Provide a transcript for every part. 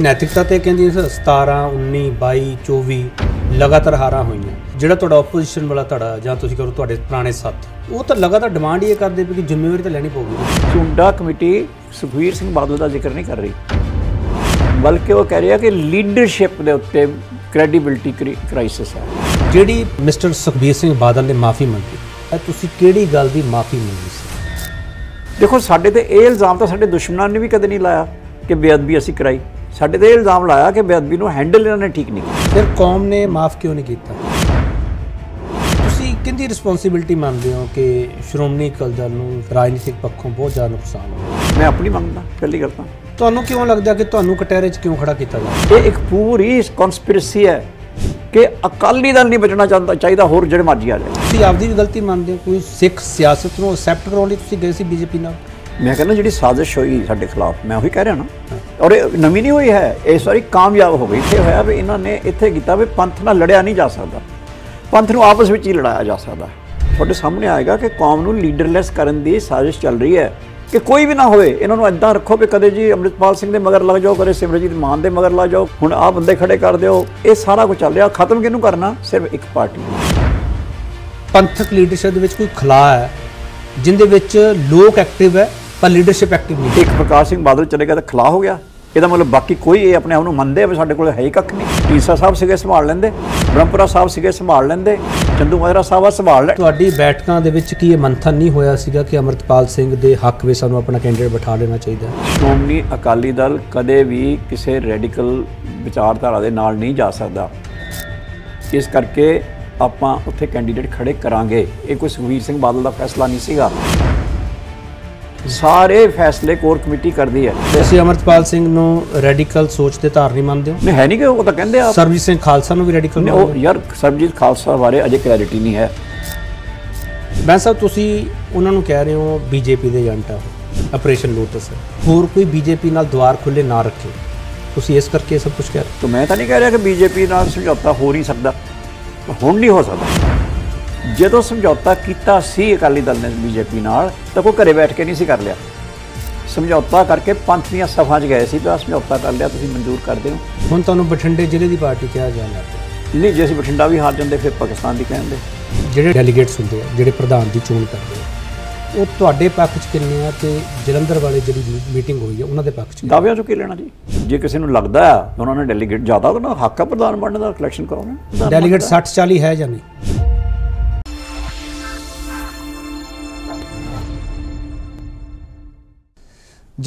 ਨੈਤਿਕਤਾ ਤੇ ਕਹਿੰਦੀ 17 19 22 24 ਲਗਾਤਾਰ ਹਾਰਾਂ ਹੋਈਆਂ ਜਿਹੜਾ ਤੁਹਾਡਾ ਆਪੋਜੀਸ਼ਨ ਵਾਲਾ ਤੁਹਾਡਾ ਜਾਂ ਤੁਸੀਂ ਕਰੋ ਤੁਹਾਡੇ ਪੁਰਾਣੇ ਸਾਥ ਉਹ ਤਾਂ ਲਗਾਤਾਰ ਡਿਮਾਂਡ ਹੀ ਕਰਦੇ ਪਏ ਕਿ ਜ਼ਿੰਮੇਵਾਰੀ ਤਾਂ ਲੈਣੀ ਪਊਗੀ ਚੁੰਡਾ ਕਮੇਟੀ ਸੁਖਵੀਰ ਸਿੰਘ ਬਾਦਲ ਦਾ ਜ਼ਿਕਰ ਨਹੀਂ ਕਰ ਰਹੀ ਬਲਕਿ ਉਹ ਕਹਿ ਰਿਹਾ ਕਿ ਲੀਡਰਸ਼ਿਪ ਦੇ ਉੱਤੇ ਕ੍ਰੈਡੀਬਿਲਟੀ ਕ੍ਰਾਈਸਿਸ ਹੈ ਜਿਹੜੀ ਮਿਸਟਰ ਸੁਖਵੀਰ ਸਿੰਘ ਬਾਦਲ ਨੇ ਮਾਫੀ ਮੰਗੀ ਤੁਸੀਂ ਕਿਹੜੀ ਗੱਲ ਦੀ ਮਾਫੀ ਮੰਗੀ ਸੀ ਦੇਖੋ ਸਾਡੇ ਤੇ ਇਹ ਇਲਜ਼ਾਮ ਤਾਂ ਸਾਡੇ ਦੁਸ਼ਮਣਾਂ ਨੇ ਵੀ ਕਦੇ ਨਹੀਂ ਲਾਇਆ ਕਿ ਬੇਅਦਬੀ ਅਸੀਂ ਕਰਾਈ ਸਾਡੇ ਤੇ ਇਲਜ਼ਾਮ ਲਾਇਆ ਕਿ ਬੇਅਦਬੀ ਨੂੰ ਹੈਂਡਲ ਇਹਨਾਂ ਨੇ ਠੀਕ ਨਹੀਂ ਕੀਤਾ ਫਿਰ ਕੌਮ ਨੇ ਮਾਫ ਕਿਉਂ ਨਹੀਂ ਕੀਤਾ ਤੁਸੀਂ ਕਿੰਦੀ ਰਿਸਪੌਂਸਿਬਿਲਟੀ ਮੰਨਦੇ ਹੋ ਕਿ ਸ਼੍ਰੋਮਣੀ ਅਕਾਲੀ ਦਲ ਨੂੰ ਰਾਜਨੀਤਿਕ ਪੱਖੋਂ ਬਹੁਤ ਜ਼ਿਆਦਾ ਨੁਕਸਾਨ ਹੋਇਆ ਮੈਂ ਆਪਣੀ ਮੰਨਦਾ ਪਹਿਲੀ ਗੱਲ ਤਾਂ ਤੁਹਾਨੂੰ ਕਿਉਂ ਲੱਗਦਾ ਕਿ ਤੁਹਾਨੂੰ ਕਟਹਿਰੇ 'ਚ ਕਿਉਂ ਖੜਾ ਕੀਤਾ ਗਿਆ ਇਹ ਇੱਕ ਪੂਰੀ ਕਨਸਪੀਰੇਸੀ ਹੈ ਕਿ ਅਕਾਲੀ ਦਲ ਨਹੀਂ ਬਚਣਾ ਚਾਹੁੰਦਾ ਚਾਹੀਦਾ ਹੋਰ ਜਿਹੜੇ ਮਰਜੀ ਆ ਜਾਏ ਤੁਸੀਂ ਆਪਦੀ ਵੀ ਗਲਤੀ ਮੰਨਦੇ ਹੋ ਕੋਈ ਸਿੱਖ ਸਿਆਸਤ ਨੂੰ ਅਸੈਪਟ ਕਰਾਉਣ ਲਈ ਤੁਸੀਂ ਗਏ ਸੀ ਬੀਜੇਪੀ ਨਾਲ ਮੈਂ ਕਹਿੰਦਾ ਜਿਹੜੀ ਸਾਜ਼ਿਸ਼ ਹੋਈ ਸਾਡੇ ਖਿਲਾਫ ਮੈਂ ਉਹੀ ਕਹਿ ਰਿਹਾ ਨਾ ਔਰ ਇਹ ਨਵੀਂ ਨਹੀਂ ਹੋਈ ਹੈ ਇਹ ਸਾਰੀ ਕਾਮਯਾਬ ਹੋ ਗਈ ਇੱਥੇ ਹੋਇਆ ਵੀ ਇਹਨਾਂ ਨੇ ਇੱਥੇ ਕੀਤਾ ਵੀ ਪੰਥ ਨਾਲ ਲੜਿਆ ਨਹੀਂ ਜਾ ਸਕਦਾ ਪੰਥ ਨੂੰ ਆਪਸ ਵਿੱਚ ਹੀ ਲੜਾਇਆ ਜਾ ਸਕਦਾ ਤੁਹਾਡੇ ਸਾਹਮਣੇ ਆਏਗਾ ਕਿ ਕੌਮ ਨੂੰ ਲੀਡਰਲੈਸ ਕਰਨ ਦੀ ਸਾਜ਼ਿਸ਼ ਚੱਲ ਰਹੀ ਹੈ ਕਿ ਕੋਈ ਵੀ ਨਾ ਹੋਵੇ ਇਹਨਾਂ ਨੂੰ ਇਦਾਂ ਰੱਖੋ ਵੀ ਕਦੇ ਜੀ ਅਮਰਿਤਪਾਲ ਸਿੰਘ ਦੇ ਮਗਰ ਲੱਗ ਜਾਓ ਕਰੇ ਸਿਮਰਜੀਤ ਮਾਨ ਦੇ ਮਗਰ ਲੱਗ ਜਾਓ ਹੁਣ ਆਹ ਬੰਦੇ ਖੜੇ ਕਰ ਦਿਓ ਇਹ ਸਾਰਾ ਕੁਝ ਚੱਲ ਰਿਹਾ ਖਤਮ ਕਿਹਨੂੰ ਕਰਨਾ ਸਿਰਫ ਇੱਕ ਪਾਰਟੀ ਪੰਥਕ ਲੀਡਰਸ਼ਿਪ ਦੇ ਵਿੱਚ ਕੋਈ ਖਲਾ ਹੈ ਜਿੰਦੇ ਵਿੱਚ ਲੋਕ ਐਕਟਿਵ ਹੈ ਪਰ ਲੀਡਰਸ਼ਿਪ ਐਕਟਿਵ ਨਹੀਂ ਇੱਕ ਪ੍ਰਕਾਸ਼ ਸਿੰਘ ਬਾਦਲ ਚਲੇ ਗਿਆ ਤਾਂ ਖਲਾ ਹੋ ਗਿਆ ਇਹਦਾ ਮਤਲਬ ਬਾਕੀ ਕੋਈ ਇਹ ਆਪਣੇ ਆਪ ਨੂੰ ਮੰਨਦੇ ਆ ਸਾਡੇ ਕੋਲ ਹੈ ਹੀ ਕੱਖ ਨਹੀਂ ਟੀਸਾ ਸਾਹਿਬ ਸਿਗੇ ਸੰਭਾਲ ਲੈਂਦੇ ਬ੍ਰਹਮਪੁਰਾ ਸਾਹਿਬ ਸਿਗੇ ਸੰਭਾਲ ਲੈਂਦੇ ਚੰਦੂ ਮਾਜਰਾ ਸਾਹਿਬ ਸੰਭਾਲ ਲੈ ਤੁਹਾਡੀ ਬੈਠਕਾਂ ਦੇ ਵਿੱਚ ਕੀ ਇਹ ਮੰਥਨ ਨਹੀਂ ਹੋਇਆ ਸੀਗਾ ਕਿ ਅਮਰਤਪਾਲ ਸਿੰਘ ਦੇ ਹੱਕ ਵਿੱਚ ਸਾਨੂੰ ਆਪਣਾ ਕੈਂਡੀਡੇਟ ਬਿਠਾ ਲੈਣਾ ਚਾਹੀਦਾ ਸ਼੍ਰੋਮਣੀ ਅਕਾਲੀ ਦਲ ਕਦੇ ਵੀ ਕਿਸੇ ਰੈਡੀਕਲ ਵਿਚਾਰਧਾਰਾ ਦੇ ਨਾਲ ਨਹੀਂ ਜਾ ਸਕਦਾ ਇਸ ਕਰਕੇ ਆਪਾਂ ਉੱਥੇ ਕੈਂਡੀਡੇਟ ਖੜੇ ਕਰਾਂਗੇ ਇਹ ਕੋਈ ਸੁਖਵੀਰ ਸਿੰਘ ਬਾਦਲ ਦਾ ਫੈਸਲਾ ਨਹੀਂ ਸੀਗਾ ਸਾਰੇ ਫੈਸਲੇ ਕੋਰ ਕਮੇਟੀ ਕਰਦੀ ਹੈ ਤੁਸੀਂ ਅਮਰਤਪਾਲ ਸਿੰਘ ਨੂੰ ਰੈਡੀਕਲ ਸੋਚ ਦੇ ਧਾਰਨੀ ਮੰਨਦੇ ਹੋ ਨਹੀਂ ਹੈ ਨਹੀਂ ਕਿ ਉਹ ਤਾਂ ਕਹਿੰਦੇ ਆ ਸਰਜੀਤ ਸਿੰਘ ਖਾਲਸਾ ਨੂੰ ਵੀ ਰੈਡੀਕਲ ਨਹੀਂ ਉਹ ਯਾਰ ਸਰਜੀਤ ਖਾਲਸਾ ਬਾਰੇ ਅਜੇ ਕਲੈਰਿਟੀ ਨਹੀਂ ਹੈ ਮੈਂ ਸਭ ਤੁਸੀਂ ਉਹਨਾਂ ਨੂੰ ਕਹਿ ਰਹੇ ਹੋ ਬੀਜੇਪੀ ਦੇ ਏਜੰਟ ਆ ਆਪਰੇਸ਼ਨ ਲੋਟਸ ਹੋਰ ਕੋਈ ਬੀਜੇਪੀ ਨਾਲ ਦਵਾਰ ਖੁੱਲੇ ਨਾ ਰੱਖੇ ਤੁਸੀਂ ਇਸ ਕਰਕੇ ਸਭ ਕੁਝ ਕਹਿ ਰਹੇ ਹੋ ਮੈਂ ਤਾਂ ਨਹੀਂ ਕਹਿ ਰਿਹਾ ਕਿ ਬੀਜੇਪੀ ਨਾਲ ਸਮਝੌਤਾ ਹੋ ਨਹੀਂ ਸਕਦਾ ਹੁਣ ਨਹੀਂ ਹੋ ਸਕਦਾ ਜਦੋਂ ਸਮਝੌਤਾ ਕੀਤਾ ਸੀ ਅਕਾਲੀ ਦਲ ਨੇ ਬੀਜੇਪੀ ਨਾਲ ਤਾਂ ਕੋਈ ਘਰੇ ਬੈਠ ਕੇ ਨਹੀਂ ਸੀ ਕਰ ਲਿਆ ਸਮਝੌਤਾ ਕਰਕੇ ਪੰਥ ਦੀਆਂ ਸਫਾਂ 'ਚ ਗਏ ਸੀ ਤਾਂ ਸਮਝੌਤਾ ਕਰ ਲਿਆ ਤੁਸੀਂ ਮਨਜ਼ੂਰ ਕਰਦੇ ਹੋ ਹੁਣ ਤੁਹਾਨੂੰ ਬਠਿੰਡੇ ਜ਼ਿਲ੍ਹੇ ਦੀ ਪਾਰਟੀ ਕਿਹਾ ਜਾਂਦਾ ਨਹੀਂ ਜੇ ਅਸੀਂ ਬਠਿੰਡਾ ਵੀ ਹਾਰ ਜਾਂਦੇ ਫਿਰ ਪਾਕਿਸਤਾਨ ਦੀ ਕਹਿੰਦੇ ਜਿਹੜੇ ਡੈਲੀਗੇਟਸ ਹੁੰਦੇ ਆ ਜਿਹੜੇ ਪ੍ਰਧਾਨ ਦੀ ਚੋਣ ਕਰਦੇ ਆ ਉਹ ਤੁਹਾਡੇ ਪੱਖ 'ਚ ਕਿੰਨੇ ਆ ਤੇ ਜਲੰਧਰ ਵਾਲੇ ਜਿਹੜੀ ਮੀਟਿੰਗ ਹੋਈ ਆ ਉਹਨਾਂ ਦੇ ਪੱਖ 'ਚ ਦਾਅਵਿਆਂ 'ਚੋਂ ਕੀ ਲੈਣਾ ਜੀ ਜੇ ਕਿਸੇ ਨੂੰ ਲੱਗਦਾ ਆ ਉਹਨਾਂ ਨੇ ਡੈਲੀਗੇਟ ਜ਼ਿਆਦਾ ਤਾਂ ਹੱਕ ਆ ਪ੍ਰਧਾਨ ਬਣਨ ਦਾ ਇਲੈਕਸ਼ਨ ਕਰਾਉਣਾ ਡੈਲੀਗੇਟ 60 40 ਹੈ ਜਾਂ ਨਹੀਂ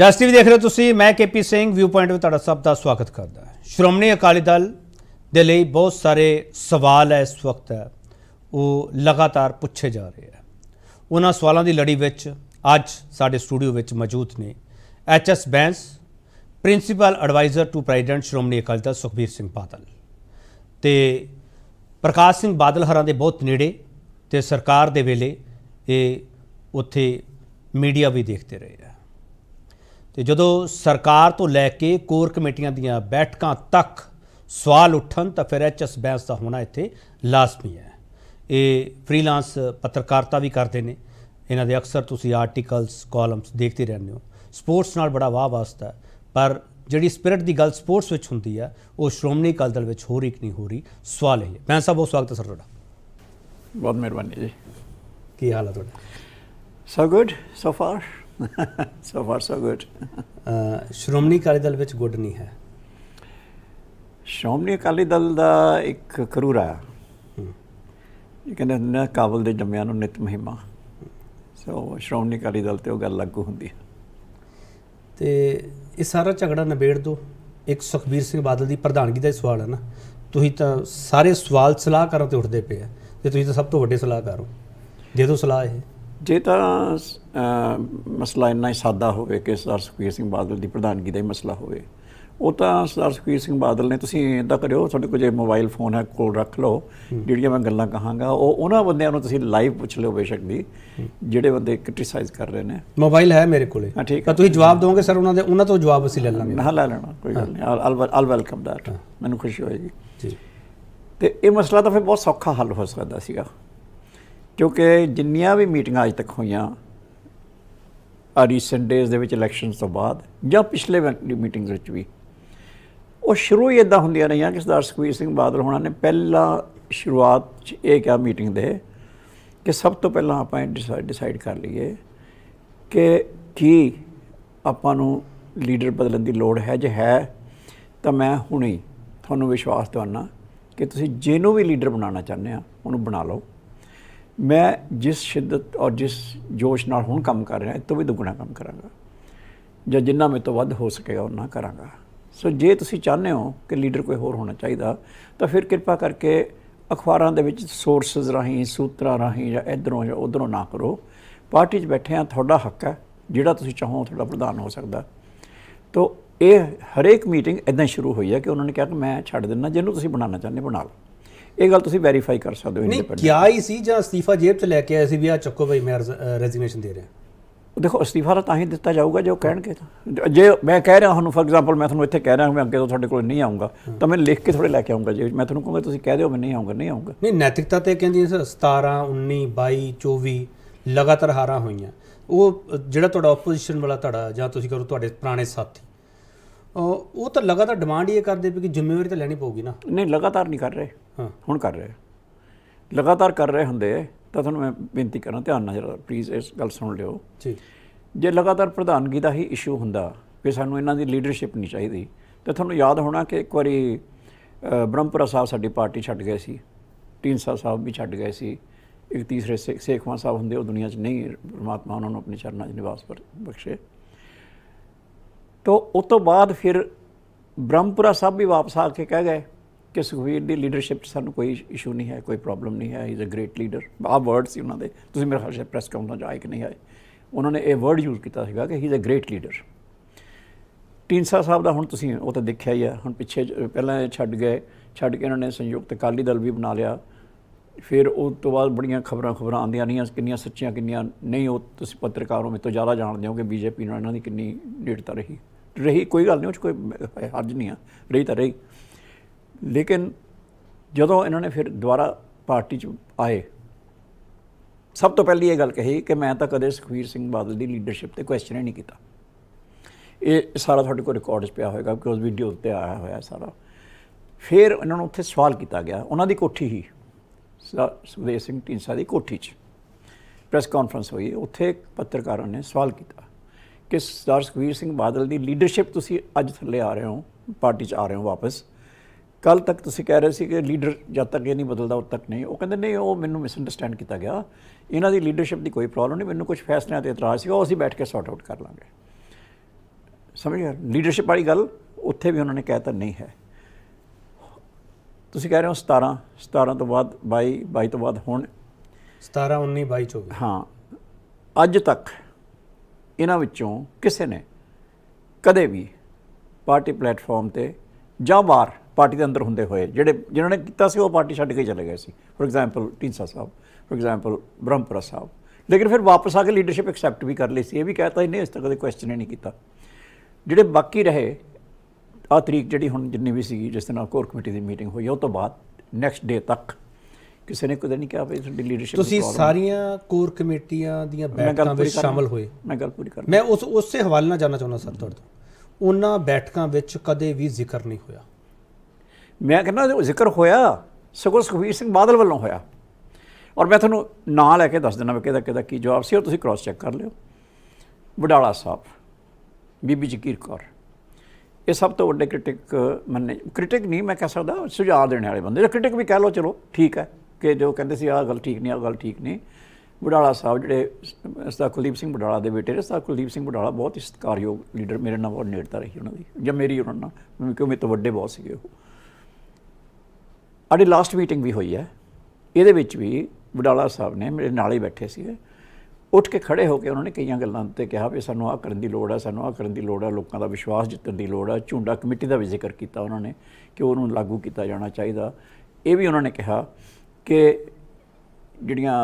ਵੀ ਦੇਖ ਰਹੇ ਤੁਸੀਂ ਮੈਂ ਕੇਪੀ ਸਿੰਘ ਵਿਊ ਪੁਆਇੰਟ ਵਿੱਚ ਤੁਹਾਡਾ ਸਭ ਦਾ ਸਵਾਗਤ ਕਰਦਾ ਹਾਂ ਸ਼੍ਰੋਮਣੀ ਅਕਾਲੀ ਦਲ ਦੇ ਲਈ ਬਹੁਤ ਸਾਰੇ ਸਵਾਲ ਹੈ ਇਸ ਵਕਤ ਉਹ ਲਗਾਤਾਰ ਪੁੱਛੇ ਜਾ ਰਹੇ ਆ ਉਹਨਾਂ ਸਵਾਲਾਂ ਦੀ ਲੜੀ ਵਿੱਚ ਅੱਜ ਸਾਡੇ ਸਟੂਡੀਓ ਵਿੱਚ ਮੌਜੂਦ ਨੇ H S Bains principal adviser to president Shiromani Akali Dal Sukhbir Singh Badal ਤੇ ਪ੍ਰਕਾਸ਼ ਸਿੰਘ ਬਾਦਲ ਹਰਾਂ ਦੇ ਬਹੁਤ ਨੇੜੇ ਤੇ ਸਰਕਾਰ ਦੇ ਵੇਲੇ ਇਹ ਉੱਥੇ ਮੀਡੀਆ ਵੀ ਦੇਖਦੇ ਰਹੇ ਆ ਤੇ ਜਦੋਂ ਸਰਕਾਰ ਤੋਂ ਲੈ ਕੇ ਕੋਰ ਕਮੇਟੀਆਂ ਦੀਆਂ ਬੈਠਕਾਂ ਤੱਕ ਸਵਾਲ ਉੱਠਣ ਤਾਂ ਫਿਰ ਐਚਐਸ ਬੈਂਸ ਦਾ ਹੋਣਾ ਇੱਥੇ ਲਾਜ਼ਮੀ ਹੈ ਇਹ ਫ੍ਰੀਲਾਂਸ ਪੱਤਰਕਾਰਤਾ ਵੀ ਕਰਦੇ ਨੇ ਇਹਨਾਂ ਦੇ ਅਕਸਰ ਤੁਸੀਂ ਆਰਟੀਕਲਸ ਕਾਲਮਸ ਦੇਖਦੇ ਰਹਿੰਦੇ ਹੋ ਸਪੋਰਟਸ ਨਾਲ ਬੜਾ ਵਾਹ ਵਾਸਤਾ ਪਰ ਜਿਹੜੀ ਸਪਿਰਿਟ ਦੀ ਗੱਲ ਸਪੋਰਟਸ ਵਿੱਚ ਹੁੰਦੀ ਆ ਉਹ ਸ਼੍ਰੋਮਣੀ ਕਾਲਦਲ ਦਲ ਵਿੱਚ ਹੋ ਰਹੀ ਕਿ ਨਹੀਂ ਹੋ ਰਹੀ ਸਵਾਲ ਹੈ ਮੈਂ ਸਭ ਬਹੁਤ ਸਵਾਗਤ ਸਰ ਤੁਹਾਡਾ ਬਹੁਤ ਮਿਹਰਬਾਨੀ ਜੀ ਕੀ ਹਾਲ ਹੈ ਤੁਹਾਡਾ so good so far so far so good Shiromani Akali Dal ਵਿੱਚ ਗੁੱਡ ਨਹੀਂ ਹੈ ਸ਼੍ਰੋਮਣੀ ਅਕਾਲੀ ਦਲ ਦਾ ਇੱਕ ਕਰੂਰਾ ਇਹ ਕਹਿੰਦੇ ਨਾ ਕਾਬਲ ਦੇ ਜੰਮਿਆਂ ਨੂੰ ਨਿਤ ਮਹਿਮਾ ਸੋ ਸ਼੍ਰੋਮਣੀ ਅਕਾਲੀ ਦਲ ਤੇ ਉਹ ਗੱਲ ਲੱਗੂ ਹੁੰਦੀ ਹੈ ਤੇ ਇਹ ਸਾਰਾ ਝਗੜਾ ਨਿਬੇੜ ਦੋ ਇੱਕ ਸੁਖਬੀਰ ਸਿੰਘ ਬਾਦਲ ਦੀ ਪ੍ਰਧਾਨਗੀ ਦਾ ਹੀ ਸਵਾਲ ਹੈ ਨਾ ਤੁਸੀਂ ਤਾਂ ਸਾਰੇ ਸਵਾਲ ਸਲਾਹ ਕਰਨ ਤੇ ਉੱਠਦੇ ਪਏ ਆ ਤੇ ਤੁਸੀਂ ਤਾਂ ਸਭ ਤੋਂ ਵੱਡੇ ਸਲਾਹਕਾਰ ਹੋ ਦੇ ਦਿਓ ਸਲਾਹ ਇਹ ਜੇ ਤਾਂ ਮਸਲਾ ਇੰਨਾ ਹੀ ਸਾਦਾ ਹੋਵੇ ਕਿ ਸਰਦਾਰ ਸੁਖਵੀਰ ਸਿੰਘ ਬਾਦਲ ਦੀ ਪ੍ਰਧਾਨਗੀ ਦਾ ਹੀ ਮਸਲਾ ਹੋਵੇ ਉਹ ਤਾਂ ਸਰਦਾਰ ਸੁਖਵੀਰ ਸਿੰਘ ਬਾਦਲ ਨੇ ਤੁਸੀਂ ਇਦਾਂ ਕਰਿਓ ਤੁਹਾਡੇ ਕੋਲ ਜੇ ਮੋਬਾਈਲ ਫੋਨ ਹੈ ਕੋਲ ਰੱਖ ਲਓ ਜਿਹੜੀਆਂ ਮੈਂ ਗੱਲਾਂ ਕਹਾਂਗਾ ਉਹ ਉਹਨਾਂ ਬੰਦਿਆਂ ਨੂੰ ਤੁਸੀਂ ਲਾਈਵ ਪੁੱਛ ਲਿਓ ਬੇਸ਼ੱਕ ਦੀ ਜਿਹੜੇ ਬੰਦੇ ਕ੍ਰਿਟਿਸਾਈਜ਼ ਕਰ ਰਹੇ ਨੇ ਮੋਬਾਈਲ ਹੈ ਮੇਰੇ ਕੋਲੇ ਤਾਂ ਤੁਸੀਂ ਜਵਾਬ ਦੋਗੇ ਸਰ ਉਹਨਾਂ ਦੇ ਉਹਨਾਂ ਤੋਂ ਜਵਾਬ ਅਸੀਂ ਲੈ ਲਾਂਗੇ ਹਾਂ ਲੈ ਲੈਣਾ ਕੋਈ ਗੱਲ ਨਹੀਂ ਆਲ ਵੈਲਕਮ ਦੈਟ ਮੈਨੂੰ ਖੁਸ਼ੀ ਹੋਏਗੀ ਜੀ ਤੇ ਇਹ ਮਸਲਾ ਤਾਂ ਫਿਰ ਬਹੁਤ ਸੌਖਾ ਹੱਲ ਹੋ ਸਕਦਾ ਸੀਗਾ ਕਿਉਂਕਿ ਜਿੰਨੀਆਂ ਵੀ ਮੀਟਿੰਗਾਂ ਅਜ ਤੱਕ ਹੋਈਆਂ ਆ ਰੀਸੈਂਟ ਡੇਸ ਦੇ ਵਿੱਚ ਇਲੈਕਸ਼ਨਸ ਤੋਂ ਬਾਅਦ ਜਾਂ ਪਿਛਲੇ ਮੀਟਿੰਗਸ ਵਿੱਚ ਵੀ ਉਹ ਸ਼ੁਰੂ ਹੀ ਇਦਾਂ ਹੁੰਦੀਆਂ ਰਹੀਆਂ ਕਿ ਸਰਦਾਰ ਸੁਖਵੀਰ ਸਿੰਘ ਬਾਦਲ ਹੋਣਾ ਨੇ ਪਹਿਲਾ ਸ਼ੁਰੂਆਤ ਚ ਇਹ ਕਿਹਾ ਮੀਟਿੰਗ ਦੇ ਕਿ ਸਭ ਤੋਂ ਪਹਿਲਾਂ ਆਪਾਂ ਇਹ ਡਿਸਾਈਡ ਕਰ ਲਈਏ ਕਿ ਕੀ ਆਪਾਂ ਨੂੰ ਲੀਡਰ ਬਦਲਣ ਦੀ ਲੋੜ ਹੈ ਜੇ ਹੈ ਤਾਂ ਮੈਂ ਹੁਣੇ ਤੁਹਾਨੂੰ ਵਿਸ਼ਵਾਸ ਦਿਵਾਉਣਾ ਕਿ ਤੁਸੀਂ ਜਿਹਨੂੰ ਵੀ ਲੀਡਰ ਬਣਾਉਣਾ ਚਾਹੁੰਦੇ ਆ ਉਹਨੂੰ ਬਣਾ ਲਓ ਮੈਂ ਜਿਸ ਸ਼ਿੱਦਤ ਔਰ ਜਿਸ ਜੋਸ਼ ਨਾਲ ਹੁਣ ਕੰਮ ਕਰ ਰਿਹਾ ਹਾਂ ਤੋਂ ਵੀ ਦੁੱਗਣਾ ਕੰਮ ਕਰਾਂਗਾ ਜਾਂ ਜਿੰਨਾ ਮੇਰੇ ਤੋਂ ਵੱਧ ਹੋ ਸਕੇਗਾ ਉਹਨਾਂ ਕਰਾਂਗਾ ਸੋ ਜੇ ਤੁਸੀਂ ਚਾਹੁੰਦੇ ਹੋ ਕਿ ਲੀਡਰ ਕੋਈ ਹੋਰ ਹੋਣਾ ਚਾਹੀਦਾ ਤਾਂ ਫਿਰ ਕਿਰਪਾ ਕਰਕੇ ਅਖਬਾਰਾਂ ਦੇ ਵਿੱਚ ਸੋਰਸਸ ਰਾਹੀਂ ਸੂਤਰਾਂ ਰਾਹੀਂ ਜਾਂ ਇਧਰੋਂ ਜਾਂ ਉਧਰੋਂ ਨਾ ਕਰੋ ਪਾਰਟੀ 'ਚ ਬੈਠੇ ਆ ਤੁਹਾਡਾ ਹੱਕ ਹੈ ਜਿਹੜਾ ਤੁਸੀਂ ਚਾਹੋ ਤੁਹਾਡਾ ਪ੍ਰਧਾਨ ਹੋ ਸਕਦਾ ਤੋਂ ਇਹ ਹਰੇਕ ਮੀਟਿੰਗ ਇਦਾਂ ਸ਼ੁਰੂ ਹੋਈ ਹੈ ਕਿ ਉਹਨਾਂ ਨੇ ਕਿਹਾ ਕਿ ਮੈਂ ਛੱਡ ਦਿੰਦਾ ਜਿਹਨੂੰ ਤੁਸੀਂ ਬਣਾਉਣਾ ਚਾਹੁੰਦੇ ਬਣਾ ਲਓ ਇਹ ਗੱਲ ਤੁਸੀਂ ਵੈਰੀਫਾਈ ਕਰ ਸਕਦੇ ਹੋ ਨਹੀਂ ਕਿਹਾ ਹੀ ਸੀ ਜਾਂ ਅਸਤੀਫਾ ਜੇਬ 'ਚ ਲੈ ਕੇ ਆਏ ਸੀ ਵੀ ਆ ਚੱਕੋ ਭਾਈ ਮੈਂ ਰੈਜ਼ਿਗਨੇਸ਼ਨ ਦੇ ਰਿਹਾ ਦੇਖੋ ਅਸਤੀਫਾ ਤਾਂ ਹੀ ਦਿੱਤਾ ਜਾਊਗਾ ਜੋ ਕਹਿਣਗੇ ਤਾਂ ਜੇ ਮੈਂ ਕਹਿ ਰਿਹਾ ਤੁਹਾਨੂੰ ਫੋਰ ਐਗਜ਼ਾਮਪਲ ਮੈਂ ਤੁਹਾਨੂੰ ਇੱਥੇ ਕਹਿ ਰਿਹਾ ਮੈਂ ਅੱਗੇ ਤੋਂ ਤੁਹਾਡੇ ਕੋਲ ਨਹੀਂ ਆਉਂਗਾ ਤਾਂ ਮੈਂ ਲਿਖ ਕੇ ਥੋੜੇ ਲੈ ਕੇ ਆਉਂਗਾ ਜੇ ਮੈਂ ਤੁਹਾਨੂੰ ਕਹੂੰਗਾ ਤੁਸੀਂ ਕਹਿ ਦਿਓ ਮੈਂ ਨਹੀਂ ਆਉਂਗਾ ਨਹੀਂ ਆਉਂਗਾ ਨਹੀਂ ਨੈਤਿਕਤਾ ਤੇ ਕਹਿੰਦੀ 17 19 22 24 ਲਗਾਤਾਰ ਹਾਰਾਂ ਹੋਈਆਂ ਉਹ ਜਿਹੜਾ ਤੁਹਾਡਾ ਆਪੋਜੀਸ਼ਨ ਵਾਲਾ ਤੁਹਾਡਾ ਜਾਂ ਤੁਸੀਂ ਕਰੋ ਤੁਹਾਡੇ ਪੁਰਾਣੇ ਸਾਥੀ ਉਹ ਤਾਂ ਲਗਾਤਾਰ ਡਿਮਾਂਡ ਹੀ ਇਹ ਕਰਦੇ ਕਿ ਜ਼ਿੰਮੇਵਾਰੀ ਤਾਂ ਲੈਣੀ ਪਊਗੀ ਨਾ ਨਹੀਂ ਲਗਾਤਾਰ ਨਹੀਂ ਕਰ ਰਹੇ ਹੁਣ ਕਰ ਰਹੇ ਲਗਾਤਾਰ ਕਰ ਰਹੇ ਹੁੰਦੇ ਤਾਂ ਤੁਹਾਨੂੰ ਮੈਂ ਬੇਨਤੀ ਕਰਾਂ ਧਿਆਨ ਨਾਲ ਜਰਾ ਪਲੀਜ਼ ਇਸ ਗੱਲ ਸੁਣ ਲਿਓ ਜੀ ਜੇ ਲਗਾਤਾਰ ਪ੍ਰਧਾਨਗੀ ਦਾ ਹੀ ਇਸ਼ੂ ਹੁੰਦਾ ਕਿ ਸਾਨੂੰ ਇਹਨਾਂ ਦੀ ਲੀਡਰਸ਼ਿਪ ਨਹੀਂ ਚਾਹੀਦੀ ਤਾਂ ਤੁਹਾਨੂੰ ਯਾਦ ਹੋਣਾ ਕਿ ਇੱਕ ਵਾਰੀ ਬ੍ਰਹਮਪੁਰਾ ਸਾਹਿਬ ਸਾਡੀ ਪਾਰਟੀ ਛੱਡ ਗਏ ਸੀ ਢੀਂਸਾ ਸਾਹਿਬ ਵੀ ਛੱਡ ਗਏ ਸੀ ਇੱਕ ਤੀਸਰੇ ਸੇਖਵਾ ਸਾਹਿਬ ਹੁੰਦੇ ਉਹ ਦੁਨੀਆ 'ਚ ਨਹੀਂ ਪ੍ਰਮਾਤਮਾ ਉਹਨਾਂ ਨੂੰ ਆਪਣੇ ਚਰਨਾਂ 'ਚ ਨਿਵਾਸ ਪਰ ਬਖਸ਼ੇ ਤੋਂ ਉਸ ਤੋਂ ਬਾਅਦ ਫਿਰ ਬ੍ਰਹਮਪੁਰਾ ਸਾਹਿਬ ਵੀ ਵਾਪਸ ਆ ਕੇ ਕਹਿ ਗਏ ਕਿ ਸੁਖਵੀਰ ਦੀ ਲੀਡਰਸ਼ਿਪ ਸਾਨੂੰ ਕੋਈ ਇਸ਼ੂ ਨਹੀਂ ਹੈ ਕੋਈ ਪ੍ਰੋਬਲਮ ਨਹੀਂ ਹੈ he is a great leader ਆ ਵਰਡ ਸੀ ਉਹਨਾਂ ਦੇ ਤੁਸੀਂ ਮੇਰੇ ਖਿਆਲ ਸੇ ਪ੍ਰੈਸ ਕਾਉਂਟਾਂ 'ਚ ਆਏ ਕਿ ਨਹੀਂ ਆਏ ਉਹਨਾਂ ਨੇ ਇਹ ਵਰਡ ਯੂਜ਼ ਕੀਤਾ ਸੀਗਾ ਕਿ he is a great leader Dhindsa Sahib ਦਾ ਹੁਣ ਤੁਸੀਂ ਉਹ ਤਾਂ ਦੇਖਿਆ ਹੀ ਆ ਹੁਣ ਪਿੱਛੇ ਪਹਿਲਾਂ ਛੱਡ ਗਏ ਛੱਡ ਕੇ ਉਹਨਾਂ ਨੇ ਸੰਯੁਕਤ ਅਕਾਲੀ ਦਲ ਵੀ ਬਣਾ ਲਿਆ ਫਿਰ ਉਸ ਤੋਂ ਬਾਅਦ ਬੜੀਆਂ ਖਬਰਾਂ ਖਬਰਾਂ ਆਉਂਦੀਆਂ ਨਹੀਂ ਕਿੰਨੀਆਂ ਸੱਚੀਆਂ ਕਿੰਨੀਆਂ ਨਹੀਂ ਉਹ ਤੁਸੀਂ ਪੱਤਰਕਾਰੋਂ ਮੇਤੋਂ ਜ਼ਿਆਦਾ ਜਾਣਦੇ ਹੋ ਕਿ ਬੀਜੇਪੀ ਨਾਲ ਇਹਨਾਂ ਦੀ ਕਿੰਨੀ ਡੇਟਤਾ ਰਹੀ ਰਹੀ ਕੋਈ ਗੱਲ ਨਹੀਂ ਉਹ ਚ ਕੋਈ ਹਰਜ ਨਹੀਂ ਆ ਰਹੀ ਤਾਂ ਰਹੀ ਲੇਕਿਨ ਜਦੋਂ ਇਹਨਾਂ ਨੇ ਫਿਰ ਦੁਬਾਰਾ ਪਾਰਟੀ 'ਚ ਆਏ ਸਭ ਤੋਂ ਪਹਿਲੀ ਇਹ ਗੱਲ ਕਹੀ ਕਿ ਮੈਂ ਤਾਂ ਕਦੇ ਸੁਖਵੀਰ ਸਿੰਘ ਬਾਦਲ ਦੀ ਲੀਡਰਸ਼ਿਪ ਤੇ ਕੁਐਸਚਨ ਹੀ ਨਹੀਂ ਕੀਤਾ ਇਹ ਸਾਰਾ ਤੁਹਾਡੇ ਕੋਲ ਰਿਕਾਰਡਸ ਪਿਆ ਹੋਏਗਾ ਕਿਉਂਕਿ ਉਸ ਵੀਡੀਓ ਉੱਤੇ ਆਇਆ ਹੋਇਆ ਸਾਰਾ ਫਿਰ ਉਹਨਾਂ ਨੂੰ ਉੱਥੇ ਸਵਾਲ ਕੀਤਾ ਗਿਆ ਉਹਨਾਂ ਦੀ ਕੋਠੀ ਹੀ ਸੁਖਦੇਵ ਸਿੰਘ ਢੀਂਸਾ ਦੀ ਕੋਠੀ 'ਚ ਪ੍ਰੈਸ ਕਾਨਫਰੰਸ ਹੋਈ ਉੱਥੇ ਇੱਕ ਪੱਤਰਕਾਰਾਂ ਨੇ ਸਵਾਲ ਕੀਤਾ ਕਿ ਸਰ ਸੁਖਵੀਰ ਸਿੰਘ ਬਾਦਲ ਦੀ ਲੀਡਰਸ਼ਿਪ ਤੁਸੀਂ ਅੱਜ ਥੱਲੇ ਆ ਰਹੇ ਹੋ ਪਾਰਟੀ 'ਚ ਆ ਰਹੇ ਹੋ ਵਾਪਸ ਕੱਲ ਤੱਕ ਤੁਸੀਂ ਕਹਿ ਰਹੇ ਸੀ ਕਿ ਲੀਡਰ ਜਦ ਤੱਕ ਇਹ ਨਹੀਂ ਬਦਲਦਾ ਉਦ ਤੱਕ ਨਹੀਂ ਉਹ ਕਹਿੰਦੇ ਨਹੀਂ ਉਹ ਮੈਨੂੰ ਮਿਸ ਅੰਡਰਸਟੈਂਡ ਕੀਤਾ ਗਿਆ ਇਹਨਾਂ ਦੀ ਲੀਡਰਸ਼ਿਪ ਦੀ ਕੋਈ ਪ੍ਰੋਬਲਮ ਨਹੀਂ ਮੈਨੂੰ ਕੁਝ ਫੈਸਲਿਆਂ ਤੇ ਇਤਰਾਜ਼ ਸੀ ਉਹ ਅਸੀਂ ਬੈਠ ਕੇ ਸੌਟ ਆਊਟ ਕਰ ਲਾਂਗੇ ਸਮਝ ਗਿਆ ਲੀਡਰਸ਼ਿਪ ਵਾਲੀ ਗੱਲ ਉੱਥੇ ਵੀ ਉਹਨਾਂ ਨੇ ਕਹਿਤਾ ਨਹੀਂ ਹੈ ਤੁਸੀਂ ਕਹਿ ਰਹੇ ਹੋ 17 17 ਤੋਂ ਬਾਅਦ 22 22 ਤੋਂ ਬਾਅਦ ਹੁਣ 17 19 22 24 ਹਾਂ ਅੱਜ ਤੱਕ ਇਹਨਾਂ ਵਿੱਚੋਂ ਕਿਸੇ ਨੇ ਕਦੇ ਵੀ ਪਾਰਟੀ ਪਲੇਟਫਾਰਮ ਤੇ ਜਾਂ ਬਾਹਰ ਪਾਰਟੀ ਦੇ ਅੰਦਰ ਹੁੰਦੇ ਹੋਏ ਜਿਹੜੇ ਜਿਨ੍ਹਾਂ ਨੇ ਕੀਤਾ ਸੀ ਉਹ ਪਾਰਟੀ ਛੱਡ ਕੇ ਚਲੇ ਗਏ ਸੀ for example Dhindsa Sahib for example Brahmpura Sahib ਲੇਕਿਨ ਫਿਰ ਵਾਪਸ ਆ ਕੇ ਲੀਡਰਸ਼ਿਪ ਐਕਸੈਪਟ ਵੀ ਕਰ ਲਈ ਸੀ ਇਹ ਵੀ ਕਹਤਾ ਇਹਨੇ ਇਸ ਤੱਕ ਕੋਈ ਕੁਐਸਚਨ ਹੀ ਨਹੀਂ ਕੀਤਾ ਜਿਹੜੇ ਬਾਕੀ ਰਹੇ ਆ ਤਰੀਕ ਜਿਹੜੀ ਹੁਣ ਜਿੰਨੀ ਵੀ ਸੀਗੀ ਜਿਸ ਆ ਕੋਰ ਕਮੇਟੀ ਦੀ ਮੀਟਿੰਗ ਹੋਈ ਉਹ ਤੋਂ ਬਾਅਦ ਨੈਕਸਟ ਡੇ ਤੱਕ ਕਿਸੇ ਨੇ ਕੁਦਰ ਨਹੀਂ ਕਿਹਾ ਵੀ ਤੁਹਾਡੀ ਲੀਡਰਸ਼ਿਪ ਤੁਸੀਂ ਸਾਰੀਆਂ ਕੋਰ ਕਮੇਟੀਆਂ ਦੀਆਂ ਬੈਠਕਾਂ ਵਿੱਚ ਸ਼ਾਮਲ ਹੋਏ ਮੈਂ ਗੱਲ ਪੂਰੀ ਕਰ ਮੈਂ ਉਸ ਉਸੇ ਹਵਾਲੇ ਨਾਲ ਜਾਣਾ ਚਾਹੁੰਦਾ ਸਰ ਤੁਹਾਡੇ ਤੋਂ ਉਹਨਾਂ ਬੈਠਕਾਂ ਵਿੱਚ ਕਦੇ ਵੀ ਜ਼ਿਕਰ ਨਹੀਂ ਹੋਇਆ ਮੈਂ ਕਹਿੰਦਾ ਉਹ ਜ਼ਿਕਰ ਹੋਇਆ ਸਗੋਂ ਸੁਖਵੀਰ ਸਿੰਘ ਬਾਦਲ ਵੱਲੋਂ ਹੋਇਆ ਔਰ ਮੈਂ ਤੁਹਾਨੂੰ ਨਾਂ ਲੈ ਕੇ ਦੱਸ ਦਿੰਦਾ ਕਿਹਦਾ ਕਿਹਦਾ ਕੀ ਜਵਾਬ ਸੀ ਔਰ ਤੁਸੀਂ ਕ੍ਰਾਸ ਚੈੱਕ ਕਰ ਲਿਓ ਵਡਾਲਾ ਸਾਹਿਬ ਬੀਬੀ ਜ਼ਕੀਰ ਕੌਰ ਇਹ ਸਭ ਤੋਂ ਵੱਡੇ ਕ੍ਰਿਟਿਕ ਮੰਨੇ ਕ੍ਰਿਟਿਕ ਨਹੀਂ ਮੈਂ ਕਹਿ ਸਕਦਾ ਸੁਝਾਅ ਦੇਣ ਵਾਲੇ ਬੰਦੇ ਕ੍ਰਿਟਿਕ ਵੀ ਕਹਿ ਲਓ ਚਲੋ ਠੀਕ ਹੈ ਕਿ ਜੋ ਕਹਿੰਦੇ ਸੀ ਆਹ ਗੱਲ ਠੀਕ ਨਹੀਂ ਆਹ ਗੱਲ ਠੀਕ ਨਹੀਂ ਵਡਾਲਾ ਸਾਹਿਬ ਜਿਹੜੇ ਦਾ ਕੁਲਦੀਪ ਸਿੰਘ ਵਡਾਲਾ ਦੇ ਬੇਟੇ ਨੇ ਸਰਦਾਰ ਕੁਲਦੀਪ ਸਿੰਘ ਵਡਾਲਾ ਬਹੁਤ ਹੀ ਸਤਿਕਾਰਯੋਗ ਲੀਡਰ ਮੇਰੇ ਨਾਲ ਬਹੁਤ ਨੇੜਤਾ ਰਹੀ ਉਹਨਾਂ ਦੀ ਜਾਂ ਮੇਰੀ ਉਹਨਾਂ ਨਾਲ ਕਿਉਂਕਿ ਮੇਰੇ ਤੋਂ ਵੱਡੇ ਬਹੁਤ ਸੀਗੇ ਉਹ ਸਾਡੀ ਲਾਸਟ ਮੀਟਿੰਗ ਵੀ ਹੋਈ ਹੈ ਇਹਦੇ ਵਿੱਚ ਵੀ ਵਡਾਲਾ ਸਾਹਿਬ ਨੇ ਮੇਰੇ ਨਾਲ ਹੀ ਬੈਠੇ ਸੀਗੇ ਉੱਠ ਕੇ ਖੜੇ ਹੋ ਕੇ ਉਹਨਾਂ ਨੇ ਕਈਆਂ ਗੱਲਾਂ ਤੇ ਕਿਹਾ ਵੀ ਸਾਨੂੰ ਆ ਕਰਨ ਦੀ ਲੋੜ ਆ ਸਾਨੂੰ ਆ ਕਰਨ ਦੀ ਲੋੜ ਆ ਲੋਕਾਂ ਦਾ ਵਿਸ਼ਵਾਸ ਜਿੱਤਣ ਦੀ ਲੋੜ ਆ ਝੁੰਡਾ ਕਮੇਟੀ ਦਾ ਵੀ ਜ਼ਿਕਰ ਕੀਤਾ ਉਹਨਾਂ ਨੇ ਕਿ ਉਹਨੂੰ ਲਾਗੂ ਕੀਤਾ ਜਾਣਾ ਚਾਹੀਦਾ ਇਹ ਵੀ ਉਹਨਾਂ ਨੇ ਕਿਹਾ ਕਿ ਜਿਹੜੀਆਂ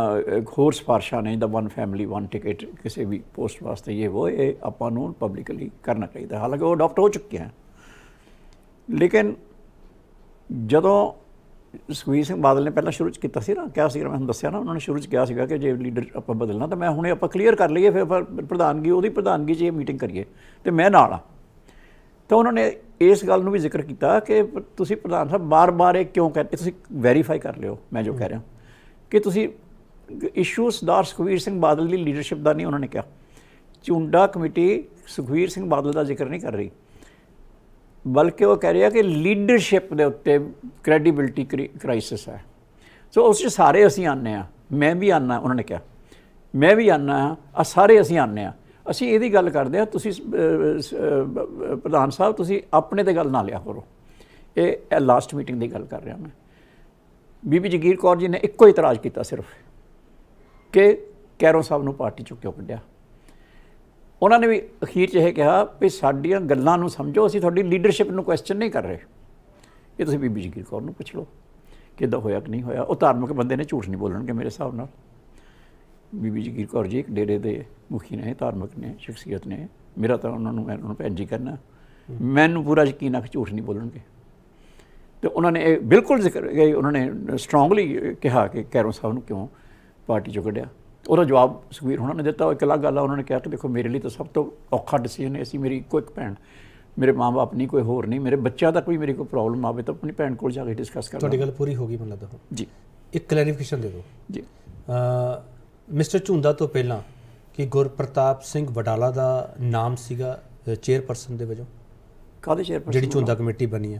ਹੋਰ ਸਪਾਰਸ਼ਾਂ ਨੇ ਦਾ ਵਨ ਫੈਮਿਲੀ ਵਨ ਟਿਕਟ ਕਿਸੇ ਵੀ ਪੋਸਟ ਵਾਸਤੇ ਇਹ ਉਹ ਇਹ ਆਪਾਂ ਨੂੰ ਪਬਲਿਕਲੀ ਕਰਨਾ ਚਾਹੀਦਾ ਹਾਲਾਂਕਿ ਉਹ ਅਡਾਪਟ ਹੋ ਚੁੱਕੇ ਹਨ ਲੇਕਿਨ ਜਦੋਂ ਸੁਖਵੀਰ ਸਿੰਘ ਬਾਦਲ ਨੇ ਪਹਿਲਾਂ ਸ਼ੁਰੂ ਚ ਕੀਤਾ ਸੀ ਨਾ ਕਿਹਾ ਸੀ ਮੈਂ ਤੁਹਾਨੂੰ ਦੱਸਿਆ ਨਾ ਉਹਨਾਂ ਨੇ ਸ਼ੁਰੂ ਚ ਕਿਹਾ ਸੀਗਾ ਕਿ ਜੇ ਲੀਡਰ ਆਪਾਂ ਬਦਲਣਾ ਤਾਂ ਮੈਂ ਹੁਣੇ ਆਪਾਂ ਕਲੀਅਰ ਕਰ ਲਈਏ ਫਿਰ ਪ੍ਰਧਾਨਗੀ ਉਹਦੀ ਪ੍ਰਧਾਨਗੀ 'ਚ ਇਹ ਮੀਟਿੰਗ ਕਰੀਏ ਤੇ ਮੈਂ ਨਾਲ ਆ ਤਾਂ ਉਹਨਾਂ ਨੇ ਇਸ ਗੱਲ ਨੂੰ ਵੀ ਜ਼ਿਕਰ ਕੀਤਾ ਕਿ ਤੁਸੀਂ ਪ੍ਰਧਾਨ ਸਾਹਿਬ ਬਾਰ-ਬਾਰ ਇਹ ਕਿਉਂ ਕਹਿੰਦੇ ਤੁਸੀਂ ਵੈਰੀਫਾਈ ਕਰ ਲਿਓ ਮੈਂ ਜੋ ਕਹਿ ਰਿਹਾ ਕਿ ਤੁਸੀਂ ਇਸ਼ੂਸ ਦਾ ਸੁਖਵੀਰ ਸਿੰਘ ਬਾਦਲ ਦੀ ਲੀਡਰਸ਼ਿਪ ਦਾ ਨਹੀਂ ਉਹਨਾਂ ਨੇ ਕਿਹਾ ਚੁੰਡਾ ਕਮੇਟੀ ਸੁਖਵੀਰ ਸਿੰਘ ਬਾਦਲ ਦਾ ਜ਼ਿਕਰ ਨਹੀਂ ਕਰ ਰਹੀ ਬਲਕਿ ਉਹ ਕਹਿ ਰਿਹਾ ਕਿ ਲੀਡਰਸ਼ਿਪ ਦੇ ਉੱਤੇ ਕ੍ਰੈਡੀਬਿਲਟੀ ਕ੍ਰਾਈਸਿਸ ਹੈ ਸੋ ਉਸ 'ਚ ਸਾਰੇ ਅਸੀਂ ਆਨੇ ਆ ਮੈਂ ਵੀ ਆਨਾ ਉਹਨਾਂ ਨੇ ਕਿਹਾ ਮੈਂ ਵੀ ਆਨਾ ਆ ਸਾਰੇ ਅਸੀਂ ਆਨੇ ਆ ਅਸੀਂ ਇਹਦੀ ਗੱਲ ਕਰਦੇ ਆ ਤੁਸੀਂ ਪ੍ਰਧਾਨ ਸਾਹਿਬ ਤੁਸੀਂ ਆਪਣੇ ਤੇ ਗੱਲ ਨਾ ਲਿਆ ਕਰੋ ਇਹ ਲਾਸਟ ਮੀਟਿੰਗ ਦੀ ਗੱਲ ਕਰ ਰਿਹਾ ਮੈਂ ਬੀਬੀ ਜਗੀਰ ਕੌਰ ਜੀ ਨੇ ਇੱਕੋ ਇਤਰਾਜ਼ ਕੀਤਾ ਸਿਰਫ ਕਿ ਕੈਰੋ ਸਾਹਿਬ ਨੂੰ ਪਾਰਟੀ ਚੋਂ ਕਿਉਂ ਕੱਢਿਆ ਉਹਨਾਂ ਨੇ ਵੀ ਅਖੀਰ 'ਚ ਇਹ ਕਿਹਾ ਕਿ ਸਾਡੀਆਂ ਗੱਲਾਂ ਨੂੰ ਸਮਝੋ ਅਸੀਂ ਤੁਹਾਡੀ ਲੀਡਰਸ਼ਿਪ ਨੂੰ ਕੁਐਸਚਨ ਨਹੀਂ ਕਰ ਰਹੇ ਇਹ ਤੁਸੀਂ ਬੀਬੀ ਜਗੀਰ ਕੌਰ ਨੂੰ ਪੁੱਛ ਲਓ ਕਿਦਾਂ ਹੋਇਆ ਕਿ ਨਹੀਂ ਹੋਇਆ ਉਹ ਧਾਰਮਿਕ ਬੰਦੇ ਨੇ ਝੂਠ ਨਹੀਂ ਬੋਲਣਗੇ ਮੇਰੇ ਹਿਸਾਬ ਨਾਲ ਬੀਬੀ ਜਗੀਰ ਕੌਰ ਜੀ ਇੱਕ ਡੇਰੇ ਦੇ ਮੁਖੀ ਨੇ ਧਾਰਮਿਕ ਨੇ ਸ਼ਖਸੀਅਤ ਨੇ ਮੇਰਾ ਤਾਂ ਉਹਨਾਂ ਨੂੰ ਮੈਂ ਉਹਨਾਂ ਨੂੰ ਭੈਣ ਜੀ ਕਰਨਾ ਮੈਨੂੰ ਪੂਰਾ ਯਕੀਨ ਆ ਕਿ ਝੂਠ ਨਹੀਂ ਬੋਲਣਗੇ ਤੇ ਉਹਨਾਂ ਨੇ ਇਹ ਬਿਲਕੁਲ ਜ਼ਿਕਰ ਉਹਨਾਂ ਨੇ ਸਟਰੋਂਗਲੀ ਕਿਹਾ ਕਿ ਕੈਰੋਂ ਸਾਹਿਬ ਨੂੰ ਕਿਉਂ ਪਾਰਟੀ ਚੋਂ ਕੱਢਿਆ ਉਹਦਾ ਜਵਾਬ ਸੁਖਵੀਰ ਹੁਣਾਂ ਨੇ ਦਿੱਤਾ ਉਹ ਇੱਕ ਅਲੱਗ ਗੱਲ ਆ ਉਹਨਾਂ ਨੇ ਕਿਹਾ ਕਿ ਦੇਖੋ ਮੇਰੇ ਲਈ ਤਾਂ ਸਭ ਤੋਂ ਔਖਾ ਡਿਸੀਜਨ ਹੈ ਅਸੀਂ ਮੇਰੀ ਇੱਕੋ ਇੱਕ ਭੈਣ ਮੇਰੇ ਮਾਪੇ ਨਹੀਂ ਕੋਈ ਹੋਰ ਨਹੀਂ ਮੇਰੇ ਬੱਚਿਆਂ ਦਾ ਕੋਈ ਮੇਰੇ ਕੋਈ ਪ੍ਰੋਬਲਮ ਆਵੇ ਤਾਂ ਆਪਣੀ ਭੈਣ ਕੋਲ ਜਾ ਕੇ ਡਿਸਕਸ ਕਰਨਾ ਤੁਹਾਡੀ ਗੱਲ ਪੂਰੀ ਹੋ ਗਈ ਮੈਨੂੰ ਲੱਗਦਾ ਜੀ ਇੱਕ ਕਲੈਰੀਫਿਕੇਸ਼ਨ ਦੇ ਦਿਓ ਜੀ ਅ ਮਿਸਟਰ ਝੁੰਦਾ ਤੋਂ ਪਹਿਲਾਂ ਕਿ ਗੁਰਪ੍ਰਤਾਪ ਸਿੰਘ ਵਡਾਲਾ ਦਾ ਨਾਮ ਸੀਗਾ ਚੇਅਰਪਰਸਨ ਦੇ ਵਜੋਂ ਕਾਹਦੇ ਚੇਅਰਪਰਸਨ ਜਿਹੜੀ ਝੁੰਦਾ ਕਮੇਟੀ ਬਣੀ ਆ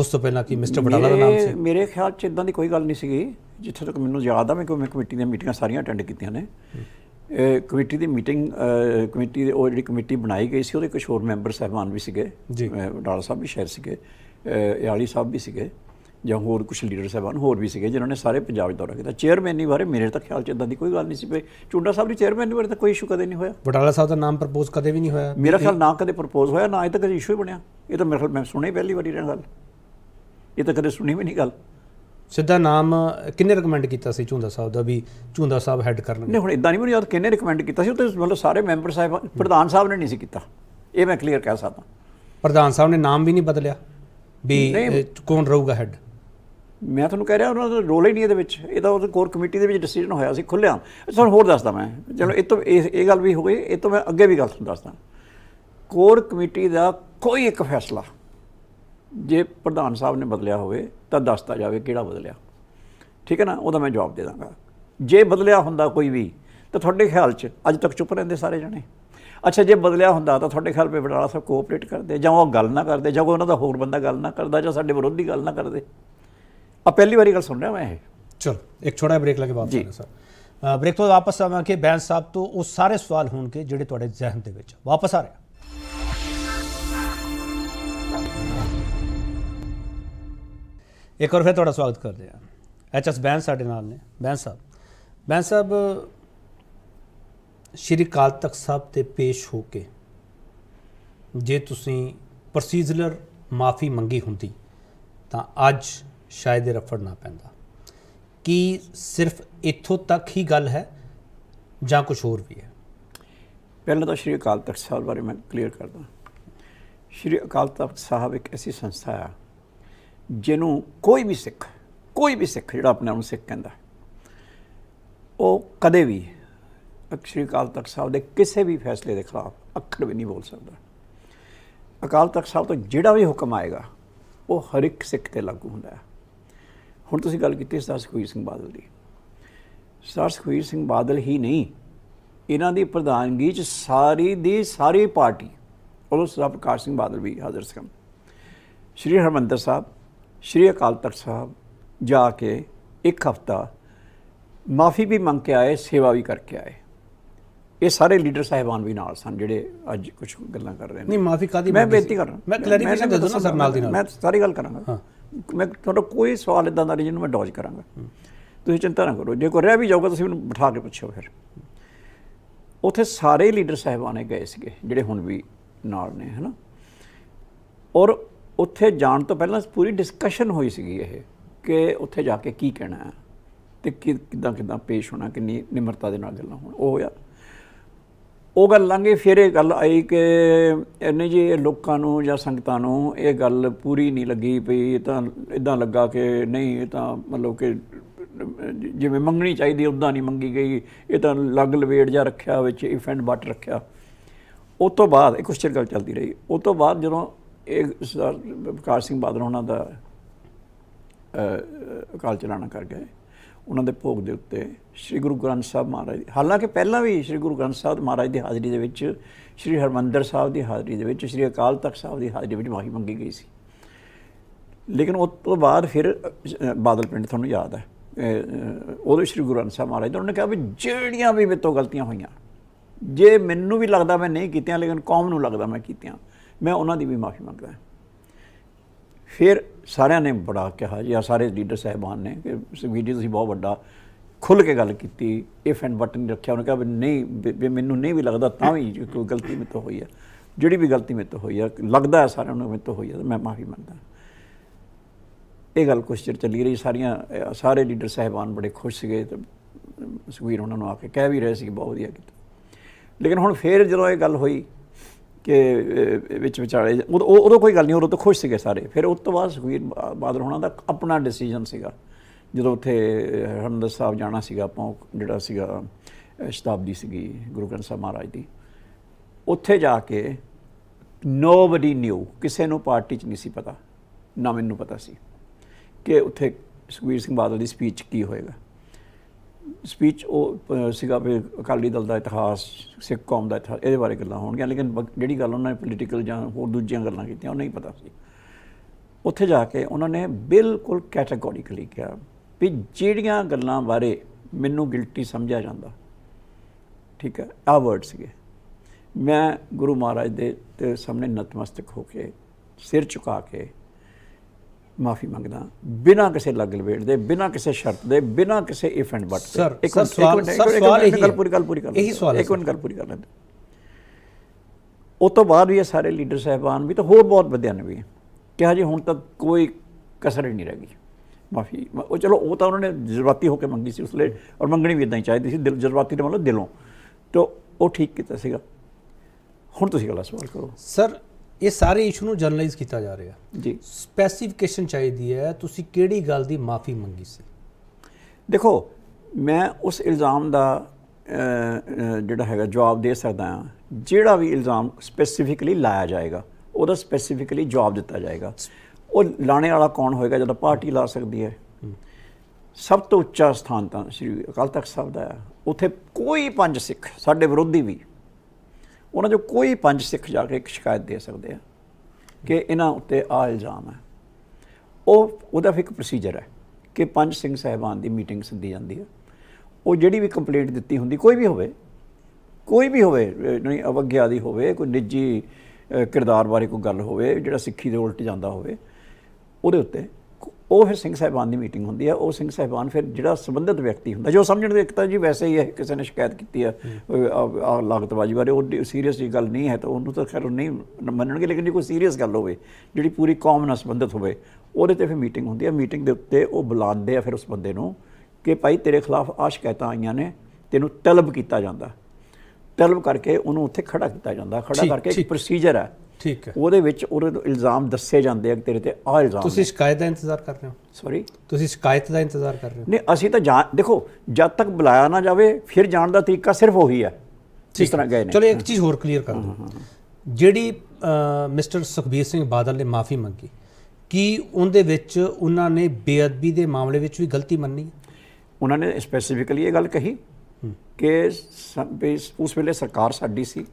ਉਸ ਤੋਂ ਪਹਿਲਾਂ ਕਿ ਮਿਸਟਰ ਬਟਾਲਾ ਦਾ ਨਾਮ ਸੀ ਮੇਰੇ ਖਿਆਲ 'ਚ ਇਦਾਂ ਦੀ ਕੋਈ ਗੱਲ ਨਹੀਂ ਸੀਗੀ ਜਿੱਥੇ ਤੱਕ ਮੈਨੂੰ ਯਾਦ ਆ ਮੈਂ ਕਿਉਂ ਮੈਂ ਕਮੇਟੀ ਦੀਆਂ ਮੀਟਿੰਗਾਂ ਸਾਰੀਆਂ ਅਟੈਂਡ ਕੀਤੀਆਂ ਨੇ ਕਮੇਟੀ ਦੀ ਮੀਟਿੰਗ ਕਮੇਟੀ ਦੇ ਉਹ ਜਿਹੜੀ ਕਮੇਟੀ ਬਣਾਈ ਗਈ ਸੀ ਉਹਦੇ ਕੁਝ ਹੋਰ ਮੈਂਬਰ ਸਹਿਬਾਨ ਵੀ ਸੀਗੇ ਜੀ ਸਾਹਿਬ ਵੀ ਸ਼ਹਿਰ ਸੀਗੇ ਯਾਲੀ ਸਾਹਿਬ ਵੀ ਸੀਗੇ ਜਾਂ ਹੋਰ ਕੁਝ ਲੀਡਰ ਸਹਿਬਾਨ ਹੋਰ ਵੀ ਸੀਗੇ ਜਿਨ੍ਹਾਂ ਨੇ ਸਾਰੇ ਪੰਜਾਬ ਦੇ ਦੌਰਾ ਕੀਤਾ ਚੇਅਰਮੈਨ ਨਹੀਂ ਬਾਰੇ ਮੇਰੇ ਤਾਂ ਖਿਆਲ ਚ ਇਦਾਂ ਦੀ ਕੋਈ ਗੱਲ ਨਹੀਂ ਸੀ ਪਈ ਚੁੰਡਾ ਸਾਹਿਬ ਦੀ ਚੇਅਰਮੈਨ ਬਾਰੇ ਤਾਂ ਕੋਈ ਇਸ਼ੂ ਕਦੇ ਨਹੀਂ ਹੋਇਆ ਬਟਾਲਾ ਸਾਹਿਬ ਦਾ ਨਾਮ ਪ੍ਰਪੋਜ਼ ਕਦੇ ਵੀ ਨਹੀਂ ਹੋਇਆ ਮੇਰਾ ਖਿਆਲ ਨਾ ਕਦੇ ਪ੍ਰਪੋਜ਼ ਹੋਇਆ ਨਾ ਅਜੇ ਤੱਕ ਇਸ਼ੂ ਹੀ ਬਣਿਆ ਇਹ ਤਾਂ ਮੇਰੇ ਖਿਆਲ ਮੈਂ ਸੁਣੀ ਪਹਿਲੀ ਵਾਰੀ ਰਹਿਣ ਗੱਲ ਇਹ ਤਾਂ ਕਦੇ ਸੁਣੀ ਵੀ ਨਹੀਂ ਗੱਲ ਸਿੱਧਾ ਨਾਮ ਕਿੰਨੇ ਰეკਮੈਂਡ ਕੀਤਾ ਸੀ ਝੁੰਦਾ ਸਾਹਿਬ ਦਾ ਵੀ ਝੁੰਦਾ ਸਾਹਿਬ ਹੈੱਡ ਕਰਨਗੇ ਨਹੀਂ ਹੁਣ ਇਦਾਂ ਨਹੀਂ ਮੈਨੂੰ ਯਾਦ ਕਿੰਨੇ ਰეკਮੈਂਡ ਕੀਤਾ ਸੀ ਉਹ ਤੇ ਮਤਲਬ ਸਾਰੇ ਮੈਂਬਰ ਸਾਹਿਬ ਪ੍ਰਧਾਨ ਸਾਹਿਬ ਨੇ ਨਹੀਂ ਸੀ ਕੀਤਾ ਇਹ ਮੈਂ ਕਲੀਅਰ ਕਹਿ ਸਕਦਾ ਪ੍ਰਧਾਨ ਸਾਹਿਬ ਨੇ ਨਾਮ ਵੀ ਨਹੀਂ ਬਦਲਿਆ ਵੀ ਕੌਣ ਰਹੂਗਾ ਹੈੱਡ ਮੈਂ ਤੁਹਾਨੂੰ ਕਹਿ ਰਿਹਾ ਉਹਨਾਂ ਦਾ ਰੋਲ ਹੀ ਨਹੀਂ ਇਹਦੇ ਵਿੱਚ ਇਹ ਤਾਂ ਉਹਦੇ ਕੋਰ ਕਮੇਟੀ ਦੇ ਵਿੱਚ ਡਿਸੀਜਨ ਹੋਇਆ ਸੀ ਖੁੱਲਿਆ ਤੁਹਾਨੂੰ ਹੋਰ ਦੱਸਦਾ ਮੈਂ ਚਲੋ ਇਹ ਤੋਂ ਇਹ ਗੱਲ ਵੀ ਹੋ ਗਈ ਇਹ ਤੋਂ ਮੈਂ ਅੱਗੇ ਵੀ ਗੱਲ ਤੁਹਾਨੂੰ ਦੱਸਦਾ ਕੋਰ ਕਮੇਟੀ ਦਾ ਕੋਈ ਇੱਕ ਫੈਸਲਾ ਜੇ ਪ੍ਰਧਾਨ ਸਾਹਿਬ ਨੇ ਬਦਲਿਆ ਹੋਵੇ ਤਾਂ ਦੱਸਤਾ ਜਾਵੇ ਕਿਹੜਾ ਬਦਲਿਆ ਠੀਕ ਹੈ ਨਾ ਉਹਦਾ ਮੈਂ ਜਵਾਬ ਦੇ ਦਾਂਗਾ ਜੇ ਬਦਲਿਆ ਹੁੰਦਾ ਕੋਈ ਵੀ ਤਾਂ ਤੁਹਾਡੇ ਖਿਆਲ 'ਚ ਅੱਜ ਤੱਕ ਚੁੱਪ ਰਹਿੰਦੇ ਸਾਰੇ ਜਣੇ ਅੱਛਾ ਜੇ ਬਦਲਿਆ ਹੁੰਦਾ ਤਾਂ ਤੁਹਾਡੇ ਖਿਆਲ 'ਤੇ ਬਟਾਲਾ ਸਾਹਿਬ ਕੋਆਪਰੇਟ ਕਰਦੇ ਜਾਂ ਉਹ ਗੱਲ ਨਾ ਕਰਦੇ ਜਾਂ ਉਹਨਾਂ ਦਾ ਹੋਰ ਬੰਦਾ ਗੱਲ ਨਾ ਕਰਦਾ ਜਾਂ ਸਾਡੇ ਵਿਰੋਧੀ ਗੱਲ ਨਾ ਕਰਦੇ ਆ ਪਹਿਲੀ ਵਾਰੀ ਗੱਲ ਸੁਣ ਰਿਹਾ ਮੈਂ ਇਹ ਚਲ ਇੱਕ ਛੋਟਾ ਬ੍ਰੇਕ ਲਾ ਕੇ ਵਾਪਸ ਕਰਦੇ ਸਰ ਬ੍ਰੇਕ ਤੋਂ ਵਾਪਸ ਆਵਾਂਗੇ ਬੈਂਸ ਸਾਹਿਬ ਤੋਂ ਉਹ ਸਾਰੇ ਸਵਾਲ ਹੋਣਗੇ ਜਿਹੜੇ ਤੁਹਾਡੇ ਜ਼ਿਹਨ ਦੇ ਵਿੱਚ ਵਾਪਸ ਆ ਰਹੇ ਇੱਕ ਵਾਰ ਫਿਰ ਤੁਹਾਡਾ ਸਵਾਗਤ ਕਰਦੇ ਆ ਐਚ ਐਸ ਬੈਂਸ ਸਾਡੇ ਨਾਲ ਨੇ ਬੈਂਸ ਸਾਹਿਬ ਬੈਂਸ ਸਾਹਿਬ ਸ਼੍ਰੀ ਕਾਲ ਤਖਤ ਸਾਹਿਬ ਤੇ ਪੇਸ਼ ਹੋ ਕੇ ਜੇ ਤੁਸੀਂ ਪ੍ਰੋਸੀਜਰਲ ਮਾਫੀ ਮੰਗੀ ਹੁੰਦੀ ਤਾਂ ਅੱਜ ਸ਼ਾਇਦ ਰਫੜ ਨਾ ਪੈਂਦਾ ਕੀ ਸਿਰਫ ਇੱਥੋਂ ਤੱਕ ਹੀ ਗੱਲ ਹੈ ਜਾਂ ਕੁਝ ਹੋਰ ਵੀ ਹੈ ਪਹਿਲਾਂ ਤਾਂ ਸ਼੍ਰੀ ਅਕਾਲ ਤਖਤ ਸਾਹਿਬ ਬਾਰੇ ਮੈਂ ਕਲੀਅਰ ਕਰਦਾ ਸ਼੍ਰੀ ਅਕਾਲ ਤਖਤ ਸਾਹਿਬ ਇੱਕ ਐਸੀ ਸੰਸਥਾ ਹੈ ਜਿਹਨੂੰ ਕੋਈ ਵੀ ਸਿੱਖ ਕੋਈ ਵੀ ਸਿੱਖ ਜਿਹੜਾ ਆਪਣੇ ਆਪ ਨੂੰ ਸਿੱਖ ਕਹਿੰਦਾ ਉਹ ਕਦੇ ਵੀ ਅਕਸ਼ਰੀ ਕਾਲ ਤਖਤ ਸਾਹਿਬ ਦੇ ਕਿਸੇ ਵੀ ਫੈਸਲੇ ਦੇ ਖਿਲਾਫ ਅੱਖਰ ਵੀ ਨਹੀਂ ਬੋਲ ਸਕਦਾ ਅਕਾਲ ਤਖਤ ਸਾਹਿਬ ਤੋਂ ਜਿਹੜਾ ਵੀ ਹੁਕਮ ਆਏਗਾ ਉਹ ਹਰ ਇੱਕ ਸਿੱਖ ਤੇ ਲਾਗੂ ਹੁੰਦਾ ਹੈ ਹੁਣ ਤੁਸੀਂ ਗੱਲ ਕੀਤੀ ਸਰਦਾਰ ਸੁਖਵੀਰ ਸਿੰਘ ਬਾਦਲ ਦੀ ਸਰਦਾਰ ਸੁਖਵੀਰ ਸਿੰਘ ਬਾਦਲ ਹੀ ਨਹੀਂ ਇਹਨਾਂ ਦੀ ਪ੍ਰਧਾਨਗੀ 'ਚ ਸਾਰੀ ਦੀ ਸਾਰੀ ਪਾਰਟੀ ਉਦੋਂ ਸਰਦਾਰ ਪ੍ਰਕਾਸ਼ ਸਿੰਘ ਬਾਦਲ ਵੀ ਹਾਜ਼ਰ ਸਨ ਸ਼੍ਰੀ ਹਰਮੰਦਰ ਸਾਹਿਬ ਸ਼੍ਰੀ ਅਕਾਲ ਤਖਤ ਸਾਹਿਬ ਜਾ ਕੇ ਇੱਕ ਹਫਤਾ ਮਾਫੀ ਵੀ ਮੰਗ ਕੇ ਆਏ ਸੇਵਾ ਵੀ ਕਰਕੇ ਆਏ ਇਹ ਸਾਰੇ ਲੀਡਰ ਸਾਹਿਬਾਨ ਵੀ ਨਾਲ ਸਨ ਜਿਹੜੇ ਅੱਜ ਕੁਝ ਗੱਲਾਂ ਕਰ ਰਹੇ ਨੇ ਨਹੀਂ ਮਾਫੀ ਕਾਦੀ ਮੈਂ ਬੇਨਤੀ ਕਰ ਰਿਹਾ ਮੈਂ ਕਲੈਰੀਫਿਕੇਸ਼ਨ ਦੇ ਦੋਨਾਂ ਸਰ ਨਾਲ ਦੀ ਨਾਲ ਮੈਂ ਸਾਰੀ ਗੱਲ ਕਰਾਂਗਾ ਮੈਂ ਤੁਹਾਡਾ ਕੋਈ ਸਵਾਲ ਇਦਾਂ ਦਾ ਨਹੀਂ ਜਿਹਨੂੰ ਮੈਂ ਡੌਜ ਕਰਾਂਗਾ ਤੁਸੀਂ ਚਿੰਤਾ ਨਾ ਕਰੋ ਜੇ ਕੋ ਰਿਹਾ ਵੀ ਜਾਊਗਾ ਤੁਸੀਂ ਮੈਨੂੰ ਬਿਠਾ ਕੇ ਪੁੱਛੋ ਫਿਰ ਉੱਥੇ ਸਾਰੇ ਲੀਡਰ ਸਾਹਿਬਾਨੇ ਗਏ ਸੀਗੇ ਜਿਹੜੇ ਹੁਣ ਵੀ ਨਾਲ ਨੇ ਹਨਾ ਔਰ ਉੱਥੇ ਜਾਣ ਤੋਂ ਪਹਿਲਾਂ ਪੂਰੀ ਡਿਸਕਸ਼ਨ ਹੋਈ ਸੀਗੀ ਇਹ ਕਿ ਉੱਥੇ ਜਾ ਕੇ ਕੀ ਕਹਿਣਾ ਹੈ ਤੇ ਕਿਦਾਂ ਕਿਦਾਂ ਪੇਸ਼ ਹੋਣਾ ਕਿੰਨੀ ਨਿਮਰਤਾ ਦੇ ਨਾਲ ਗੱਲਾਂ ਹੋਣ ਉਹ ਹੋਇਆ ਉਹ ਗੱਲ ਲੰਗੇ ਫਿਰ ਇਹ ਗੱਲ ਆਈ ਕਿ ਇਹਨੇ ਜੀ ਲੋਕਾਂ ਨੂੰ ਜਾਂ ਸੰਗਤਾਂ ਨੂੰ ਇਹ ਗੱਲ ਪੂਰੀ ਨਹੀਂ ਲੱਗੀ ਪਈ ਇਹ ਤਾਂ ਇਦਾਂ ਲੱਗਾ ਕਿ ਨਹੀਂ ਇਹ ਤਾਂ ਮਤਲਬ ਕਿ ਜਿਵੇਂ ਮੰਗਣੀ ਚਾਹੀਦੀ ਉਦਾਂ ਨਹੀਂ ਮੰਗੀ ਗਈ ਇਹ ਤਾਂ ਲੱਗ ਲਵੇੜ ਜਾਂ ਰੱਖਿਆ ਵਿੱਚ ਇਫੈਂਡ ਬਟ ਰੱਖਿਆ ਉਸ ਤੋਂ ਬਾਅਦ ਇਹ ਚਿਰ ਗੱਲ ਚੱਲਦੀ ਰਹੀ ਉਸ ਤੋਂ ਬਾਅਦ ਜਦੋਂ ਇਹ ਸਰ ਵਿਕਾਸ ਸਿੰਘ ਬਾਦਲ ਉਹਨਾਂ ਦਾ ਅਕਾਲ ਚਲਾਣਾ ਕਰ ਗਏ ਉਹਨਾਂ ਦੇ ਭੋਗ ਦੇ ਉੱਤੇ ਸ੍ਰੀ ਗੁਰੂ ਗ੍ਰੰਥ ਸਾਹਿਬ ਮਹਾਰਾਜ ਹਾਲਾਂਕਿ ਪਹਿਲਾਂ ਵੀ ਸ੍ਰੀ ਗੁਰੂ ਗ੍ਰੰਥ ਸਾਹਿਬ ਮਹਾਰਾਜ ਦੀ ਹਾਜ਼ਰੀ ਦੇ ਵਿੱਚ ਸ੍ਰੀ ਹਰਮੰਦਰ ਸਾਹਿਬ ਦੀ ਹਾਜ਼ਰੀ ਦੇ ਵਿੱਚ ਸ੍ਰੀ ਅਕਾਲ ਤਖਤ ਸਾਹਿਬ ਦੀ ਹਾਜ਼ਰੀ ਵਿੱਚ ਮਾਫੀ ਮੰਗੀ ਗਈ ਸੀ ਲੇਕਿਨ ਉਸ ਤੋਂ ਬਾਅਦ ਫਿਰ ਬਾਦਲ ਪਿੰਡ ਤੁਹਾਨੂੰ ਯਾਦ ਹੈ ਉਹਦੇ ਸ੍ਰੀ ਗੁਰੂ ਗ੍ਰੰਥ ਸਾਹਿਬ ਮਹਾਰਾਜ ਉਹਨਾਂ ਨੇ ਕਿਹਾ ਵੀ ਜਿਹੜੀਆਂ ਵੀ ਮੇਤੋਂ ਗਲਤੀਆਂ ਹੋਈਆਂ ਜੇ ਮੈਨੂੰ ਵੀ ਲੱਗਦਾ ਮੈਂ ਨਹੀਂ ਕੀਤੀਆਂ ਲੇਕਿਨ ਕੌਮ ਨੂੰ ਲੱਗਦਾ ਮੈਂ ਕੀਤੀਆਂ ਮੈਂ ਉਹਨਾਂ ਦੀ ਵੀ ਮਾਫੀ ਮੰਗਦਾ ਫਿਰ ਸਾਰਿਆਂ ਨੇ ਬੜਾ ਕਿਹਾ ਜਾਂ ਸਾਰੇ ਲੀਡਰ ਸਹਿਬਾਨ ਨੇ ਕਿ ਵੀਡੀਓ ਜੀ ਤੁਸੀਂ ਬਹੁਤ ਵੱਡਾ ਖੁੱਲ ਕੇ ਗੱਲ ਕੀਤੀ ਇਫ ਐਂਡ ਬਟਨ ਨਹੀਂ ਰੱਖਿਆ ਉਹਨੇ ਕਿਹਾ ਵੀ ਨਹੀਂ ਵੀ ਮੈਨੂੰ ਨਹੀਂ ਵੀ ਲੱਗਦਾ ਤਾਂ ਵੀ ਕੋਈ ਗਲਤੀ ਮੇਤੋਂ ਹੋਈ ਹੈ ਜਿਹੜੀ ਵੀ ਗਲਤੀ ਮੇਤੋਂ ਹੋਈ ਹੈ ਲੱਗਦਾ ਹੈ ਸਾਰਿਆਂ ਨੂੰ ਮੇਤੋਂ ਹੋਈ ਹੈ ਮੈਂ ਮਾਫੀ ਮੰਗਦਾ ਇਹ ਗੱਲ ਕੁਛ ਚਿਰ ਚੱਲੀ ਰਹੀ ਸਾਰੀਆਂ ਸਾਰੇ ਲੀਡਰ ਸਹਿਬਾਨ ਬੜੇ ਖੁਸ਼ ਸੀਗੇ ਤੇ ਸੁਖਬੀਰ ਉਹਨਾਂ ਨੂੰ ਆ ਕੇ ਕਹਿ ਵੀ ਰਹੇ ਸੀ ਬਹੁਤ ਵਧੀਆ ਕੀਤਾ ਲੇਕਿਨ ਹੁਣ ਫੇਰ ਜਦੋਂ ਇਹ ਗੱਲ ਹੋਈ ਕਿ ਵਿੱਚ ਵਿਚਾਲੇ ਉਹ ਉਹਦਾ ਕੋਈ ਗੱਲ ਨਹੀਂ ਉਹ ਤਾਂ ਖੁਸ਼ ਸੀਗੇ ਸਾਰੇ ਫਿਰ ਉਸ ਤੋਂ ਬਾਅਦ ਸੁਖਵੀਰ ਬਾਦਲ ਹੋਣਾ ਦਾ ਆਪਣਾ ਡਿਸੀਜਨ ਸੀਗਾ ਜਦੋਂ ਉੱਥੇ ਹਰਮੰਦਰ ਸਾਹਿਬ ਜਾਣਾ ਸੀਗਾ ਆਪਾਂ ਜਿਹੜਾ ਸੀਗਾ ਸ਼ਤਾਬਦੀ ਸੀਗੀ ਗੁਰੂ ਗ੍ਰੰਥ ਸਾਹਿਬ ਮਹਾਰਾਜ ਦੀ ਉੱਥੇ ਜਾ ਕੇ ਨੋਬਡੀ ਨਿਊ ਕਿਸੇ ਨੂੰ ਪਾਰਟੀ 'ਚ ਨਹੀਂ ਸੀ ਪਤਾ ਨਾ ਮੈਨੂੰ ਪਤਾ ਸੀ ਕਿ ਉੱਥੇ ਸੁਖਵੀਰ ਸਿੰਘ ਬਾਦਲ ਦੀ ਸਪੀਚ ਕੀ ਹੋਏਗਾ ਸਪੀਚ ਉਹ ਸੀਗਾ ਵੀ ਅਕਾਲੀ ਦਲ ਦਾ ਇਤਿਹਾਸ ਸਿੱਖ ਕੌਮ ਦਾ ਇਤਿਹਾਸ ਇਹਦੇ ਬਾਰੇ ਗੱਲਾਂ ਹੋਣਗੀਆਂ ਲੇਕਿਨ ਜਿਹੜੀ ਗੱਲ ਉਹਨਾਂ ਨੇ ਪੋਲੀਟੀਕਲ ਜਾਂ ਹੋਰ ਦੂਜੀਆਂ ਗੱਲਾਂ ਕੀਤੀਆਂ ਉਹ ਨਹੀਂ ਪਤਾ ਸੀ ਉੱਥੇ ਜਾ ਕੇ ਉਹਨਾਂ ਨੇ ਬਿਲਕੁਲ ਕੈਟਾਗੋਰੀਕਲੀ ਕਿਹਾ ਵੀ ਜਿਹੜੀਆਂ ਗੱਲਾਂ ਬਾਰੇ ਮੈਨੂੰ ਗਿਲਟੀ ਸਮਝਿਆ ਜਾਂਦਾ ਠੀਕ ਹੈ ਆ ਵਰਡ ਸੀਗੇ ਮੈਂ ਗੁਰੂ ਮਹਾਰਾਜ ਦੇ ਸਾਹਮਣੇ ਨਤਮਸਤਕ ਹੋ ਕੇ ਸਿਰ ਝੁਕਾ ਕੇ ਮਾਫੀ ਮੰਗਦਾ ਬਿਨਾ ਕਿਸੇ ਲੱਗ ਲਵੇੜ ਦੇ ਬਿਨਾ ਕਿਸੇ ਸ਼ਰਤ ਦੇ ਬਿਨਾ ਕਿਸੇ ਇਫ ਐਂਡ ਬਟ ਸਰ ਇੱਕ ਸਵਾਲ ਸਵਾਲ ਇਹ ਗੱਲ ਪੂਰੀ ਗੱਲ ਪੂਰੀ ਕਰ ਇਹੀ ਸਵਾਲ ਇੱਕ ਵਾਰ ਗੱਲ ਪੂਰੀ ਕਰ ਲੈਂਦੇ ਉਹ ਤੋਂ ਬਾਅਦ ਵੀ ਇਹ ਸਾਰੇ ਲੀਡਰ ਸਹਿਬਾਨ ਵੀ ਤਾਂ ਹੋਰ ਬਹੁਤ ਵਧਿਆ ਨੇ ਵੀ ਕਿਹਾ ਜੀ ਹੁਣ ਤੱਕ ਕੋਈ ਕਸਰ ਹੀ ਨਹੀਂ ਰਹਿ ਗਈ ਮਾਫੀ ਉਹ ਚਲੋ ਉਹ ਤਾਂ ਉਹਨਾਂ ਨੇ ਜਜ਼ਬਾਤੀ ਹੋ ਕੇ ਮੰਗੀ ਸੀ ਉਸ ਲਈ ਔਰ ਮੰਗਣੀ ਵੀ ਇਦਾਂ ਹੀ ਚਾਹੀਦੀ ਸੀ ਦਿਲ ਜਜ਼ਬਾਤੀ ਦੇ ਮਤਲਬ ਦਿਲੋਂ ਤੋਂ ਉਹ ਠੀਕ ਕੀਤਾ ਸੀਗਾ ਹੁਣ ਤੁਸੀਂ ਗੱਲ ਸਵਾਲ ਕਰੋ ਸਰ ਇਹ ਸਾਰੇ ਇਸ਼ੂ ਨੂੰ ਜਰਨਲਾਈਜ਼ ਕੀਤਾ ਜਾ ਰਿਹਾ ਜੀ ਸਪੈਸੀਫਿਕੇਸ਼ਨ ਚਾਹੀਦੀ ਹੈ ਤੁਸੀਂ ਕਿਹੜੀ ਗੱਲ ਦੀ ਮਾਫੀ ਮੰਗੀ ਸੀ ਦੇਖੋ ਮੈਂ ਉਸ ਇਲਜ਼ਾਮ ਦਾ ਜਿਹੜਾ ਹੈਗਾ ਜਵਾਬ ਦੇ ਸਕਦਾ ਹਾਂ ਜਿਹੜਾ ਵੀ ਇਲਜ਼ਾਮ ਸਪੈਸੀਫਿਕਲੀ ਲਾਇਆ ਜਾਏਗਾ ਉਹਦਾ ਸਪੈਸੀਫਿਕਲੀ ਜਵਾਬ ਦਿੱਤਾ ਜਾਏਗਾ ਉਹ ਲਾਣੇ ਵਾਲਾ ਕੌਣ ਹੋਏਗਾ ਜਦੋਂ ਪਾਰਟੀ ਲਾ ਸਕਦੀ ਹੈ ਸਭ ਤੋਂ ਉੱਚਾ ਸਥਾਨ ਤਾਂ ਸ੍ਰੀ ਅਕਾਲ ਤਖਤ ਸਾਹਿਬ ਦਾ ਹੈ ਉੱਥੇ ਕੋਈ ਪੰਜ ਸਿੱਖ ਸਾਡੇ ਵਿਰੋਧੀ ਵੀ ਉਹਨਾਂ ਜੋ ਕੋਈ ਪੰਜ ਸਿੱਖ ਜਾ ਕੇ ਇੱਕ ਸ਼ਿਕਾਇਤ ਦੇ ਸਕਦੇ ਆ ਕਿ ਇਹਨਾਂ ਉੱਤੇ ਆ ਇਲਜ਼ਾਮ ਹੈ ਉਹ ਉਹਦਾ ਇੱਕ ਪ੍ਰੋਸੀਜਰ ਹੈ ਕਿ ਪੰਜ ਸਿੰਘ ਸਹਿਬਾਨ ਦੀ ਮੀਟਿੰਗ ਸੱਦੀ ਜਾਂਦੀ ਹੈ ਉਹ ਜਿਹੜੀ ਵੀ ਕੰਪਲੇਂਟ ਦਿੱਤੀ ਹੁੰਦੀ ਕੋਈ ਵੀ ਹੋਵੇ ਕੋਈ ਵੀ ਹੋਵੇ ਨਹੀਂ ਅਵਗਿਆ ਦੀ ਹੋਵੇ ਕੋਈ ਨਿੱਜੀ ਕਿਰਦਾਰ ਬਾਰੇ ਕੋਈ ਗੱਲ ਹੋਵੇ ਜਿਹੜਾ ਸਿੱਖੀ ਦੇ ਉਲਟ ਜਾਂਦਾ ਹੋਵੇ ਉਹਦੇ ਉੱਤੇ ਉਹ ਫਿਰ ਸਿੰਘ ਸਾਹਿਬਾਨ ਦੀ ਮੀਟਿੰਗ ਹੁੰਦੀ ਹੈ ਉਹ ਸਿੰਘ ਸਾਹਿਬਾਨ ਫਿਰ ਜਿਹੜਾ ਸੰਬੰਧਿਤ ਵਿਅਕਤੀ ਹੁੰਦਾ ਜੋ ਸਮਝਣ ਦੇ ਇੱਕ ਤਾਂ ਜੀ ਵੈਸੇ ਹੀ ਹੈ ਕਿਸੇ ਨੇ ਸ਼ਿਕਾਇਤ ਕੀਤੀ ਹੈ ਆ ਲਾਗਤਬਾਜੀ ਬਾਰੇ ਉਹ ਸੀਰੀਅਸ ਜੀ ਗੱਲ ਨਹੀਂ ਹੈ ਤਾਂ ਉਹਨੂੰ ਤਾਂ ਖੈਰ ਨਹੀਂ ਮੰਨਣਗੇ ਲੇਕਿਨ ਜੇ ਕੋਈ ਸੀਰੀਅਸ ਗੱਲ ਹੋਵੇ ਜਿਹੜੀ ਪੂਰੀ ਕੌਮ ਨਾਲ ਸੰਬੰਧਿਤ ਹੋਵੇ ਉਹਦੇ ਤੇ ਫਿਰ ਮੀਟਿੰਗ ਹੁੰਦੀ ਹੈ ਮੀਟਿੰਗ ਦੇ ਉੱਤੇ ਉਹ ਬੁਲਾਉਂਦੇ ਆ ਫਿਰ ਉਸ ਬੰਦੇ ਨੂੰ ਕਿ ਭਾਈ ਤੇਰੇ ਖਿਲਾਫ ਆ ਸ਼ਿਕਾਇਤਾਂ ਆਈਆਂ ਨੇ ਤੈਨੂੰ ਤਲਬ ਕੀਤਾ ਜਾਂਦਾ ਤਲਬ ਕਰਕੇ ਉਹਨੂੰ ਉੱਥੇ ਖੜਾ ਕੀਤਾ ਜਾਂਦਾ ਖੜਾ ਕਰਕੇ ਇੱਕ ਪ੍ਰੋਸੀਜਰ ਹੈ ਠੀਕ ਹੈ ਉਹਦੇ ਵਿੱਚ ਉਹਦੇ ਨੂੰ ਇਲਜ਼ਾਮ ਦੱਸੇ ਜਾਂਦੇ ਆ ਤੇਰੇ ਤੇ ਆ ਇਲਜ਼ਾਮ ਤੁਸੀਂ ਸ਼ਿਕਾਇਤ ਦਾ ਇੰਤਜ਼ਾਰ ਕਰ ਰਹੇ ਹੋ ਸੌਰੀ ਤੁਸੀਂ ਸ਼ਿਕਾਇਤ ਦਾ ਇੰਤਜ਼ਾਰ ਕਰ ਰਹੇ ਹੋ ਨਹੀਂ ਅਸੀਂ ਤਾਂ ਜਾਂ ਦੇਖੋ ਜਦ ਤੱਕ ਬੁਲਾਇਆ ਨਾ ਜਾਵੇ ਫਿਰ ਜਾਣ ਦਾ ਤਰੀਕਾ ਸਿਰਫ ਉਹੀ ਹੈ ਇਸ ਤਰ੍ਹਾਂ ਗਏ ਨੇ ਚਲੋ ਇੱਕ ਚੀਜ਼ ਹੋਰ ਕਲੀਅਰ ਕਰ ਦੋ ਜਿਹੜੀ ਮਿਸਟਰ ਸੁਖਬੀਰ ਸਿੰਘ ਬਾਦਲ ਨੇ ਮਾਫੀ ਮੰਗੀ ਕਿ ਉਹਦੇ ਵਿੱਚ ਉਹਨਾਂ ਨੇ ਬੇਅਦਬੀ ਦੇ ਮਾਮਲੇ ਵਿੱਚ ਵੀ ਗਲਤੀ ਮੰਨੀ ਉਹਨਾਂ ਨੇ ਸਪੈਸੀਫਿਕਲੀ ਇਹ ਗੱਲ ਕਹੀ ਕਿ ਉਸ ਵੇਲੇ ਸਰਕਾਰ ਸਾਡੀ ਸੀ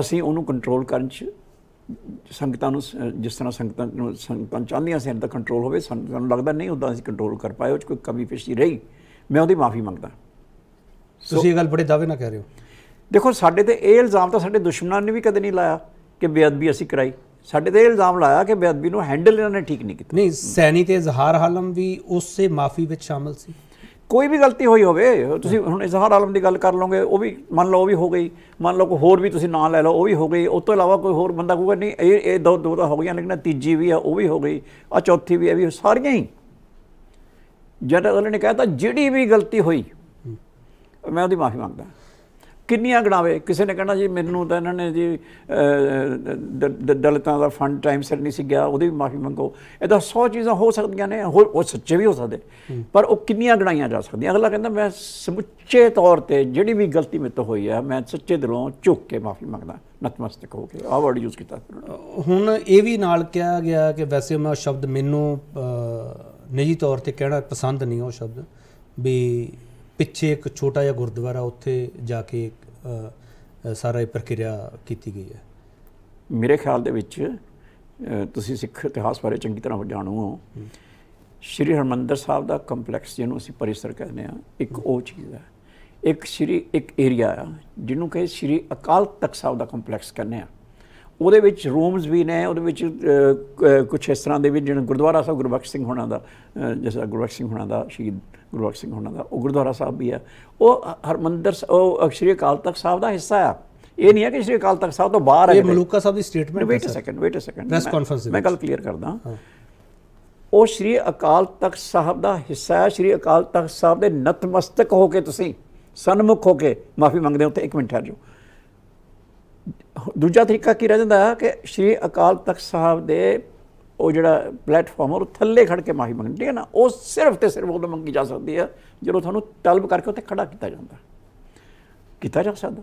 ਅਸੀਂ ਉਹਨੂੰ ਕੰਟਰੋਲ ਕਰਨ 'ਚ ਸੰਗਤਾਂ ਨੂੰ ਜਿਸ ਤਰ੍ਹਾਂ ਸੰਗਤਾਂ ਨੂੰ ਸੰਗਤਾਂ ਚਾਹੁੰਦੀਆਂ ਸੀ ਇਹਦਾ ਕੰਟਰੋਲ ਹੋਵੇ ਸਾਨੂੰ ਲੱਗਦਾ ਨਹੀਂ ਉਦਾਂ ਅਸੀਂ ਕੰਟਰੋਲ ਕਰ ਪਾਏ ਉਹ 'ਚ ਕੋਈ ਕਮੀ ਪੇਸ਼ੀ ਰਹੀ ਮੈਂ ਉਹਦੀ ਮਾਫੀ ਮੰਗਦਾ ਤੁਸੀਂ ਇਹ ਗੱਲ ਬੜੇ ਦਾਅਵੇ ਨਾਲ ਕਹਿ ਰਹੇ ਹੋ ਦੇਖੋ ਸਾਡੇ ਤੇ ਇਹ ਇਲਜ਼ਾਮ ਤਾਂ ਸਾਡੇ ਦੁਸ਼ਮਣਾਂ ਨੇ ਵੀ ਕਦੇ ਨਹੀਂ ਲਾਇਆ ਕਿ ਬੇਅਦਬੀ ਅਸੀਂ ਕਰਾਈ ਸਾਡੇ ਤੇ ਇਲਜ਼ਾਮ ਲਾਇਆ ਕਿ ਬੇਅਦਬੀ ਨੂੰ ਹੈਂਡਲ ਇਹਨਾਂ ਨੇ ਠੀਕ ਨਹੀਂ ਕੀਤਾ ਨਹੀਂ ਸੈਣੀ ਤੇ ਜ਼ਹਾਰ ਹਾਲਮ ਵੀ ਉਸੇ ਮਾਫੀ ਵਿੱਚ ਸ਼ਾਮਲ ਸੀ ਕੋਈ ਵੀ ਗਲਤੀ ਹੋਈ ਹੋਵੇ ਤੁਸੀਂ ਹੁਣ ਇਜ਼ਹਾਰ ਆਲਮ ਦੀ ਗੱਲ ਕਰ ਲਓਗੇ ਉਹ ਵੀ ਮੰਨ ਲਓ ਉਹ ਵੀ ਹੋ ਗਈ ਮੰਨ ਲਓ ਕੋਈ ਹੋਰ ਵੀ ਤੁਸੀਂ ਨਾਂ ਲੈ ਲਓ ਉਹ ਵੀ ਹੋ ਗਈ ਉਸ ਤੋਂ ਇਲਾਵਾ ਕੋਈ ਹੋਰ ਬੰਦਾ ਕਹੂਗਾ ਨਹੀਂ ਇਹ ਇਹ ਦੋ ਦੋ ਤਾਂ ਹੋ ਗਈਆਂ ਲੇਕਿਨ ਤੀਜੀ ਵੀ ਆ ਉਹ ਵੀ ਹੋ ਗਈ ਆ ਚੌਥੀ ਵੀ ਆ ਵੀ ਸਾਰੀਆਂ ਹੀ ਜਦ ਅਗਲੇ ਨੇ ਕਹਿਤਾ ਜਿਹੜੀ ਵੀ ਗਲਤੀ ਹੋਈ ਮੈਂ ਉਹਦੀ ਮਾਫੀ ਮੰਗਦਾ ਕਿੰਨੀਆਂ ਗਣਾਵੇ ਕਿਸੇ ਨੇ ਕਹਿਣਾ ਜੀ ਮੈਨੂੰ ਤਾਂ ਇਹਨਾਂ ਨੇ ਜੀ ਦਲਤਾਂ ਦਾ ਫੰਡ ਟਾਈਮ ਸਿਰ ਨਹੀਂ ਸੀ ਗਿਆ ਉਹਦੀ ਵੀ ਮਾਫੀ ਮੰਗੋ ਇਹਦਾ 100 ਚੀਜ਼ਾਂ ਹੋ ਸਕਦੀਆਂ ਨੇ ਉਹ ਸੱਚੇ ਵੀ ਹੋ ਸਕਦੇ ਪਰ ਉਹ ਕਿੰਨੀਆਂ ਗਣਾਈਆਂ ਜਾ ਸਕਦੀਆਂ ਅਗਲਾ ਕਹਿੰਦਾ ਮੈਂ ਸਮੁੱਚੇ ਤੌਰ ਤੇ ਜਿਹੜੀ ਵੀ ਗਲਤੀ ਮੇਰੇ ਤੋਂ ਹੋਈ ਹੈ ਮੈਂ ਸੱਚੇ ਦਿਲੋਂ ਝੁੱਕ ਕੇ ਮਾਫੀ ਮੰਗਦਾ ਨਤਮਸਤਕ ਹੋ ਕੇ ਆ ਵਰਡ ਯੂਜ਼ ਕੀਤਾ ਹੁਣ ਇਹ ਵੀ ਨਾਲ ਕਿਹਾ ਗਿਆ ਕਿ ਵੈਸੇ ਮੈਂ ਸ਼ਬਦ ਮੈਨੂੰ ਨਿੱਜੀ ਤੌਰ ਤੇ ਕਹਿਣਾ ਪਸੰਦ ਨਹੀਂ ਉਹ ਸ਼ਬਦ ਵੀ ਪਿੱਛੇ ਇੱਕ ਛੋਟਾ ਜਿਹਾ ਗੁਰਦੁਆਰਾ ਉੱਥੇ ਜਾ ਕੇ ਸਾਰਾ ਇਹ ਪ੍ਰਕਿਰਿਆ ਕੀਤੀ ਗਈ ਹੈ ਮੇਰੇ ਖਿਆਲ ਦੇ ਵਿੱਚ ਤੁਸੀਂ ਸਿੱਖ ਇਤਿਹਾਸ ਬਾਰੇ ਚੰਗੀ ਤਰ੍ਹਾਂ ਜਾਣੂ ਹੋ ਸ਼੍ਰੀ ਹਰਮੰਦਰ ਸਾਹਿਬ ਦਾ ਕੰਪਲੈਕਸ ਜਿਹਨੂੰ ਅਸੀਂ ਪਰਿਸਰ ਕਹਿੰਦੇ ਆ ਇੱਕ ਉਹ ਚੀਜ਼ ਹੈ ਇੱਕ ਸ਼੍ਰੀ ਇੱਕ ਏਰੀਆ ਆ ਜਿਹਨੂੰ ਕਹੇ ਸ਼੍ਰੀ ਅਕਾਲ ਤਖਤ ਸਾਹਿਬ ਦਾ ਕੰਪਲੈਕਸ ਕਹਿੰਦੇ ਆ ਉਹਦੇ ਵਿੱਚ ਰੂਮਸ ਵੀ ਨੇ ਉਹਦੇ ਵਿੱਚ ਕੁਝ ਇਸ ਤਰ੍ਹਾਂ ਦੇ ਵੀ ਜਿਹਨਾਂ ਗੁਰਦੁਆਰਾ ਸਾਹਿਬ ਗੁਰਬਖਸ਼ ਸਿੰਘ ਹੋਣਾ ਦਾ ਜਿਸ ਗੁਰਬਖਸ਼ ਸਿੰਘ ਹੋਣਾ ਦਾ ਸ਼ਹੀਦ ਗੁਰਬਖਸ਼ ਸਿੰਘ ਹੁਣਾਂ ਦਾ ਉਹ ਗੁਰਦੁਆਰਾ ਸਾਹਿਬ ਵੀ ਆ ਉਹ ਹਰਮੰਦਰ ਉਹ ਅਕਸ਼ਰੀ ਅਕਾਲ ਤਖਤ ਸਾਹਿਬ ਦਾ ਹਿੱਸਾ ਆ ਇਹ ਨਹੀਂ ਹੈ ਕਿ ਸ਼੍ਰੀ ਅਕਾਲ ਤਖਤ ਸਾਹਿਬ ਤੋਂ ਬਾਹਰ ਹੈ ਇਹ ਮਲੂਕਾ ਸਾਹਿਬ ਦੀ statement wait a second wait a second press conference ਮੈਂ ਗੱਲ ਕਲੀਅਰ ਕਰਦਾ ਉਹ ਸ਼੍ਰੀ ਅਕਾਲ ਤਖਤ ਸਾਹਿਬ ਦਾ ਹਿੱਸਾ ਹੈ ਸ਼੍ਰੀ ਅਕਾਲ ਤਖਤ ਸਾਹਿਬ ਦੇ ਨਤਮਸਤਕ ਹੋ ਕੇ ਤੁਸੀਂ ਸਨਮੁਖ ਹੋ ਕੇ ਮਾਫੀ ਮੰਗਦੇ ਹੋ ਤੇ ਇੱਕ ਮਿੰਟ ਠਹਿਰ ਜਾਓ ਦੂਜਾ ਤਰੀਕਾ ਕੀ ਰਹਿ ਜਾਂਦਾ ਹੈ ਕਿ ਸ਼੍ਰੀ ਅਕਾਲ ਤਖਤ ਸਾਹਿਬ ਦੇ ਉਹ ਜਿਹੜਾ ਪਲੇਟਫਾਰਮ ਉਹ ਥੱਲੇ ਖੜ ਕੇ ਮਾਫੀ ਮੰਗਦੀ ਹੈ ਨਾ ਉਹ ਸਿਰਫ ਤੇ ਸਿਰਫ ਉਦੋਂ ਮੰਗੀ ਜਾ ਸਕਦੀ ਹੈ ਜਦੋਂ ਤੁਹਾਨੂੰ ਤਲਬ ਕਰਕੇ ਉੱਤੇ ਖੜਾ ਕੀਤਾ ਜਾਂਦਾ ਕੀਤਾ ਜਾ ਸਕਦਾ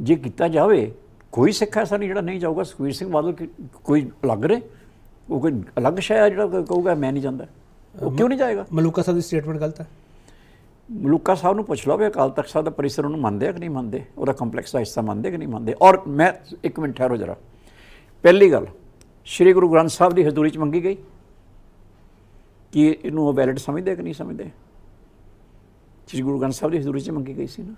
ਜੇ ਕੀਤਾ ਜਾਵੇ ਕੋਈ ਸਿੱਖ ਐਸਾ ਨਹੀਂ ਜਿਹੜਾ ਨਹੀਂ ਜਾਊਗਾ ਸੁਖਵੀਰ ਸਿੰਘ ਬਾਦਲ ਕੋਈ ਅਲੱਗ ਰਹੇ ਉਹ ਕੋਈ ਅਲੱਗ ਸ਼ਾਇਆ ਜਿਹੜਾ ਕਹੂਗਾ ਮੈਂ ਨਹੀਂ ਜਾਂਦਾ ਉਹ ਕਿਉਂ ਨਹੀਂ ਜਾਏਗਾ ਮਲੂਕਾ ਸਾਹਿਬ ਦੀ ਸਟੇਟਮੈਂਟ ਗਲਤ ਹੈ ਮਲੂਕਾ ਸਾਹਿਬ ਨੂੰ ਪੁੱਛ ਲਓ ਵੀ ਅਕਾਲ ਤਖਤ ਸਾਹਿਬ ਦਾ ਪਰਿਸਰ ਉਹਨੂੰ ਮੰਨਦੇ ਆ ਕਿ ਨਹੀਂ ਮੰਨਦੇ ਉਹਦਾ ਕੰਪਲੈਕਸ ਦਾ ਹਿੱਸਾ ਮੰਨਦੇ ਕਿ ਨਹੀਂ ਮੰਨਦੇ ਔਰ ਮੈਂ ਇੱਕ ਮਿੰਟ ਠਹਿਰੋ ਜਰਾ ਪਹਿਲੀ ਗੱਲ ਸ਼੍ਰੀ ਗੁਰੂ ਗ੍ਰੰਥ ਸਾਹਿਬ ਦੀ ਹਜ਼ੂਰੀ 'ਚ ਮੰਗੀ ਗਈ ਕਿ ਇਹਨੂੰ ਉਹ ਵੈਲਿਡ ਸਮਝਦੇ ਕਿ ਨਹੀਂ ਸਮਝਦੇ ਸ਼੍ਰੀ ਗੁਰੂ ਗ੍ਰੰਥ ਸਾਹਿਬ ਦੀ ਹਜ਼ੂਰੀ 'ਚ ਮੰਗੀ ਗਈ ਸੀ ਨਾ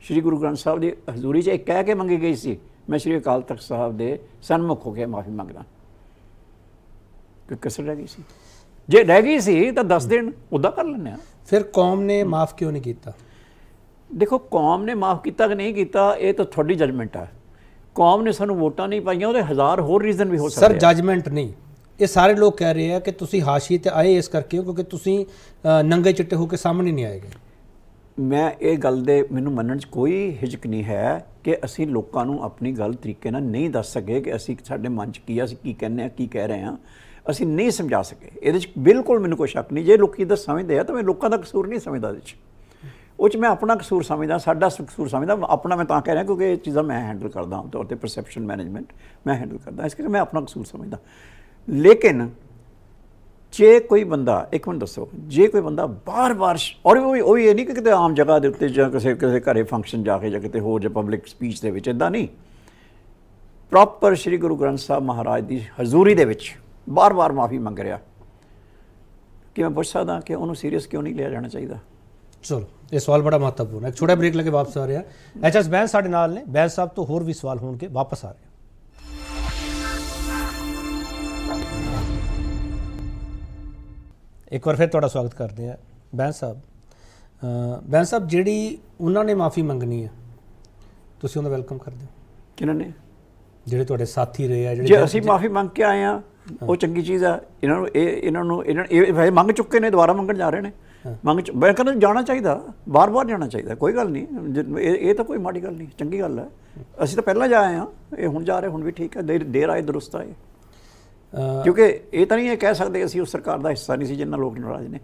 ਸ਼੍ਰੀ ਗੁਰੂ ਗ੍ਰੰਥ ਸਾਹਿਬ ਦੀ ਹਜ਼ੂਰੀ 'ਚ ਇਹ ਕਹਿ ਕੇ ਮੰਗੀ ਗਈ ਸੀ ਮੈਂ ਸ਼੍ਰੀ ਅਕਾਲ ਤਖਤ ਸਾਹਿਬ ਦੇ ਸਨਮੁਖ ਹੋ ਕੇ ਮਾਫੀ ਮੰਗਦਾ ਕਿ ਕਸਰ ਰਹਿ ਗਈ ਸੀ ਜੇ ਰਹਿ ਗਈ ਸੀ ਤਾਂ ਦੱਸ ਦੇਣ ਉਦਾਂ ਕਰ ਲੈਣੇ ਆ ਫਿਰ ਕੌਮ ਨੇ ਮਾਫ ਕਿਉਂ ਨਹੀਂ ਕੀਤਾ ਦੇਖੋ ਕੌਮ ਨੇ ਮਾਫ ਕੀਤਾ ਕਿ ਨਹੀਂ ਕੀਤਾ ਇਹ ਤਾਂ ਤੁਹਾਡੀ ਜਜਮੈਂਟ ਆ ਕੌਮ ਨੇ ਸਾਨੂੰ ਵੋਟਾਂ ਨਹੀਂ ਪਾਈਆਂ ਉਹਦੇ ਹਜ਼ਾਰ ਹੋਰ ਰੀਜ਼ਨ ਵੀ ਹੋ ਸਕਦੇ ਸਰ ਜਜਮੈਂਟ ਨਹੀਂ ਇਹ ਸਾਰੇ ਲੋਕ ਕਹਿ ਰਹੇ ਆ ਕਿ ਤੁਸੀਂ ਹਾਸ਼ੀ ਤੇ ਆਏ ਇਸ ਕਰਕੇ ਹੋ ਕਿਉਂਕਿ ਤੁਸੀਂ ਨੰਗੇ ਚਿੱਟੇ ਹੋ ਕੇ ਸਾਹਮਣੇ ਨਹੀਂ ਆਏਗੇ ਮੈਂ ਇਹ ਗੱਲ ਦੇ ਮੈਨੂੰ ਮੰਨਣ 'ਚ ਕੋਈ ਹਿਜਕ ਨਹੀਂ ਹੈ ਕਿ ਅਸੀਂ ਲੋਕਾਂ ਨੂੰ ਆਪਣੀ ਗੱਲ ਤਰੀਕੇ ਨਾਲ ਨਹੀਂ ਦੱਸ ਸਕੇ ਕਿ ਅਸੀਂ ਸਾਡੇ ਮਨ 'ਚ ਕੀ ਆ ਅਸੀਂ ਕੀ ਕਹਿੰਨੇ ਆ ਕੀ ਕਹਿ ਰਹੇ ਆ ਅਸੀਂ ਨਹੀਂ ਸਮਝਾ ਸਕੇ ਇਹਦੇ 'ਚ ਬਿਲਕੁਲ ਮੈਨੂੰ ਕੋਈ ਸ਼ੱਕ ਨਹੀਂ ਜੇ ਲੋਕੀ ਦੱਸ ਸਮਝਦੇ ਆ ਤਾਂ ਮੈਂ ਲੋਕਾਂ ਦਾ ਕਸੂਰ ਨਹੀਂ ਸਮਝਦਾ ਇਹਦੇ 'ਚ ਉਹ ਚ ਮੈਂ ਆਪਣਾ ਕਸੂਰ ਸਮਝਦਾ ਸਾਡਾ ਕਸੂਰ ਸਮਝਦਾ ਆਪਣਾ ਮੈਂ ਤਾਂ ਕਹਿ ਰਿਹਾ ਕਿਉਂਕਿ ਇਹ ਚੀਜ਼ਾਂ ਮੈਂ ਹੈਂਡਲ ਕਰਦਾ ਹਾਂ ਤੌਰ ਤੇ ਪਰਸੈਪਸ਼ਨ ਮੈਨੇਜਮੈਂਟ ਮੈਂ ਹੈਂਡਲ ਕਰਦਾ ਇਸ ਕਰਕੇ ਮੈਂ ਆਪਣਾ ਕਸੂਰ ਸਮਝਦਾ ਲੇਕਿਨ ਜੇ ਕੋਈ ਬੰਦਾ ਇੱਕ ਮਿੰਟ ਦੱਸੋ ਜੇ ਕੋਈ ਬੰਦਾ ਬਾਰ-ਬਾਰ ਔਰ ਉਹ ਉਹ ਇਹ ਨਹੀਂ ਕਿ ਕਿਤੇ ਆਮ ਜਗ੍ਹਾ ਦੇ ਉੱਤੇ ਜਾਂ ਕਿਸੇ ਕਿਸੇ ਘਰੇ ਫੰਕਸ਼ਨ ਜਾ ਕੇ ਜਾਂ ਕਿਤੇ ਹੋਰ ਜਾਂ ਪਬਲਿਕ ਸਪੀਚ ਦੇ ਵਿੱਚ ਇਦਾਂ ਨਹੀਂ ਪ੍ਰੋਪਰ ਸ੍ਰੀ ਗੁਰੂ ਗ੍ਰੰਥ ਸਾਹਿਬ ਮਹਾਰਾਜ ਦੀ ਹਜ਼ੂਰੀ ਦੇ ਵਿੱਚ ਬਾਰ-ਬਾਰ ਮਾਫੀ ਮੰਗ ਰਿਹਾ ਕਿ ਮੈਂ ਪੁੱਛਦਾ ਕਿ ਉਹਨੂੰ ਸੀਰੀਅਸ ਕਿਉਂ ਨਹੀਂ ਲਿਆ ਜਾਣਾ ਚਾਹੀਦਾ ਚਲੋ ਇਹ ਸਵਾਲ ਬੜਾ ਮਹੱਤਵਪੂਰਨ ਹੈ ਛੋਟਾ ਬ੍ਰੇਕ ਲੈ ਕੇ ਵਾਪਸ ਆ ਰਿਹਾ ਐਚਐਸ ਬੈਂਸ ਸਾਡੇ ਨਾਲ ਨੇ ਬੈਂਸ ਸਾਹਿਬ ਤੋਂ ਹੋਰ ਵੀ ਸਵਾਲ ਹੋਣਗੇ ਵਾਪਸ ਆ ਰਹੇ ਇੱਕ ਵਾਰ ਫਿਰ ਤੁਹਾਡਾ ਸਵਾਗਤ ਕਰਦੇ ਹਾਂ ਬੈਂਸ ਸਾਹਿਬ ਬੈਂਸ ਸਾਹਿਬ ਜਿਹੜੀ ਉਹਨਾਂ ਨੇ ਮਾਫੀ ਮੰਗਣੀ ਹੈ ਤੁਸੀਂ ਉਹਨਾਂ ਦਾ ਵੈਲਕਮ ਕਰਦੇ ਹੋ ਕਿਹਨਾਂ ਨੇ ਜਿਹੜੇ ਤੁਹਾਡੇ ਸਾਥੀ ਰਹੇ ਆ ਜਿਹੜੇ ਜੇ ਅਸੀਂ ਮਾਫੀ ਮੰਗ ਕੇ ਆਏ ਆ ਉਹ ਚੰਗੀ ਚੀਜ਼ ਆ ਇਹਨਾਂ ਨੂੰ ਇਹ ਇਹਨਾਂ ਨੂੰ ਇਹ ਮੰਗ ਚੁੱਕੇ ਨੇ ਦੁਬਾਰਾ ਮੰਗਣ ਜਾ ਰਹੇ ਨੇ ਮੰਗ ਮੈਂ ਕਹਿੰਦਾ ਜਾਣਾ ਚਾਹੀਦਾ ਬਾਰ-ਬਾਰ ਜਾਣਾ ਚਾਹੀਦਾ ਕੋਈ ਗੱਲ ਨਹੀਂ ਇਹ ਤਾਂ ਕੋਈ ਮਾੜੀ ਗੱਲ ਨਹੀਂ ਚੰਗੀ ਗੱਲ ਹੈ ਅਸੀਂ ਤਾਂ ਪਹਿਲਾਂ ਜਾ ਆਏ ਆ ਇਹ ਹੁਣ ਜਾ ਰਹੇ ਹੁਣ ਵੀ ਠੀਕ ਹੈ ਦੇਰ ਆਏ ਦਰੁਸਤ ਆਏ ਕਿਉਂਕਿ ਇਹ ਤਾਂ ਨਹੀਂ ਇਹ ਕਹਿ ਸਕਦੇ ਅਸੀਂ ਉਸ ਸਰਕਾਰ ਦਾ ਹਿੱਸਾ ਨਹੀਂ ਸੀ ਜਿੰਨਾ ਲੋਕ ਨਾਰਾਜ਼ ਨੇ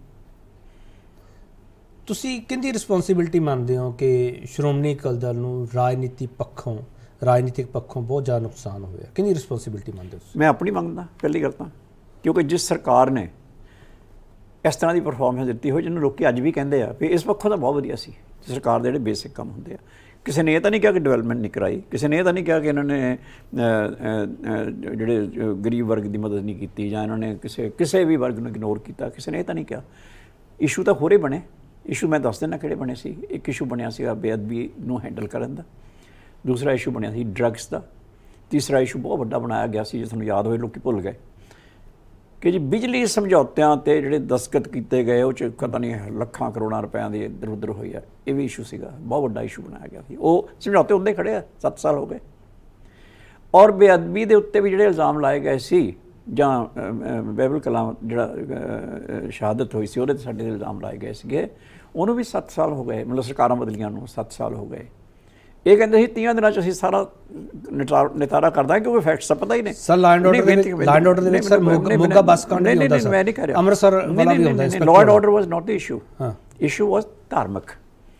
ਤੁਸੀਂ ਕਿੰਦੀ ਰਿਸਪੌਂਸਿਬਿਲਟੀ ਮੰਨਦੇ ਹੋ ਕਿ ਸ਼੍ਰੋਮਣੀ ਅਕਾਲੀ ਦਲ ਨੂੰ ਰਾਜਨੀਤੀ ਪੱਖੋਂ ਰਾਜਨੀਤਿਕ ਪੱਖੋਂ ਬਹੁਤ ਜ਼ਿਆਦਾ ਨੁਕਸਾਨ ਹੋਇਆ ਕਿੰਦੀ ਰਿਸਪੌਂਸਿਬਿਲਟੀ ਮੰਨਦੇ ਹੋ ਮੈਂ ਆਪਣੀ ਮੰਗਦਾ ਪਹਿਲੀ ਗੱਲ ਤਾਂ ਕਿਉਂਕਿ ਜਿਸ ਸਰਕਾਰ ਨੇ ਇਸ ਤਰ੍ਹਾਂ ਦੀ ਪਰਫਾਰਮੈਂਸ ਦਿੱਤੀ ਹੋਈ ਜਿਹਨੂੰ ਲੋਕੀ ਅੱਜ ਵੀ ਕਹਿੰਦੇ ਆ ਵੀ ਇਸ ਪੱਖੋਂ ਤਾਂ ਬਹੁਤ ਵਧੀਆ ਸੀ ਸਰਕਾਰ ਦੇ ਜਿਹੜੇ ਬੇਸਿਕ ਕੰਮ ਹੁੰਦੇ ਆ ਕਿਸੇ ਨੇ ਇਹ ਤਾਂ ਨਹੀਂ ਕਿਹਾ ਕਿ ਡਿਵੈਲਪਮੈਂਟ ਨਹੀਂ ਕਰਾਈ ਕਿਸੇ ਨੇ ਇਹ ਤਾਂ ਨਹੀਂ ਕਿਹਾ ਕਿ ਇਹਨਾਂ ਨੇ ਜਿਹੜੇ ਗਰੀਬ ਵਰਗ ਦੀ ਮਦਦ ਨਹੀਂ ਕੀਤੀ ਜਾਂ ਇਹਨਾਂ ਨੇ ਕਿਸੇ ਕਿਸੇ ਵੀ ਵਰਗ ਨੂੰ ਇਗਨੋਰ ਕੀਤਾ ਕਿਸੇ ਨੇ ਇਹ ਤਾਂ ਨਹੀਂ ਕਿਹਾ ਇਸ਼ੂ ਤਾਂ ਹੋਰੇ ਬਣੇ ਇਸ਼ੂ ਮੈਂ ਦੱਸ ਦਿੰਦਾ ਕਿਹੜੇ ਬਣੇ ਸੀ ਇੱਕ ਇਸ਼ੂ ਬਣਿਆ ਸੀਗਾ ਬੇਅਦਬੀ ਨੂੰ ਹੈਂਡਲ ਕਰਨ ਦਾ ਦੂਸਰਾ ਇਸ਼ੂ ਬਣਿਆ ਸੀ ਡਰੱਗਸ ਦਾ ਤੀਸਰਾ ਇਸ਼ੂ ਬਹੁਤ ਵੱਡਾ ਬਣਾਇਆ ਗਿਆ ਸੀ ਜੇ ਤੁਹਾਨੂੰ ਯਾਦ ਹੋਵੇ ਲੋਕੀ ਭੁੱਲ ਗਏ ਕਿ ਜੀ ਬਿਜਲੀ ਸਮਝੌਤਿਆਂ ਤੇ ਜਿਹੜੇ ਦਸਕਤ ਕੀਤੇ ਗਏ ਉਹ ਚ ਪਤਾ ਨਹੀਂ ਲੱਖਾਂ ਕਰੋੜਾਂ ਰੁਪਏ ਦੀ ਇਧਰ ਉਧਰ ਹੋਈ ਆ ਇਹ ਵੀ ਇਸ਼ੂ ਸੀਗਾ ਬਹੁਤ ਵੱਡਾ ਇਸ਼ੂ ਬਣਾਇਆ ਗਿਆ ਸੀ ਉਹ ਸਮਝੌਤੇ ਉੱਤੇ ਖੜੇ ਆ 7 ਸਾਲ ਹੋ ਗਏ ਔਰ ਬੇਅਦਬੀ ਦੇ ਉੱਤੇ ਵੀ ਜਿਹੜੇ ਇਲਜ਼ਾਮ ਲਾਏ ਗਏ ਸੀ ਜਾਂ ਬੈਬਲ ਕਲਾਮ ਜਿਹੜਾ ਸ਼ਹਾਦਤ ਹੋਈ ਸੀ ਉਹਦੇ ਤੇ ਸਾਡੇ ਇਲਜ਼ਾਮ ਲਾਏ ਗਏ ਸੀਗੇ ਉਹਨੂੰ ਵੀ 7 ਸਾਲ ਹੋ ਗਏ ਮਤਲਬ ਸਰਕਾਰਾਂ ਬਦਲੀਆਂ ਨੂੰ 7 ਸਾਲ ਹੋ ਗਏ ਇਹ ਕਹਿੰਦੇ ਸੀ 30 ਦਿਨਾਂ ਚ ਅਸੀਂ ਸਾਰਾ ਨਿਤਾਰਾ ਕਰਦਾ ਕਿਉਂਕਿ ਫੈਕਟਸ ਪਤਾ ਹੀ ਨੇ ਸਰ ਲਾਈਨ ਆਰਡਰ ਦੇ ਲਾਈਨ ਆਰਡਰ ਦੇ ਵਿੱਚ ਸਰ ਮੋਗਾ ਬੱਸ ਕਾਂਡ ਨਹੀਂ ਹੁੰਦਾ ਸਰ ਅੰਮ੍ਰਿਤਸਰ ਵਾਲਾ ਵੀ ਹੁੰਦਾ ਇਸ ਤਰ੍ਹਾਂ order was not the issue ਹਾਂ ਇਸ਼ੂ ਵਾਸ ਧਾਰਮਿਕ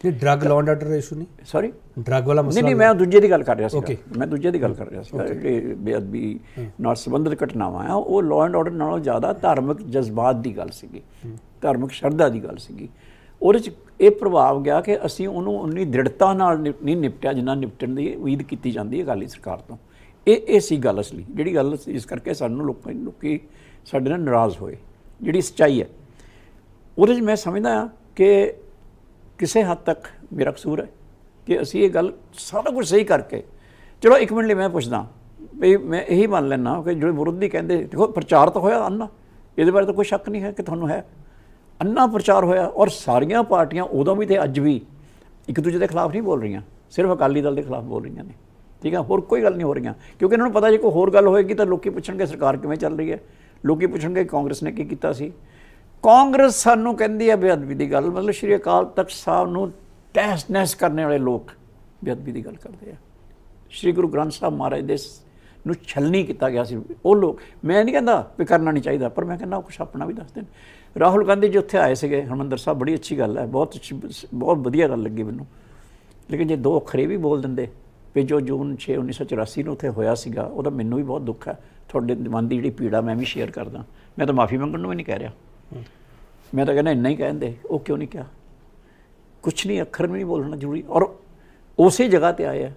ਇਹ ਡਰੱਗ ਲਾਅ ਆਰਡਰ ਇਸ਼ੂ ਨਹੀਂ ਸੌਰੀ ਡਰੱਗ ਵਾਲਾ ਮਸਲਾ ਨਹੀਂ ਨਹੀਂ ਮੈਂ ਦੂਜੇ ਦੀ ਗੱਲ ਕਰ ਰਿਹਾ ਸੀ ਮੈਂ ਦੂਜੇ ਦੀ ਗੱਲ ਕਰ ਰਿਹਾ ਸੀ ਕਿ ਬੇਅਦਬੀ ਨਾਲ ਸੰਬੰਧਿਤ ਘਟਨਾਵਾਂ ਆ ਉਹ ਲਾਅ ਐਂਡ ਆਰਡਰ ਨਾਲੋਂ ਜ਼ਿਆਦਾ ਧਾਰਮਿਕ ਜਜ਼ਬਾਤ ਦੀ ਗੱਲ ਸੀਗੀ ਧਾਰਮਿਕ ਸ਼ਰਧਾ ਦੀ ਗੱਲ ਸੀਗੀ ਉਹਦੇ 'ਚ ਇਹ ਪ੍ਰਭਾਵ ਗਿਆ ਕਿ ਅਸੀਂ ਉਹਨੂੰ ਉਨੀ ਦ੍ਰਿੜਤਾ ਨਾਲ ਨਹੀਂ ਨਿਪਟਿਆ ਜਿੰਨਾ ਨਿਪਟਣ ਦੀ ਉਮੀਦ ਕੀਤੀ ਜਾਂਦੀ ਹੈ ਅਕਾਲੀ ਸਰਕਾਰ ਤੋਂ ਇਹ ਇਹ ਸੀ ਗੱਲ ਅਸਲੀ ਜਿਹੜੀ ਗੱਲ ਇਸ ਕਰਕੇ ਸਾਨੂੰ ਲੋਕਾਂ ਨੂੰ ਲੋਕੀ ਸਾਡੇ ਨਾਲ ਨਾਰਾਜ਼ ਹੋਏ ਜਿਹੜੀ ਸਚਾਈ ਹੈ ਉਹਦੇ 'ਚ ਮੈਂ ਸਮਝਦਾ ਹਾਂ ਕਿ ਕਿਸੇ ਹੱਦ ਤੱਕ ਮੇਰਾ ਕਸੂਰ ਹੈ ਕਿ ਅਸੀਂ ਇਹ ਗੱਲ ਸਾਰਾ ਕੁਝ ਸਹੀ ਕਰਕੇ ਚਲੋ ਇੱਕ ਮਿੰਟ ਲਈ ਮੈਂ ਪੁੱਛਦਾ ਵੀ ਮੈਂ ਇਹੀ ਮੰਨ ਲੈਣਾ ਕਿ ਜਿਹੜੇ ਵਿਰੋਧੀ ਕਹਿੰਦੇ ਦੇਖੋ ਪ੍ਰਚਾਰ ਤਾਂ ਹੋਇਆ ਅੰਨਾ ਇਹਦੇ ਬਾਰੇ ਤਾਂ ਕੋਈ ਸ਼ੱਕ ਨਹੀਂ ਹੈ ਕਿ ਤੁਹਾਨੂੰ ਹੈ ਅੰਨਾ ਪ੍ਰਚਾਰ ਹੋਇਆ ਔਰ ਸਾਰੀਆਂ ਪਾਰਟੀਆਂ ਉਦੋਂ ਵੀ ਤੇ ਅੱਜ ਵੀ ਇੱਕ ਦੂਜੇ ਦੇ ਖਿਲਾਫ ਨਹੀਂ ਬੋਲ ਰਹੀਆਂ ਸਿਰਫ ਅਕਾਲੀ ਦਲ ਦੇ ਖਿਲਾਫ ਬੋਲ ਰਹੀਆਂ ਨੇ ਠੀਕ ਆ ਹੋਰ ਕੋਈ ਗੱਲ ਨਹੀਂ ਹੋ ਰਹੀਆਂ ਕਿਉਂਕਿ ਇਹਨਾਂ ਨੂੰ ਪਤਾ ਜੇ ਕੋਈ ਹੋਰ ਗੱਲ ਹੋਏਗੀ ਤਾਂ ਲੋਕੀ ਪੁੱਛਣਗੇ ਸਰਕਾਰ ਕਿਵੇਂ ਚੱਲ ਰਹੀ ਹੈ ਲੋਕੀ ਪੁੱਛਣਗੇ ਕਾਂਗਰਸ ਨੇ ਕੀ ਕੀਤਾ ਸੀ ਕਾਂਗਰਸ ਸਾਨੂੰ ਕਹਿੰਦੀ ਹੈ ਬੇਅਦਬੀ ਦੀ ਗੱਲ ਮਤਲਬ ਸ਼੍ਰੀ ਅਕਾਲ ਤਖਤ ਸਾਹਿਬ ਨੂੰ ਤਹਿਸ ਨਹਿਸ ਕਰਨ ਵਾਲੇ ਲੋਕ ਬੇਅਦਬੀ ਦੀ ਗੱਲ ਕਰਦੇ ਆ ਸ਼੍ਰੀ ਗੁਰੂ ਗ੍ਰੰਥ ਸਾਹਿਬ ਮਹਾਰਾਜ ਦੇ ਨੂੰ ਛਲਨੀ ਕੀਤਾ ਗਿਆ ਸੀ ਉਹ ਲੋਕ ਮੈਂ ਨਹੀਂ ਕਹਿੰਦਾ ਵੀ ਕਰਨਾ ਨਹੀਂ ਚਾਹੀਦਾ ਪਰ ਮੈਂ ਕਹਿੰਦਾ ਕੁਝ ਆਪਣਾ ਵੀ ਦੱਸ ਦੇਣ ਰਾਹੁਲ ਗਾਂਧੀ ਜੀ ਉੱਥੇ ਆਏ ਸੀਗੇ ਹਰਮੰਦਰ ਸਾਹਿਬ ਬੜੀ ਅੱਛੀ ਗੱਲ ਹੈ ਬਹੁਤ ਬਹੁਤ ਵਧੀਆ ਗੱਲ ਲੱਗੀ ਮੈਨੂੰ ਲੇਕਿਨ ਜੇ ਦੋ ਅੱਖਰੇ ਵੀ ਬੋਲ ਦਿੰਦੇ ਵੀ ਜੋ ਜੂਨ 6 1984 ਨੂੰ ਉੱਥੇ ਹੋਇਆ ਸੀਗਾ ਉਹਦਾ ਮੈਨੂੰ ਵੀ ਬਹੁਤ ਦੁੱਖ ਹੈ ਤੁਹਾਡੇ ਮਨ ਦੀ ਜਿਹੜੀ ਪੀੜਾ ਮੈਂ ਵੀ ਸ਼ੇਅਰ ਕਰਦਾ ਮੈਂ ਤਾਂ ਮਾਫੀ ਮੰਗਣ ਨੂੰ ਵੀ ਨਹੀਂ ਕਹਿ ਰਿਹਾ ਮੈਂ ਤਾਂ ਕਹਿੰਦਾ ਇੰਨਾ ਹੀ ਕਹਿੰਦੇ ਉਹ ਕਿਉਂ ਨਹੀਂ ਕਿਹਾ ਕੁਝ ਨਹੀਂ ਅੱਖਰ ਵੀ ਨਹੀਂ ਬੋਲਣਾ ਜ਼ਰੂਰੀ ਔਰ ਉਸੇ ਜਗ੍ਹਾ ਤੇ ਆਇਆ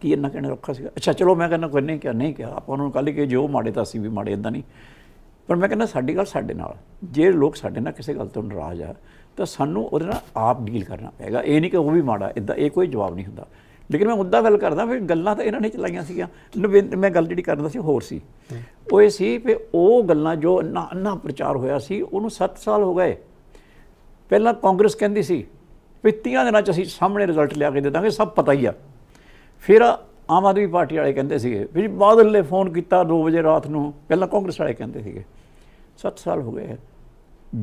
ਕੀ ਇੰਨਾ ਕਹਿਣਾ ਰੱਖਾ ਸੀਗਾ ਅੱਛਾ ਚਲੋ ਮੈਂ ਕਹਿੰਦਾ ਕੋਈ ਨਹੀਂ ਕਿਹਾ ਨਹੀਂ ਕਿਹਾ ਆਪਾਂ ਉਹਨਾਂ ਨੂੰ ਕੱਲ ਕਿ ਜੋ ਮਾੜੇ ਤਾਂ ਅਸੀਂ ਵੀ ਮਾੜੇ ਇਦਾਂ ਨਹੀਂ ਪਰ ਮੈਂ ਕਹਿੰਦਾ ਸਾਡੀ ਗੱਲ ਸਾਡੇ ਨਾਲ ਜੇ ਲੋਕ ਸਾਡੇ ਨਾਲ ਕਿਸੇ ਗੱਲ ਤੋਂ ਨਾਰਾਜ਼ ਆ ਤਾਂ ਸਾਨੂੰ ਉਹਦੇ ਨਾਲ ਆਪ ਡੀਲ ਕਰਨਾ ਪਏਗਾ ਇਹ ਨਹੀਂ ਕਿ ਉਹ ਵੀ ਮਾੜਾ ਇਦਾਂ ਇਹ ਕੋਈ ਜਵਾਬ ਨਹੀਂ ਹੁੰਦਾ ਲੇਕਿਨ ਮੈਂ ਮੁੱਦਾ ਗੱਲ ਕਰਦਾ ਫਿਰ ਗੱਲਾਂ ਤਾਂ ਇਹਨਾਂ ਨੇ ਚਲਾਈਆਂ ਸੀਗੀਆਂ ਮੈਂ ਗੱਲ ਜਿਹੜੀ ਕਰਦਾ ਸੀ ਹੋਰ ਸੀ ਉਹ ਇਹ ਸੀ ਕਿ ਉਹ ਗੱਲਾਂ ਜੋ ਨਾ ਅੰਨਾ ਪ੍ਰਚਾਰ ਹੋਇਆ ਸੀ ਉਹਨੂੰ 7 ਸਾਲ ਹੋ ਗਏ ਪਹਿਲਾਂ ਕਾਂਗਰਸ ਕਹਿੰਦੀ ਸੀ ਵੀ 30 ਦਿਨਾਂ ਚ ਅਸੀਂ ਸਾਹਮਣੇ ਰਿਜ਼ਲਟ ਲਿਆ ਕੇ ਦੇ ਦਾਂਗੇ ਸਭ ਪਤਾ ਹੀ ਆ ਫਿਰ ਆਮ ਆਦਮੀ ਪਾਰਟੀ ਵਾਲੇ ਕਹਿੰਦੇ ਸੀਗੇ ਵੀ ਬਾਦਲ ਨੇ ਫੋਨ ਕੀਤਾ 2 ਵਜੇ ਰਾਤ ਨੂੰ ਪਹਿਲਾਂ ਕਾਂਗਰਸ ਵਾਲੇ ਕਹਿੰਦੇ ਸੀਗੇ 7 ਸਾਲ ਹੋ ਗਏ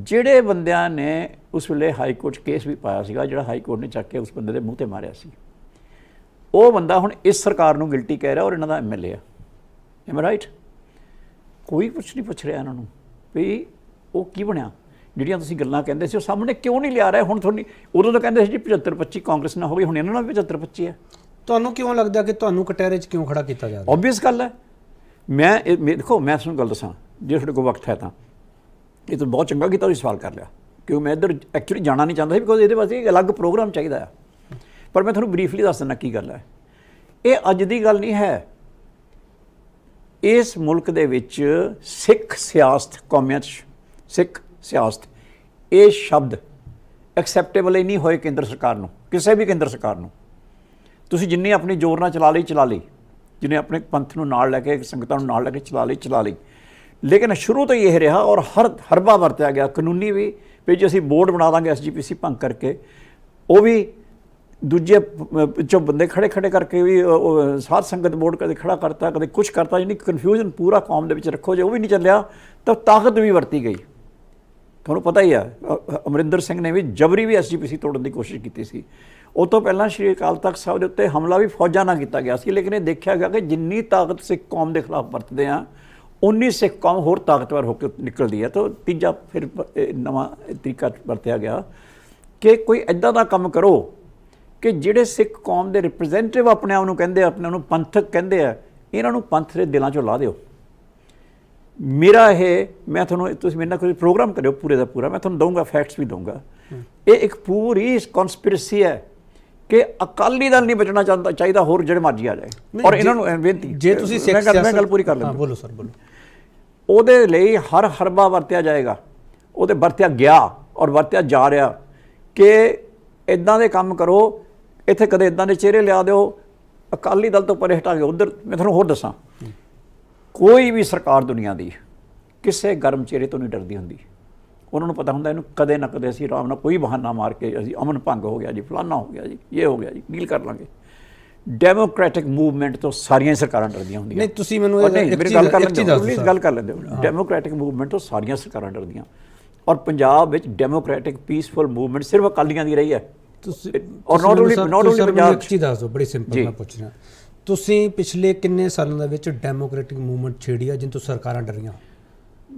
ਜਿਹੜੇ ਬੰਦਿਆਂ ਨੇ ਉਸ ਵੇਲੇ ਹਾਈ ਕੋਰਟ ਕੇਸ ਵੀ ਪਾਇਆ ਸੀਗਾ ਜਿਹੜਾ ਹਾਈ ਕੋਰਟ ਨੇ ਚੱਕ ਕੇ ਉਸ ਬੰਦੇ ਦੇ ਮੂੰਹ ਤੇ ਮਾਰਿਆ ਸੀ ਉਹ ਬੰਦਾ ਹੁਣ ਇਸ ਸਰਕਾਰ ਨੂੰ ਗਿਲਟੀ ਕਹਿ ਰਿਹਾ ਔਰ ਇਹਨਾਂ ਦਾ ਐਮਐਲਏ ਆ ਐਮ ਰਾਈਟ ਕੋਈ ਕੁਝ ਨਹੀਂ ਪੁੱਛ ਰਿਹਾ ਇਹਨਾਂ ਨੂੰ ਵੀ ਉਹ ਕੀ ਬਣਿਆ ਜਿਹੜੀਆਂ ਤੁਸੀਂ ਗੱਲਾਂ ਕਹਿੰਦੇ ਸੀ ਉਹ ਸਾਹਮਣੇ ਕਿਉਂ ਨਹੀਂ ਲਿਆ ਰਹੇ ਹੁਣ ਤੁਹਾਨੂੰ ਉਦੋਂ ਤਾਂ ਕਹਿੰਦੇ ਸੀ ਜੀ 75 25 ਕਾਂਗਰਸ ਨਾਲ ਹੋ ਗਈ ਹੁਣ ਇਹਨਾਂ ਨਾਲ ਵੀ 75 25 ਹੈ ਤੁਹਾਨੂੰ ਕਿਉਂ ਲੱਗਦਾ ਕਿ ਤੁਹਾਨੂੰ ਕਟਹਿਰੇ 'ਚ ਕਿਉਂ ਖੜਾ ਕੀਤਾ ਜਾ ਰਿਹਾ ਆਬਵੀਅਸ ਗੱਲ ਹੈ ਮੈਂ ਦੇਖੋ ਮੈਂ ਤੁਹਾਨੂੰ ਗੱਲ ਦੱਸਾਂ ਜੇ ਤੁਹਾਡੇ ਕੋਲ ਵਕਤ ਹੈ ਤਾਂ ਇਹ ਤਾਂ ਬਹੁਤ ਚੰਗਾ ਕੀਤਾ ਤੁਸੀਂ ਸਵਾਲ ਕਰ ਲਿਆ ਕਿਉਂ ਮੈਂ ਇੱਧਰ ਐਕਚੁਅਲੀ ਜਾਣਾ ਨਹੀਂ ਚਾਹੁੰਦਾ ਸੀ ਬਿਕੋਜ਼ ਇਹਦੇ ਵਾਸਤੇ ਇੱਕ ਅਲੱਗ ਪ੍ਰੋਗਰਾਮ ਚਾਹੀਦਾ ਆ ਪਰ ਮੈਂ ਤੁਹਾਨੂੰ ਬਰੀਫਲੀ ਦੱਸ ਦਿੰਦਾ ਕੀ ਗੱਲ ਹੈ ਇਹ ਅੱਜ ਦੀ ਗੱਲ ਨਹੀਂ ਹੈ ਇਸ ਮੁਲਕ ਦੇ ਵਿੱਚ ਸਿੱਖ ਸਿਆਸਤ ਕੌਮਿਆਂ 'ਚ ਸਿੱਖ ਸਿਆਸਤ ਇਹ ਸ਼ਬਦ ਐਕਸੈਪਟੇਬਲ ਹੀ ਨਹੀਂ ਹੋਏ ਕੇਂਦਰ ਸਰਕਾਰ ਨੂੰ ਕਿਸੇ ਵੀ ਕੇਂਦਰ ਸਰਕਾਰ ਨੂੰ ਤੁਸੀਂ ਜਿੰਨੇ ਆਪਣੇ ਜ਼ੋਰ ਨਾਲ ਚਲਾ ਲਈ ਚਲਾ ਲਈ ਜਿੰਨੇ ਆਪਣੇ ਪੰਥ ਨੂੰ ਨਾਲ ਲੈ ਕੇ ਸੰਗਤਾਂ ਨੂੰ ਨਾਲ ਲੈ ਕੇ ਚਲਾ ਲਈ ਚਲਾ ਲਈ ਲੇਕਿਨ ਸ਼ੁਰੂ ਤੋਂ ਹੀ ਇਹ ਰਿਹਾ ਔਰ ਹਰ ਹਰਬਾ ਵਰਤਿਆ ਗਿਆ ਕਾਨੂੰਨੀ ਵੀ ਵੀ ਜੇ ਅਸੀਂ ਬੋਰਡ ਬਣਾ ਦਾਂਗੇ ਐਸਜੀਪੀਸੀ ਭੰਗ ਕਰਕੇ ਉਹ ਵੀ ਦੂਜੇ ਜੋ ਬੰਦੇ ਖੜੇ ਖੜੇ ਕਰਕੇ ਵੀ ਸਾਧ ਸੰਗਤ ਬੋਰਡ ਕਦੇ ਖੜਾ ਕਰਤਾ ਕਦੇ ਕੁਝ ਕਰਤਾ ਯਾਨੀ ਕਨਫਿਊਜ਼ਨ ਪੂਰਾ ਕੌਮ ਦੇ ਵਿੱਚ ਰੱਖੋ ਜੇ ਉਹ ਵੀ ਨਹੀਂ ਚੱਲਿਆ ਤਾਂ ਤਾਕਤ ਵੀ ਵਰਤੀ ਗਈ ਤੁਹਾਨੂੰ ਪਤਾ ਹੀ ਆ ਅਮਰਿੰਦਰ ਸਿੰਘ ਨੇ ਵੀ ਜਬਰੀ ਵੀ ਐਸਜੀਪੀਸੀ ਤੋੜਨ ਦੀ ਕੋਸ਼ਿਸ਼ ਕੀਤੀ ਸੀ ਉਹ ਤੋਂ ਪਹਿਲਾਂ ਸ਼੍ਰੀ ਅਕਾਲ ਤਖਤ ਸਾਹਿਬ ਦੇ ਉੱਤੇ ਹਮਲਾ ਵੀ ਫੌਜਾਂ ਨਾਲ ਕੀਤਾ ਗਿਆ ਸੀ ਲੇਕਿਨ ਇਹ ਦੇਖਿਆ ਗਿਆ ਕਿ ਜਿੰਨੀ ਤਾਕਤ ਸਿੱਖ ਕੌਮ ਦੇ ਖਿਲਾਫ ਵਰਤਦੇ ਆ ਉਨੀ ਸਿੱਖ ਕੌਮ ਹੋਰ ਤਾਕਤਵਰ ਹੋ ਕੇ ਨਿਕਲਦੀ ਹੈ ਤਾਂ ਤੀਜਾ ਫਿਰ ਨਵਾਂ ਤਰੀਕਾ ਵਰਤਿਆ ਗਿਆ ਕਿ ਕੋਈ ਐਦਾਂ ਦਾ ਕੰਮ ਕਰੋ ਕਿ ਜਿਹੜੇ ਸਿੱਖ ਕੌਮ ਦੇ ਰਿਪਰੈਜ਼ੈਂਟੇਟਿਵ ਆਪਣੇ ਆਪ ਨੂੰ ਕਹਿੰਦੇ ਆ ਆਪਣੇ ਨੂੰ ਪੰਥਕ ਕਹਿੰਦੇ ਆ ਇਹਨਾਂ ਨੂੰ ਪੰਥ ਦੇ ਦਿਲਾਂ ਚੋਂ ਲਾ ਦਿਓ ਮੇਰਾ ਇਹ ਮੈਂ ਤੁਹਾਨੂੰ ਤੁਸੀਂ ਮੇਰੇ ਨਾਲ ਕੋਈ ਪ੍ਰੋਗਰਾਮ ਕਰਿਓ ਪੂਰੇ ਦਾ ਪੂਰਾ ਮੈਂ ਤੁਹਾਨੂੰ ਦਊਂਗਾ ਫੈਕਟਸ ਵੀ ਦਊਂਗਾ ਇਹ ਇੱਕ ਪੂਰੀ ਕਨਸਪੀਰੇਸੀ ਹੈ ਕਿ ਅਕਾਲੀ ਦਲ ਨਹੀਂ ਬਚਣਾ ਚਾਹੁੰਦਾ ਚਾਹੀਦਾ ਹੋਰ ਜਿਹੜੇ ਮਰਜੀ ਆ ਜਾਏ ਔਰ ਇਹਨਾਂ ਨੂੰ ਬੇਨਤੀ ਜੇ ਤੁਸੀਂ ਸਿੱਖ ਸਿਆਸਤ ਗੱਲ ਪੂਰੀ ਕਰ ਲੈਂਦੇ ਹਾਂ ਬੋਲੋ ਸਰ ਬੋਲੋ ਉਹਦੇ ਲਈ ਹਰ ਹਰਬਾ ਵਰਤਿਆ ਜਾਏਗਾ ਉਹਦੇ ਵਰਤਿਆ ਗਿਆ ਔਰ ਵਰਤਿਆ ਜਾ ਰਿਹਾ ਕਿ ਇਦਾਂ ਦੇ ਕੰਮ ਕਰੋ ਇੱਥੇ ਕਦੇ ਇਦਾਂ ਦੇ ਚਿਹਰੇ ਲਿਆ ਦਿਓ ਅਕਾਲੀ ਦਲ ਤੋਂ ਪਰੇ ਹਟਾ ਕੇ ਉਧਰ ਮੈਂ ਤੁਹਾਨੂੰ ਹੋਰ ਦੱਸਾਂ ਕੋਈ ਵੀ ਸਰਕਾਰ ਦੁਨੀਆ ਦੀ ਕਿਸੇ ਗਰਮ ਚਿਹਰੇ ਤੋਂ ਨਹੀਂ ਡਰਦੀ ਹੁੰਦੀ ਉਹਨਾਂ ਨੂੰ ਪਤਾ ਹੁੰਦਾ ਇਹਨੂੰ ਕਦੇ ਨਾ ਕਦੇ ਅਸੀਂ ਆਰਾਮ ਨਾਲ ਕੋਈ ਬਹਾਨਾ ਮਾਰ ਕੇ ਅਸੀਂ ਅਮਨ ਭੰਗ ਹੋ ਗਿਆ ਜੀ ਫਲਾਨਾ ਹੋ ਗਿਆ ਜੀ ਇਹ ਹੋ ਗਿਆ ਜੀ ਡੀਲ ਕਰ ਲਾਂਗੇ ਡੈਮੋਕ੍ਰੈਟਿਕ ਮੂਵਮੈਂਟ ਤੋਂ ਸਾਰੀਆਂ ਸਰਕਾਰਾਂ ਡਰਦੀਆਂ ਹੁੰਦੀਆਂ ਨਹੀਂ ਤੁਸੀਂ ਮੈਨੂੰ ਇਹ ਗੱਲ ਕਰ ਲੈਂਦੇ ਪਲੀਜ਼ ਗੱਲ ਕਰ ਲੈਂਦੇ ਹੋ ਡੈਮੋਕ੍ਰੈਟਿਕ ਮੂਵਮੈਂਟ ਤੋਂ ਸਾਰੀਆਂ ਸਰਕਾਰਾਂ ਡਰਦੀਆਂ ਔਰ ਪੰਜਾਬ ਵਿੱਚ ਡੈਮੋਕ੍ਰੈਟਿਕ ਪੀਸਫੁਲ ਮੂਵਮੈਂਟ ਸਿਰਫ ਅਕਾਲੀਆਂ ਦੀ ਰਹੀ ਹੈ ਤੁਸੀਂ ਔਰ not only not only Punjab ਇੱਕ ਚੀਜ਼ ਦੱਸ ਦਿਓ ਬੜੀ ਸਿੰਪਲ ਮੈਂ ਪੁੱਛਣਾ ਤੁਸੀਂ ਪਿਛਲੇ ਕਿੰਨੇ ਸਾਲਾਂ ਦੇ ਵਿੱਚ ਡੈਮੋਕ੍ਰੈਟਿਕ ਮੂਵਮੈਂਟ ਛੇੜੀ ਆ ਜਿੰਨ ਤੋਂ ਸਰਕਾਰਾਂ ਡਰੀਆਂ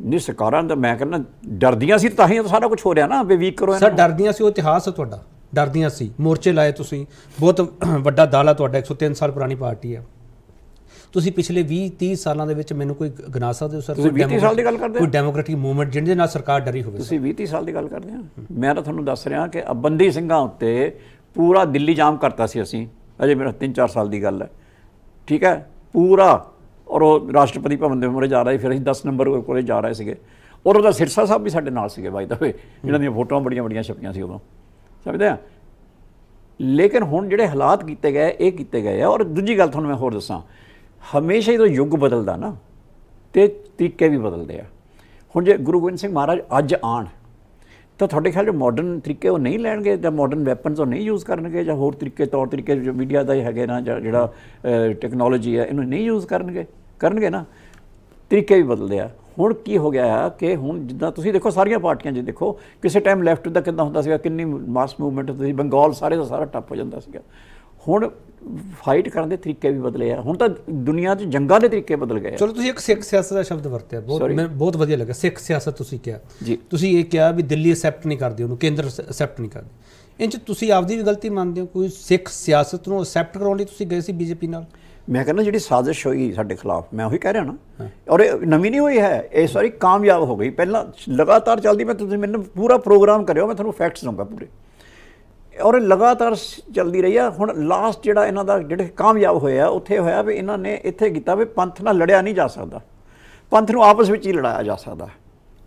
ਨਹੀਂ ਸਰਕਾਰਾਂ ਦਾ ਮੈਂ ਕਹਿੰਦਾ ਡਰਦੀਆਂ ਸੀ ਤਾਂ ਹੀ ਸਾਰਾ ਕੁਝ ਹੋ ਰਿਹਾ ਨਾ ਵੀ ਵੀਕ ਕਰੋ ਸਰ ਡਰਦੀਆਂ ਸੀ ਉਹ ਇਤਿਹਾਸ ਹੈ ਤੁਹਾਡਾ ਡਰਦੀਆਂ ਸੀ ਮੋਰਚੇ ਲਾਏ ਤੁਸੀਂ ਬਹੁਤ ਵੱਡਾ ਦਾਲਾ ਤੁਹਾਡਾ 103 ਸਾਲ ਪੁਰਾਣੀ ਪਾਰਟੀ ਹੈ ਤੁਸੀਂ ਪਿਛਲੇ 20 30 ਸਾਲਾਂ ਦੇ ਵਿੱਚ ਮੈਨੂੰ ਕੋਈ ਗਿਣਾ ਸਕਦੇ ਹੋ ਸਰ ਤੁਸੀਂ 20 ਸਾਲ ਦੀ ਗੱਲ ਕਰਦੇ ਹੋ ਕੋਈ ਡੈਮੋਕ੍ਰੈਟਿਕ ਮੂਵਮੈਂਟ ਦੇ ਨਾਲ ਸਰਕਾਰ ਡਰੀ ਹੋਵੇ ਤੁਸੀਂ 20 30 ਸਾਲ ਦੀ ਗੱਲ ਕਰਦੇ ਆ ਮੈਂ ਤਾਂ ਤੁਹਾਨੂੰ ਦੱਸ ਰਿਹਾ ਕਿ ਅਬੰਦੀ ਸਿੰਘਾਂ ਉੱਤੇ ਪੂਰਾ ਦਿੱਲੀ ਜਾਮ ਕਰਤਾ ਸੀ ਅਸੀਂ ਅਜੇ ਮੇਰਾ 3-4 ਸਾਲ ਦੀ ਗੱਲ ਹੈ ਠੀਕ ਹੈ ਪੂਰਾ ਔਰ ਉਹ ਰਾਸ਼ਟਰਪਤੀ ਭਵਨ ਦੇ ਮੂਹਰੇ ਜਾ ਰਹੇ ਫਿਰ ਅਸੀਂ 10 ਨੰਬਰ ਕੋਲੇ ਜਾ ਰਹੇ ਸੀਗੇ ਔਰ ਉਹਦਾ ਸਿਰਸਾ ਸਾਹਿਬ ਵੀ ਸਾਡੇ ਨਾਲ ਸੀਗੇ ਬਾਈ ਦਾ ਵੇ ਇਹਨਾਂ ਦੀਆਂ ਫੋਟੋਆਂ ਬੜੀਆਂ ਬੜੀਆਂ ਛਪੀਆਂ ਸੀ ਉਦੋਂ ਸਮਝਦੇ ਆ ਲੇਕਿਨ ਹੁਣ ਜਿਹੜੇ ਹਾਲਾਤ ਕੀਤੇ ਗਏ ਇਹ ਕੀਤੇ ਗਏ ਆ ਔਰ ਦੂਜੀ ਗੱਲ ਤੁਹਾਨੂੰ ਮੈਂ ਹੋਰ ਦੱਸਾਂ ਹਮੇਸ਼ਾ ਹੀ ਤਾਂ ਯੁੱਗ ਬਦਲਦਾ ਨਾ ਤੇ ਤਰੀਕੇ ਵੀ ਬਦਲਦੇ ਆ ਹੁਣ ਜੇ ਗੁਰੂ ਗੋਬਿੰਦ ਸਿੰਘ ਮਹਾਰਾਜ ਅੱਜ ਆਣ ਤਾਂ ਤੁਹਾਡੇ ਖਿਆਲ ਜੋ ਮਾਡਰਨ ਤਰੀਕੇ ਉਹ ਨਹੀਂ ਲੈਣਗੇ ਜਾਂ ਮਾਡਰਨ ਵੈਪਨਸ ਉਹ ਨਹੀਂ ਯੂਜ਼ ਕਰਨਗੇ ਜਾਂ ਹੋਰ ਤਰੀਕੇ ਤੌਰ ਤਰੀਕੇ ਜੋ ਮੀਡੀਆ ਦਾ ਹੈਗੇ ਨਾ ਜਿਹੜਾ ਟੈਕਨੋਲੋਜੀ ਹੈ ਇਹਨੂੰ ਨਹੀਂ ਯੂਜ਼ ਕਰਨਗੇ ਕਰਨਗੇ ਨਾ ਤਰੀਕੇ ਵੀ ਬਦਲਦੇ ਆ ਹੁਣ ਕੀ ਹੋ ਗਿਆ ਹੈ ਕਿ ਹੁਣ ਜਿੱਦਾਂ ਤੁਸੀਂ ਦੇਖੋ ਸਾਰੀਆਂ ਪਾਰਟੀਆਂ ਜੇ ਦੇਖੋ ਕਿਸੇ ਟਾਈਮ ਲੈਫਟ ਦਾ ਕਿੰਨਾ ਹੁੰਦਾ ਸੀਗਾ ਕਿੰਨੀ ਮਾਸ ਮੂਵਮੈਂਟ ਤੁਸੀਂ ਬੰਗਾਲ ਸਾਰੇ ਦਾ ਸਾਰਾ ਟੱਪ ਹੋ ਜਾਂਦਾ ਸੀਗਾ ਹੁਣ ਫਾਈਟ ਕਰਨ ਦੇ ਤਰੀਕੇ ਵੀ ਬਦਲੇ ਆ ਹੁਣ ਤਾਂ ਦੁਨੀਆ 'ਚ ਜੰਗਾਂ ਦੇ ਤਰੀਕੇ ਬਦਲ ਗਏ ਚਲੋ ਤੁਸੀਂ ਇੱਕ ਸਿੱਖ ਸਿਆਸਤ ਦਾ ਸ਼ਬਦ ਵਰਤਿਆ ਬਹੁਤ ਮੈਂ ਬਹੁਤ ਵਧੀਆ ਲੱਗਾ ਸਿੱਖ ਸਿਆਸਤ ਤੁਸੀਂ ਕਿਹਾ ਤੁਸੀਂ ਇਹ ਕਿਹਾ ਵੀ ਦਿੱਲੀ ਐਕਸੈਪਟ ਨਹੀਂ ਕਰਦੀ ਉਹਨੂੰ ਕੇਂਦਰ ਐਕਸੈਪਟ ਨਹੀਂ ਕਰਦੀ ਇੰਚ ਤੁਸੀਂ ਆਪਦੀ ਵੀ ਗਲਤੀ ਮੰਨਦੇ ਹੋ ਕੋਈ ਸਿੱਖ ਸਿਆਸਤ ਨੂੰ ਐਕਸੈਪਟ ਕਰਾਉਣ ਲਈ ਤੁਸੀਂ ਗਏ ਸੀ ਬੀਜੇਪੀ ਨਾਲ ਮੈਂ ਕਹਿੰਦਾ ਜਿਹੜੀ ਸਾਜ਼ਿਸ਼ ਹੋਈ ਸਾਡੇ ਖਿਲਾਫ ਮੈਂ ਉਹੀ ਕਹਿ ਰਿਹਾ ਨਾ ਔਰ ਇਹ ਨਵੀਂ ਨਹੀਂ ਹੋਈ ਹੈ ਇਹ ਸਾਰੀ ਕਾਮਯਾਬ ਹੋ ਗਈ ਪਹਿਲਾਂ ਲਗਾਤਾਰ ਚੱਲਦੀ ਮੈਂ ਤੁਸੀਂ ਮੈਨੂੰ ਪੂਰਾ ਪ੍ਰੋਗਰਾਮ ਕਰਿਓ ਮੈਂ ਤੁਹਾਨੂੰ ਫੈਕਟਸ ਦਊਂਗਾ ਪੂਰੇ ਔਰ ਲਗਾਤਾਰ ਚੱਲਦੀ ਰਹੀ ਆ ਹੁਣ ਲਾਸਟ ਜਿਹੜਾ ਇਹਨਾਂ ਦਾ ਜਿਹੜੇ ਕਾਮਯਾਬ ਹੋਇਆ ਉੱਥੇ ਹੋਇਆ ਵੀ ਇਹਨਾਂ ਨੇ ਇੱਥੇ ਕੀਤਾ ਵੀ ਪੰਥ ਨਾਲ ਲੜਿਆ ਨਹੀਂ ਜਾ ਸਕਦਾ ਪੰਥ ਨੂੰ ਆਪਸ ਵਿੱਚ ਹੀ ਲੜਾਇਆ ਜਾ ਸਕਦਾ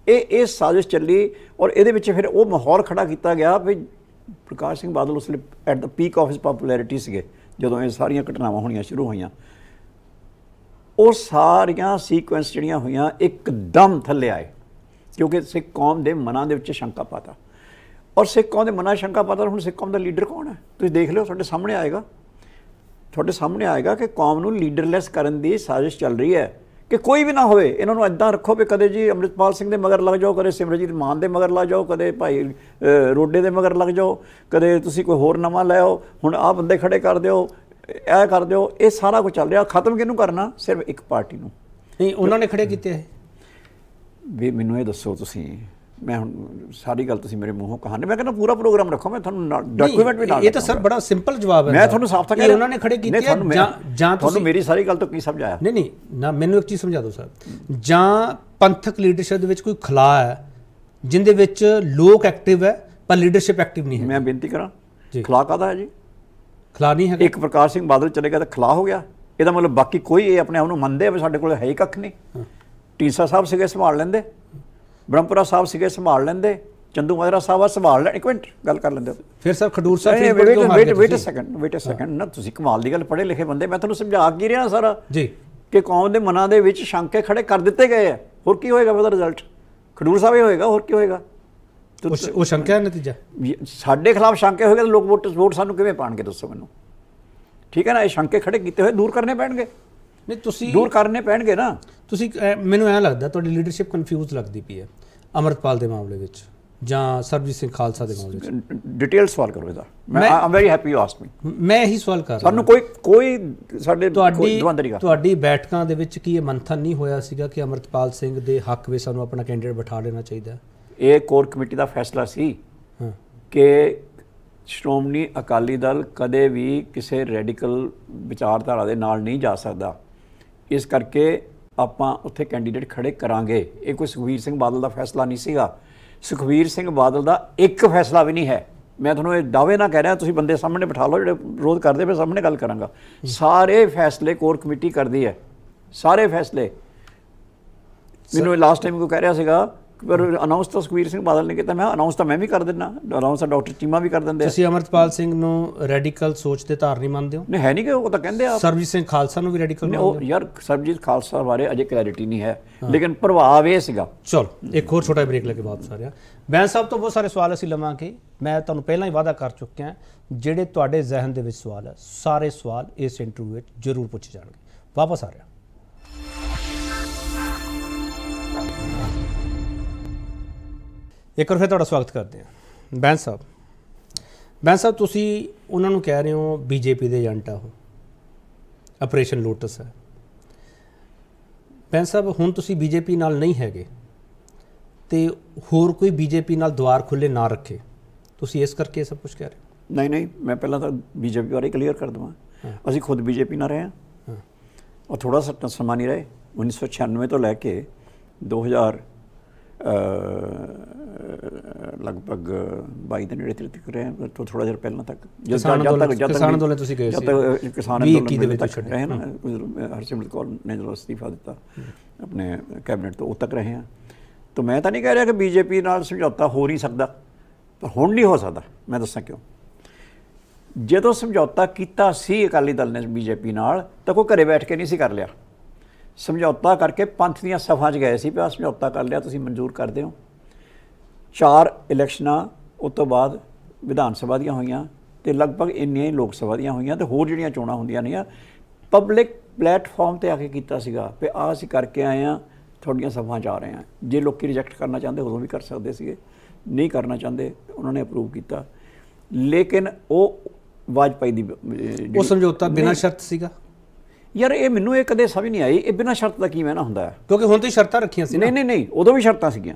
ਇਹ ਇਹ ਸਾਜ਼ਿਸ਼ ਚੱਲੀ ਔਰ ਇਹਦੇ ਵਿੱਚ ਫਿਰ ਉਹ ਮਾਹੌਲ ਖੜਾ ਕੀਤਾ ਗਿਆ ਵੀ ਪ੍ਰਕਾਸ਼ ਸਿੰਘ ਬਾਦਲ ਉਸਲੇ at the peak of his popularity ਸੀਗੇ ਜਦੋਂ ਇਹ ਸਾਰੀਆਂ ਘਟਨਾਵਾਂ ਹੋਣੀਆਂ ਸ਼ੁਰੂ ਹੋਈਆਂ ਉਹ ਸਾਰੀਆਂ ਸੀਕੁਐਂਸ ਜਿਹੜੀਆਂ ਹੋਈਆਂ ਇੱਕਦਮ ਥੱਲੇ ਆਏ ਕਿਉਂਕਿ ਸਿੱਖ ਕੌਮ ਦੇ ਮਨਾਂ ਦੇ ਵਿੱਚ ਸ਼ੰਕਾ ਪਾਤਾ ਔਰ ਸਿੱਖ ਕੌਮ ਦੇ ਮਨਾਂ ਸ਼ੰਕਾ ਪਾਤਾ ਹੁਣ ਸਿੱਖ ਕੌਮ ਦਾ ਲੀਡਰ ਕੌਣ ਹੈ ਤੁਸੀਂ ਦੇਖ ਲਿਓ ਤੁਹਾਡੇ ਸਾਹਮਣੇ ਆਏਗਾ ਤੁਹਾਡੇ ਸਾਹਮਣੇ ਆਏਗਾ ਕਿ ਕੌਮ ਨੂੰ ਲੀਡਰਲੈਸ ਕਰਨ ਦੀ ਸਾਜ਼ਿਸ਼ ਚੱਲ ਰਹੀ ਹੈ ਕਿ ਕੋਈ ਵੀ ਨਾ ਹੋਵੇ ਇਹਨਾਂ ਨੂੰ ਇਦਾਂ ਰੱਖੋ ਵੀ ਕਦੇ ਜੀ ਅਮਰਿਤਪਾਲ ਸਿੰਘ ਦੇ ਮਗਰ ਲੱਗ ਜਾਓ ਕਦੇ ਸਿਮਰਜੀਤ ਮਾਨ ਦੇ ਮਗਰ ਲੱਗ ਜਾਓ ਕਦੇ ਭਾਈ ਰੋਡੇ ਦੇ ਮਗਰ ਲੱਗ ਜਾਓ ਕਦੇ ਤੁਸੀਂ ਕੋਈ ਹੋਰ ਨਵਾਂ ਲੈ ਆਓ ਹੁਣ ਆਹ ਬੰਦੇ ਖੜੇ ਕਰ ਦਿਓ ਐ ਕਰ ਦਿਓ ਇਹ ਸਾਰਾ ਕੁਝ ਚੱਲ ਰਿਹਾ ਖਤਮ ਕਿਹਨੂੰ ਕਰਨਾ ਸਿਰਫ ਇੱਕ ਪਾਰਟੀ ਨੂੰ ਨਹੀਂ ਉਹਨਾਂ ਨੇ ਖੜੇ ਕੀਤੇ ਇਹ ਵੀ ਮੈਨੂੰ ਇਹ ਦੱਸੋ ਤੁਸੀਂ ਮੈਂ ਹੁਣ ਸਾਰੀ ਗੱਲ ਤੁਸੀਂ ਮੇਰੇ ਮੂੰਹੋਂ ਕਹਾਣੀ ਮੈਂ ਕਹਿੰਦਾ ਪੂਰਾ ਪ੍ਰੋਗਰਾਮ ਰੱਖੋ ਮੈਂ ਤੁਹਾਨੂੰ ਡਾਕੂਮੈਂਟ ਵੀ ਨਾਲ ਇਹ ਤਾਂ ਸਰ ਬੜਾ ਸਿੰਪਲ ਜਵਾਬ ਹੈ ਮੈਂ ਤੁਹਾਨੂੰ ਸਾਫ਼ ਤਾਂ ਕਹਿ ਉਹਨਾਂ ਨੇ ਖੜੇ ਕੀਤੇ ਜਾਂ ਜਾਂ ਤੁਹਾਨੂੰ ਮੇਰੀ ਸਾਰੀ ਗੱਲ ਤੋਂ ਕੀ ਸਮਝਾਇਆ ਨਹੀਂ ਨਹੀਂ ਨਾ ਮੈਨੂੰ ਇੱਕ ਚੀਜ਼ ਸਮਝਾ ਦਿਓ ਸਰ ਜਾਂ ਪੰਥਕ ਲੀਡਰਸ਼ਿਪ ਦੇ ਵਿੱਚ ਕੋਈ ਖਲਾ ਹੈ ਜਿੰਦੇ ਵਿੱਚ ਲੋਕ ਐਕਟਿਵ ਹੈ ਪਰ ਲੀਡਰਸ਼ਿਪ ਐਕਟਿਵ ਨਹੀਂ ਹੈ ਮੈਂ ਬੇਨਤੀ ਕਰਾਂ ਖਲਾ ਕਾਦਾ ਹੈ ਜੀ ਖਲਾ ਨਹੀਂ ਹੈ ਇੱਕ ਪ੍ਰਕਾਸ਼ ਸਿੰਘ ਬਾਦਲ ਚਲੇ ਗਿਆ ਤਾਂ ਖਲਾ ਹੋ ਗਿਆ ਇਹਦਾ ਮਤਲਬ ਬਾਕੀ ਕੋਈ ਇਹ ਆਪਣੇ ਆਪ ਨੂੰ ਮੰਨਦੇ ਆ ਵੀ ਸਾਡੇ ਕੋਲ ਹੈ ਹੀ ਕੱਖ ਨਹੀਂ ਟੀਸਾ ਸਾਹਿਬ ਸਿਗੇ ਸੰਭਾਲ ਲੈਂਦੇ ਬ੍ਰਹਮਪੁਰਾ ਸਾਹਿਬ ਸੀਗੇ ਸੰਭਾਲ ਲੈਂਦੇ ਚੰਦੂ ਮਾਜਰਾ ਸਾਹਿਬ ਆ ਸੰਭਾਲ ਲੈਣ ਇੱਕ ਮਿੰਟ ਗੱਲ ਕਰ ਲੈਂਦੇ ਫਿਰ ਸਰ ਖਡੂਰ ਸਾਹਿਬ ਫਰੀਦਕੋਟ ਤੋਂ wait wait a second wait a second ਨਾ ਤੁਸੀਂ ਕਮਾਲ ਦੀ ਗੱਲ ਪੜੇ ਲਿਖੇ ਬੰਦੇ ਮੈਂ ਤੁਹਾਨੂੰ ਸਮਝਾ ਕੀ ਰਿਹਾ ਸਾਰਾ ਜੀ ਕਿ ਕੌਮ ਦੇ ਮਨਾਂ ਦੇ ਵਿੱਚ ਸ਼ੰਕੇ ਖੜੇ ਕਰ ਦਿੱਤੇ ਗਏ ਆ ਹੋਰ ਕੀ ਹੋਏਗਾ ਉਹਦਾ ਰਿਜ਼ਲਟ ਖਡੂਰ ਸਾਹਿਬ ਹੀ ਹੋਏਗਾ ਹੋਰ ਕੀ ਹੋਏਗਾ ਉਹ ਸ਼ੰਕਾ ਹੈ ਨਤੀਜਾ ਸਾਡੇ ਖਿਲਾਫ ਸ਼ੰਕੇ ਹੋਏਗਾ ਤਾਂ ਲੋਕ ਵੋਟ ਵੋਟ ਸਾਨੂੰ ਕਿਵੇਂ ਪਾਣਗੇ ਦੱਸੋ ਮੈਨੂੰ ਠੀਕ ਹੈ ਨਾ ਇਹ ਸ਼ੰਕੇ ਖੜੇ ਕੀਤੇ ਹੋਏ ਦੂਰ ਕਰਨੇ ਪੈਣਗੇ ਨਹੀਂ ਤੁਸੀਂ ਦੂਰ ਕਰਨੇ ਪੈਣਗੇ ਨਾ ਤੁਸੀਂ ਮੈਨੂੰ ਐ ਲੱਗਦਾ ਤੁਹਾਡੀ ਲੀਡਰਸ਼ਿਪ ਕਨਫਿਊਜ਼ ਲੱਗਦੀ ਪਈ ਹੈ ਅਮਰਤਪਾਲ ਦੇ ਮਾਮਲੇ ਵਿੱਚ ਜਾਂ ਸਰਬਜੀਤ ਸਿੰਘ ਖਾਲਸਾ ਦੇ ਮਾਮਲੇ ਵਿੱਚ ਡਿਟੇਲ ਸਵਾਲ ਕਰੋ ਇਹਦਾ ਮੈਂ am very happy you ask me ਮੈਂ ਇਹੀ ਸਵਾਲ ਕਰ ਰਿਹਾ ਸਾਨੂੰ ਕੋਈ ਕੋਈ ਸਾਡੇ ਤੁਹਾਡੀ ਤੁਹਾਡੀ ਬੈਠਕਾਂ ਦੇ ਵਿੱਚ ਕੀ ਇਹ ਮੰਥਨ ਨਹੀਂ ਹੋਇਆ ਸੀਗਾ ਕਿ ਅਮਰਤਪਾਲ ਸਿੰਘ ਦੇ ਹੱਕ ਵਿੱਚ ਸਾਨੂੰ ਆਪਣਾ ਕੈਂਡੀਡੇਟ ਬਿਠਾ ਲੈਣਾ ਚਾਹੀਦਾ ਇਹ ਕੋਰ ਕਮੇਟੀ ਦਾ ਫੈਸਲਾ ਸੀ ਕਿ ਸ਼੍ਰੋਮਣੀ ਅਕਾਲੀ ਦਲ ਕਦੇ ਵੀ ਕਿਸੇ ਰੈਡੀਕਲ ਵਿਚਾਰਧਾਰਾ ਦੇ ਨਾਲ ਨਹੀਂ ਜਾ ਸਕਦਾ ਇਸ ਕਰਕੇ ਆਪਾਂ ਉੱਥੇ ਕੈਂਡੀਡੇਟ ਖੜੇ ਕਰਾਂਗੇ ਇਹ ਕੋਈ ਸੁਖਵੀਰ ਸਿੰਘ ਬਾਦਲ ਦਾ ਫੈਸਲਾ ਨਹੀਂ ਸੀਗਾ ਸੁਖਵੀਰ ਸਿੰਘ ਬਾਦਲ ਦਾ ਇੱਕ ਫੈਸਲਾ ਵੀ ਨਹੀਂ ਹੈ ਮੈਂ ਤੁਹਾਨੂੰ ਇਹ ਦਾਅਵੇ ਨਾ ਕਹਿ ਰਿਹਾ ਤੁਸੀਂ ਬੰਦੇ ਸਾਹਮਣੇ ਬਿਠਾ ਲਓ ਜਿਹੜੇ ਵਿਰੋਧ ਕਰਦੇ ਪਏ ਸਾਹਮਣੇ ਗੱਲ ਕਰਾਂਗਾ ਸਾਰੇ ਫੈਸਲੇ ਕੋਰ ਕਮੇਟੀ ਕਰਦੀ ਹੈ ਸਾਰੇ ਫੈਸਲੇ ਮੈਨੂੰ ਲਾਸਟ ਟਾਈਮ ਕੋ ਕਹਿ ਰਿਹਾ ਸੀਗਾ ਪਰ ਅਨਾਉਂਸ ਤਾਂ ਸੁਖਵੀਰ ਸਿੰਘ ਬਾਦਲ ਨੇ ਕੀਤਾ ਮੈਂ ਅਨਾਉਂਸ ਤਾਂ ਮੈਂ ਵੀ ਕਰ ਦਿੰਨਾ ਅਨਾਉਂਸ ਤਾਂ ਡਾਕਟਰ ਚੀਮਾ ਵੀ ਕਰ ਦਿੰਦੇ ਤੁਸੀਂ ਅਮਰਤਪਾਲ ਸਿੰਘ ਨੂੰ ਰੈਡੀਕਲ ਸੋਚ ਦੇ ਧਾਰਨੀ ਮੰਨਦੇ ਹੋ ਨਹੀਂ ਹੈ ਨਹੀਂ ਕਿ ਉਹ ਤਾਂ ਕਹਿੰਦੇ ਆ ਸਰਬਜੀਤ ਸਿੰਘ ਖਾਲਸਾ ਨੂੰ ਵੀ ਰੈਡੀਕਲ ਮੰਨਦੇ ਹੋ ਯਾਰ ਸਰਜੀਤ ਖਾਲਸਾ ਬਾਰੇ ਅਜੇ ਕਲੈਰਿਟੀ ਨਹੀਂ ਹੈ ਲੇਕਿਨ ਪ੍ਰਭਾਵ ਇਹ ਸੀਗਾ ਚਲੋ ਇੱਕ ਹੋਰ ਛੋਟਾ ਬ੍ਰੇਕ ਲੈ ਕੇ ਵਾਪਸ ਆ ਬੈਂਸ ਸਾਹਿਬ ਤੋਂ ਬਹੁਤ ਸਾਰੇ ਸਵਾਲ ਅਸੀਂ ਲਵਾਂਗੇ ਮੈਂ ਤੁਹਾਨੂੰ ਪਹਿਲਾਂ ਹੀ ਵਾਅਦਾ ਕਰ ਚੁੱਕਿਆ ਜਿਹੜੇ ਤੁਹਾਡੇ ਜ਼ਿਹਨ ਦੇ ਵਿੱਚ ਸਵਾਲ ਹੈ ਸਾਰੇ ਸਵਾਲ ਇਸ ਇੰਟਰਵਿਊ ਵਿੱਚ ਜ਼ਰੂਰ ਪੁੱਛੇ ਜਾਣਗੇ ਵਾਪਸ ਆ ਰਿਹਾ ਇੱਕ ਵਾਰ ਫਿਰ ਤੁਹਾਡਾ ਸਵਾਗਤ ਕਰਦੇ ਹਾਂ ਬੈਂਸ ਸਾਹਿਬ ਬੈਂਸ ਸਾਹਿਬ ਤੁਸੀਂ ਉਹਨਾਂ ਨੂੰ ਕਹਿ ਰਹੇ ਹੋ ਬੀਜੇਪੀ ਦੇ ਏਜੰਟ ਆ ਉਹ ਆਪਰੇਸ਼ਨ ਲੋਟਸ ਹੈ ਬੈਂਸ ਸਾਹਿਬ ਹੁਣ ਤੁਸੀਂ ਬੀਜੇਪੀ ਨਾਲ ਨਹੀਂ ਹੈਗੇ ਤੇ ਹੋਰ ਕੋਈ ਬੀਜੇਪੀ ਨਾਲ ਦਵਾਰ ਖੁੱਲੇ ਨਾ ਰੱਖੇ ਤੁਸੀਂ ਇਸ ਕਰਕੇ ਸਭ ਕੁਝ ਕਹਿ ਰਹੇ ਨਹੀਂ ਨਹੀਂ ਮੈਂ ਪਹਿਲਾਂ ਤਾਂ ਬੀਜੇਪੀ ਬਾਰੇ ਕਲੀਅਰ ਕਰ ਦਵਾਂ ਅਸੀਂ ਖੁਦ ਬੀਜੇਪੀ ਨਾਲ ਰਹੇ ਹਾਂ ਔਰ ਥੋੜਾ ਸੱਟਾ ਨਹੀਂ ਰਹੇ 1996 ਤੋਂ ਲੈ ਕੇ 2000 ਲਗਭਗ 22 ਦੇ ਨੇੜੇ ਤੇੜੇ ਤੱਕ ਰਹੇ ਤੋਂ ਥੋੜਾ ਜਿਹਾ ਪਹਿਲਾਂ ਤੱਕ ਜਦ ਤੱਕ ਜਦ ਤੱਕ ਕਿਸਾਨ ਅੰਦੋਲਨ ਤੁਸੀਂ ਗਏ ਸੀ ਜਦ ਤੱਕ ਕਿਸਾਨ ਅੰਦੋਲਨ ਦੇ ਵਿੱਚ ਤੱਕ ਰਹੇ ਨਾ ਹਰਸਿਮਰਤ ਕੌਰ ਨੇ ਜਦੋਂ ਅਸਤੀਫਾ ਦਿੱਤਾ ਆਪਣੇ ਕੈਬਨਿਟ ਤੋਂ ਉਹ ਤੱਕ ਰਹੇ ਆ ਤਾਂ ਮੈਂ ਤਾਂ ਨਹੀਂ ਕਹਿ ਰਿਹਾ ਕਿ ਬੀਜੇਪੀ ਨਾਲ ਸਮਝੌਤਾ ਹੋ ਨਹੀਂ ਸਕਦਾ ਪਰ ਹੁਣ ਨਹੀਂ ਹੋ ਸਕਦਾ ਮੈਂ ਦੱਸਾਂ ਕਿਉਂ ਜਦੋਂ ਸਮਝੌਤਾ ਕੀਤਾ ਸੀ ਅਕਾਲੀ ਦਲ ਨੇ ਬੀਜੇਪੀ ਨਾਲ ਤਾਂ ਕੋਈ ਘਰੇ ਬੈਠ ਕੇ ਨਹੀਂ ਸੀ ਕਰ ਲਿਆ ਸਮਝੌਤਾ ਕਰਕੇ ਪੰਥ ਦੀਆਂ ਸਫਾਂ 'ਚ ਗਏ ਸੀ ਵੀ ਆ ਸਮਝੌਤਾ ਕਰ ਲਿਆ ਤੁਸੀਂ ਮਨਜ਼ੂਰ ਕਰਦੇ ਹੋ ਚਾਰ ਇਲੈਕਸ਼ਨਾਂ ਉਸ ਤੋਂ ਬਾਅਦ ਵਿਧਾਨ ਸਭਾ ਦੀਆਂ ਹੋਈਆਂ ਤੇ ਲਗਭਗ ਇੰਨੀਆਂ ਹੀ ਲੋਕ ਸਭਾ ਦੀਆਂ ਹੋਈਆਂ ਤੇ ਹੋਰ ਜਿਹੜੀਆਂ ਚੋਣਾਂ ਹੁੰਦੀਆਂ ਨੇ ਆ ਪਬਲਿਕ ਪਲੇਟਫਾਰਮ ਤੇ ਆ ਕੇ ਕੀਤਾ ਸੀਗਾ ਵੀ ਆ ਅਸੀਂ ਕਰਕੇ ਆਏ ਆ ਤੁਹਾਡੀਆਂ ਸਭਾਂ 'ਚ ਆ ਰਹੇ ਆ ਜੇ ਲੋਕੀ ਰਿਜੈਕਟ ਕਰਨਾ ਚਾਹੁੰਦੇ ਉਦੋਂ ਵੀ ਕਰ ਸਕਦੇ ਸੀਗੇ ਨਹੀਂ ਕਰਨਾ ਚਾਹੁੰਦੇ ਉਹਨਾਂ ਨੇ ਅਪਰੂਵ ਕੀਤਾ ਲੇਕਿਨ ਉਹ ਵਾਜਪਾਈ ਦੀ ਉਹ ਸਮਝੌਤਾ ਬਿਨਾਂ ਸ਼ਰਤ ਸੀਗਾ ਯਾਰ ਇਹ ਮੈਨੂੰ ਇਹ ਕਦੇ ਸਮਝ ਨਹੀਂ ਆਈ ਇਹ ਬਿਨਾਂ ਸ਼ਰਤ ਦਾ ਕੀ ਮੈਨਾ ਹੁੰਦਾ ਕਿਉਂਕਿ ਹੁਣ ਤੇ ਸ਼ਰਤਾਂ ਰੱਖੀਆਂ ਸੀ ਨਾ ਨਹੀਂ ਨਹੀਂ ਨਹੀਂ ਉਦੋਂ ਵੀ ਸ਼ਰਤਾਂ ਸੀਗੀਆਂ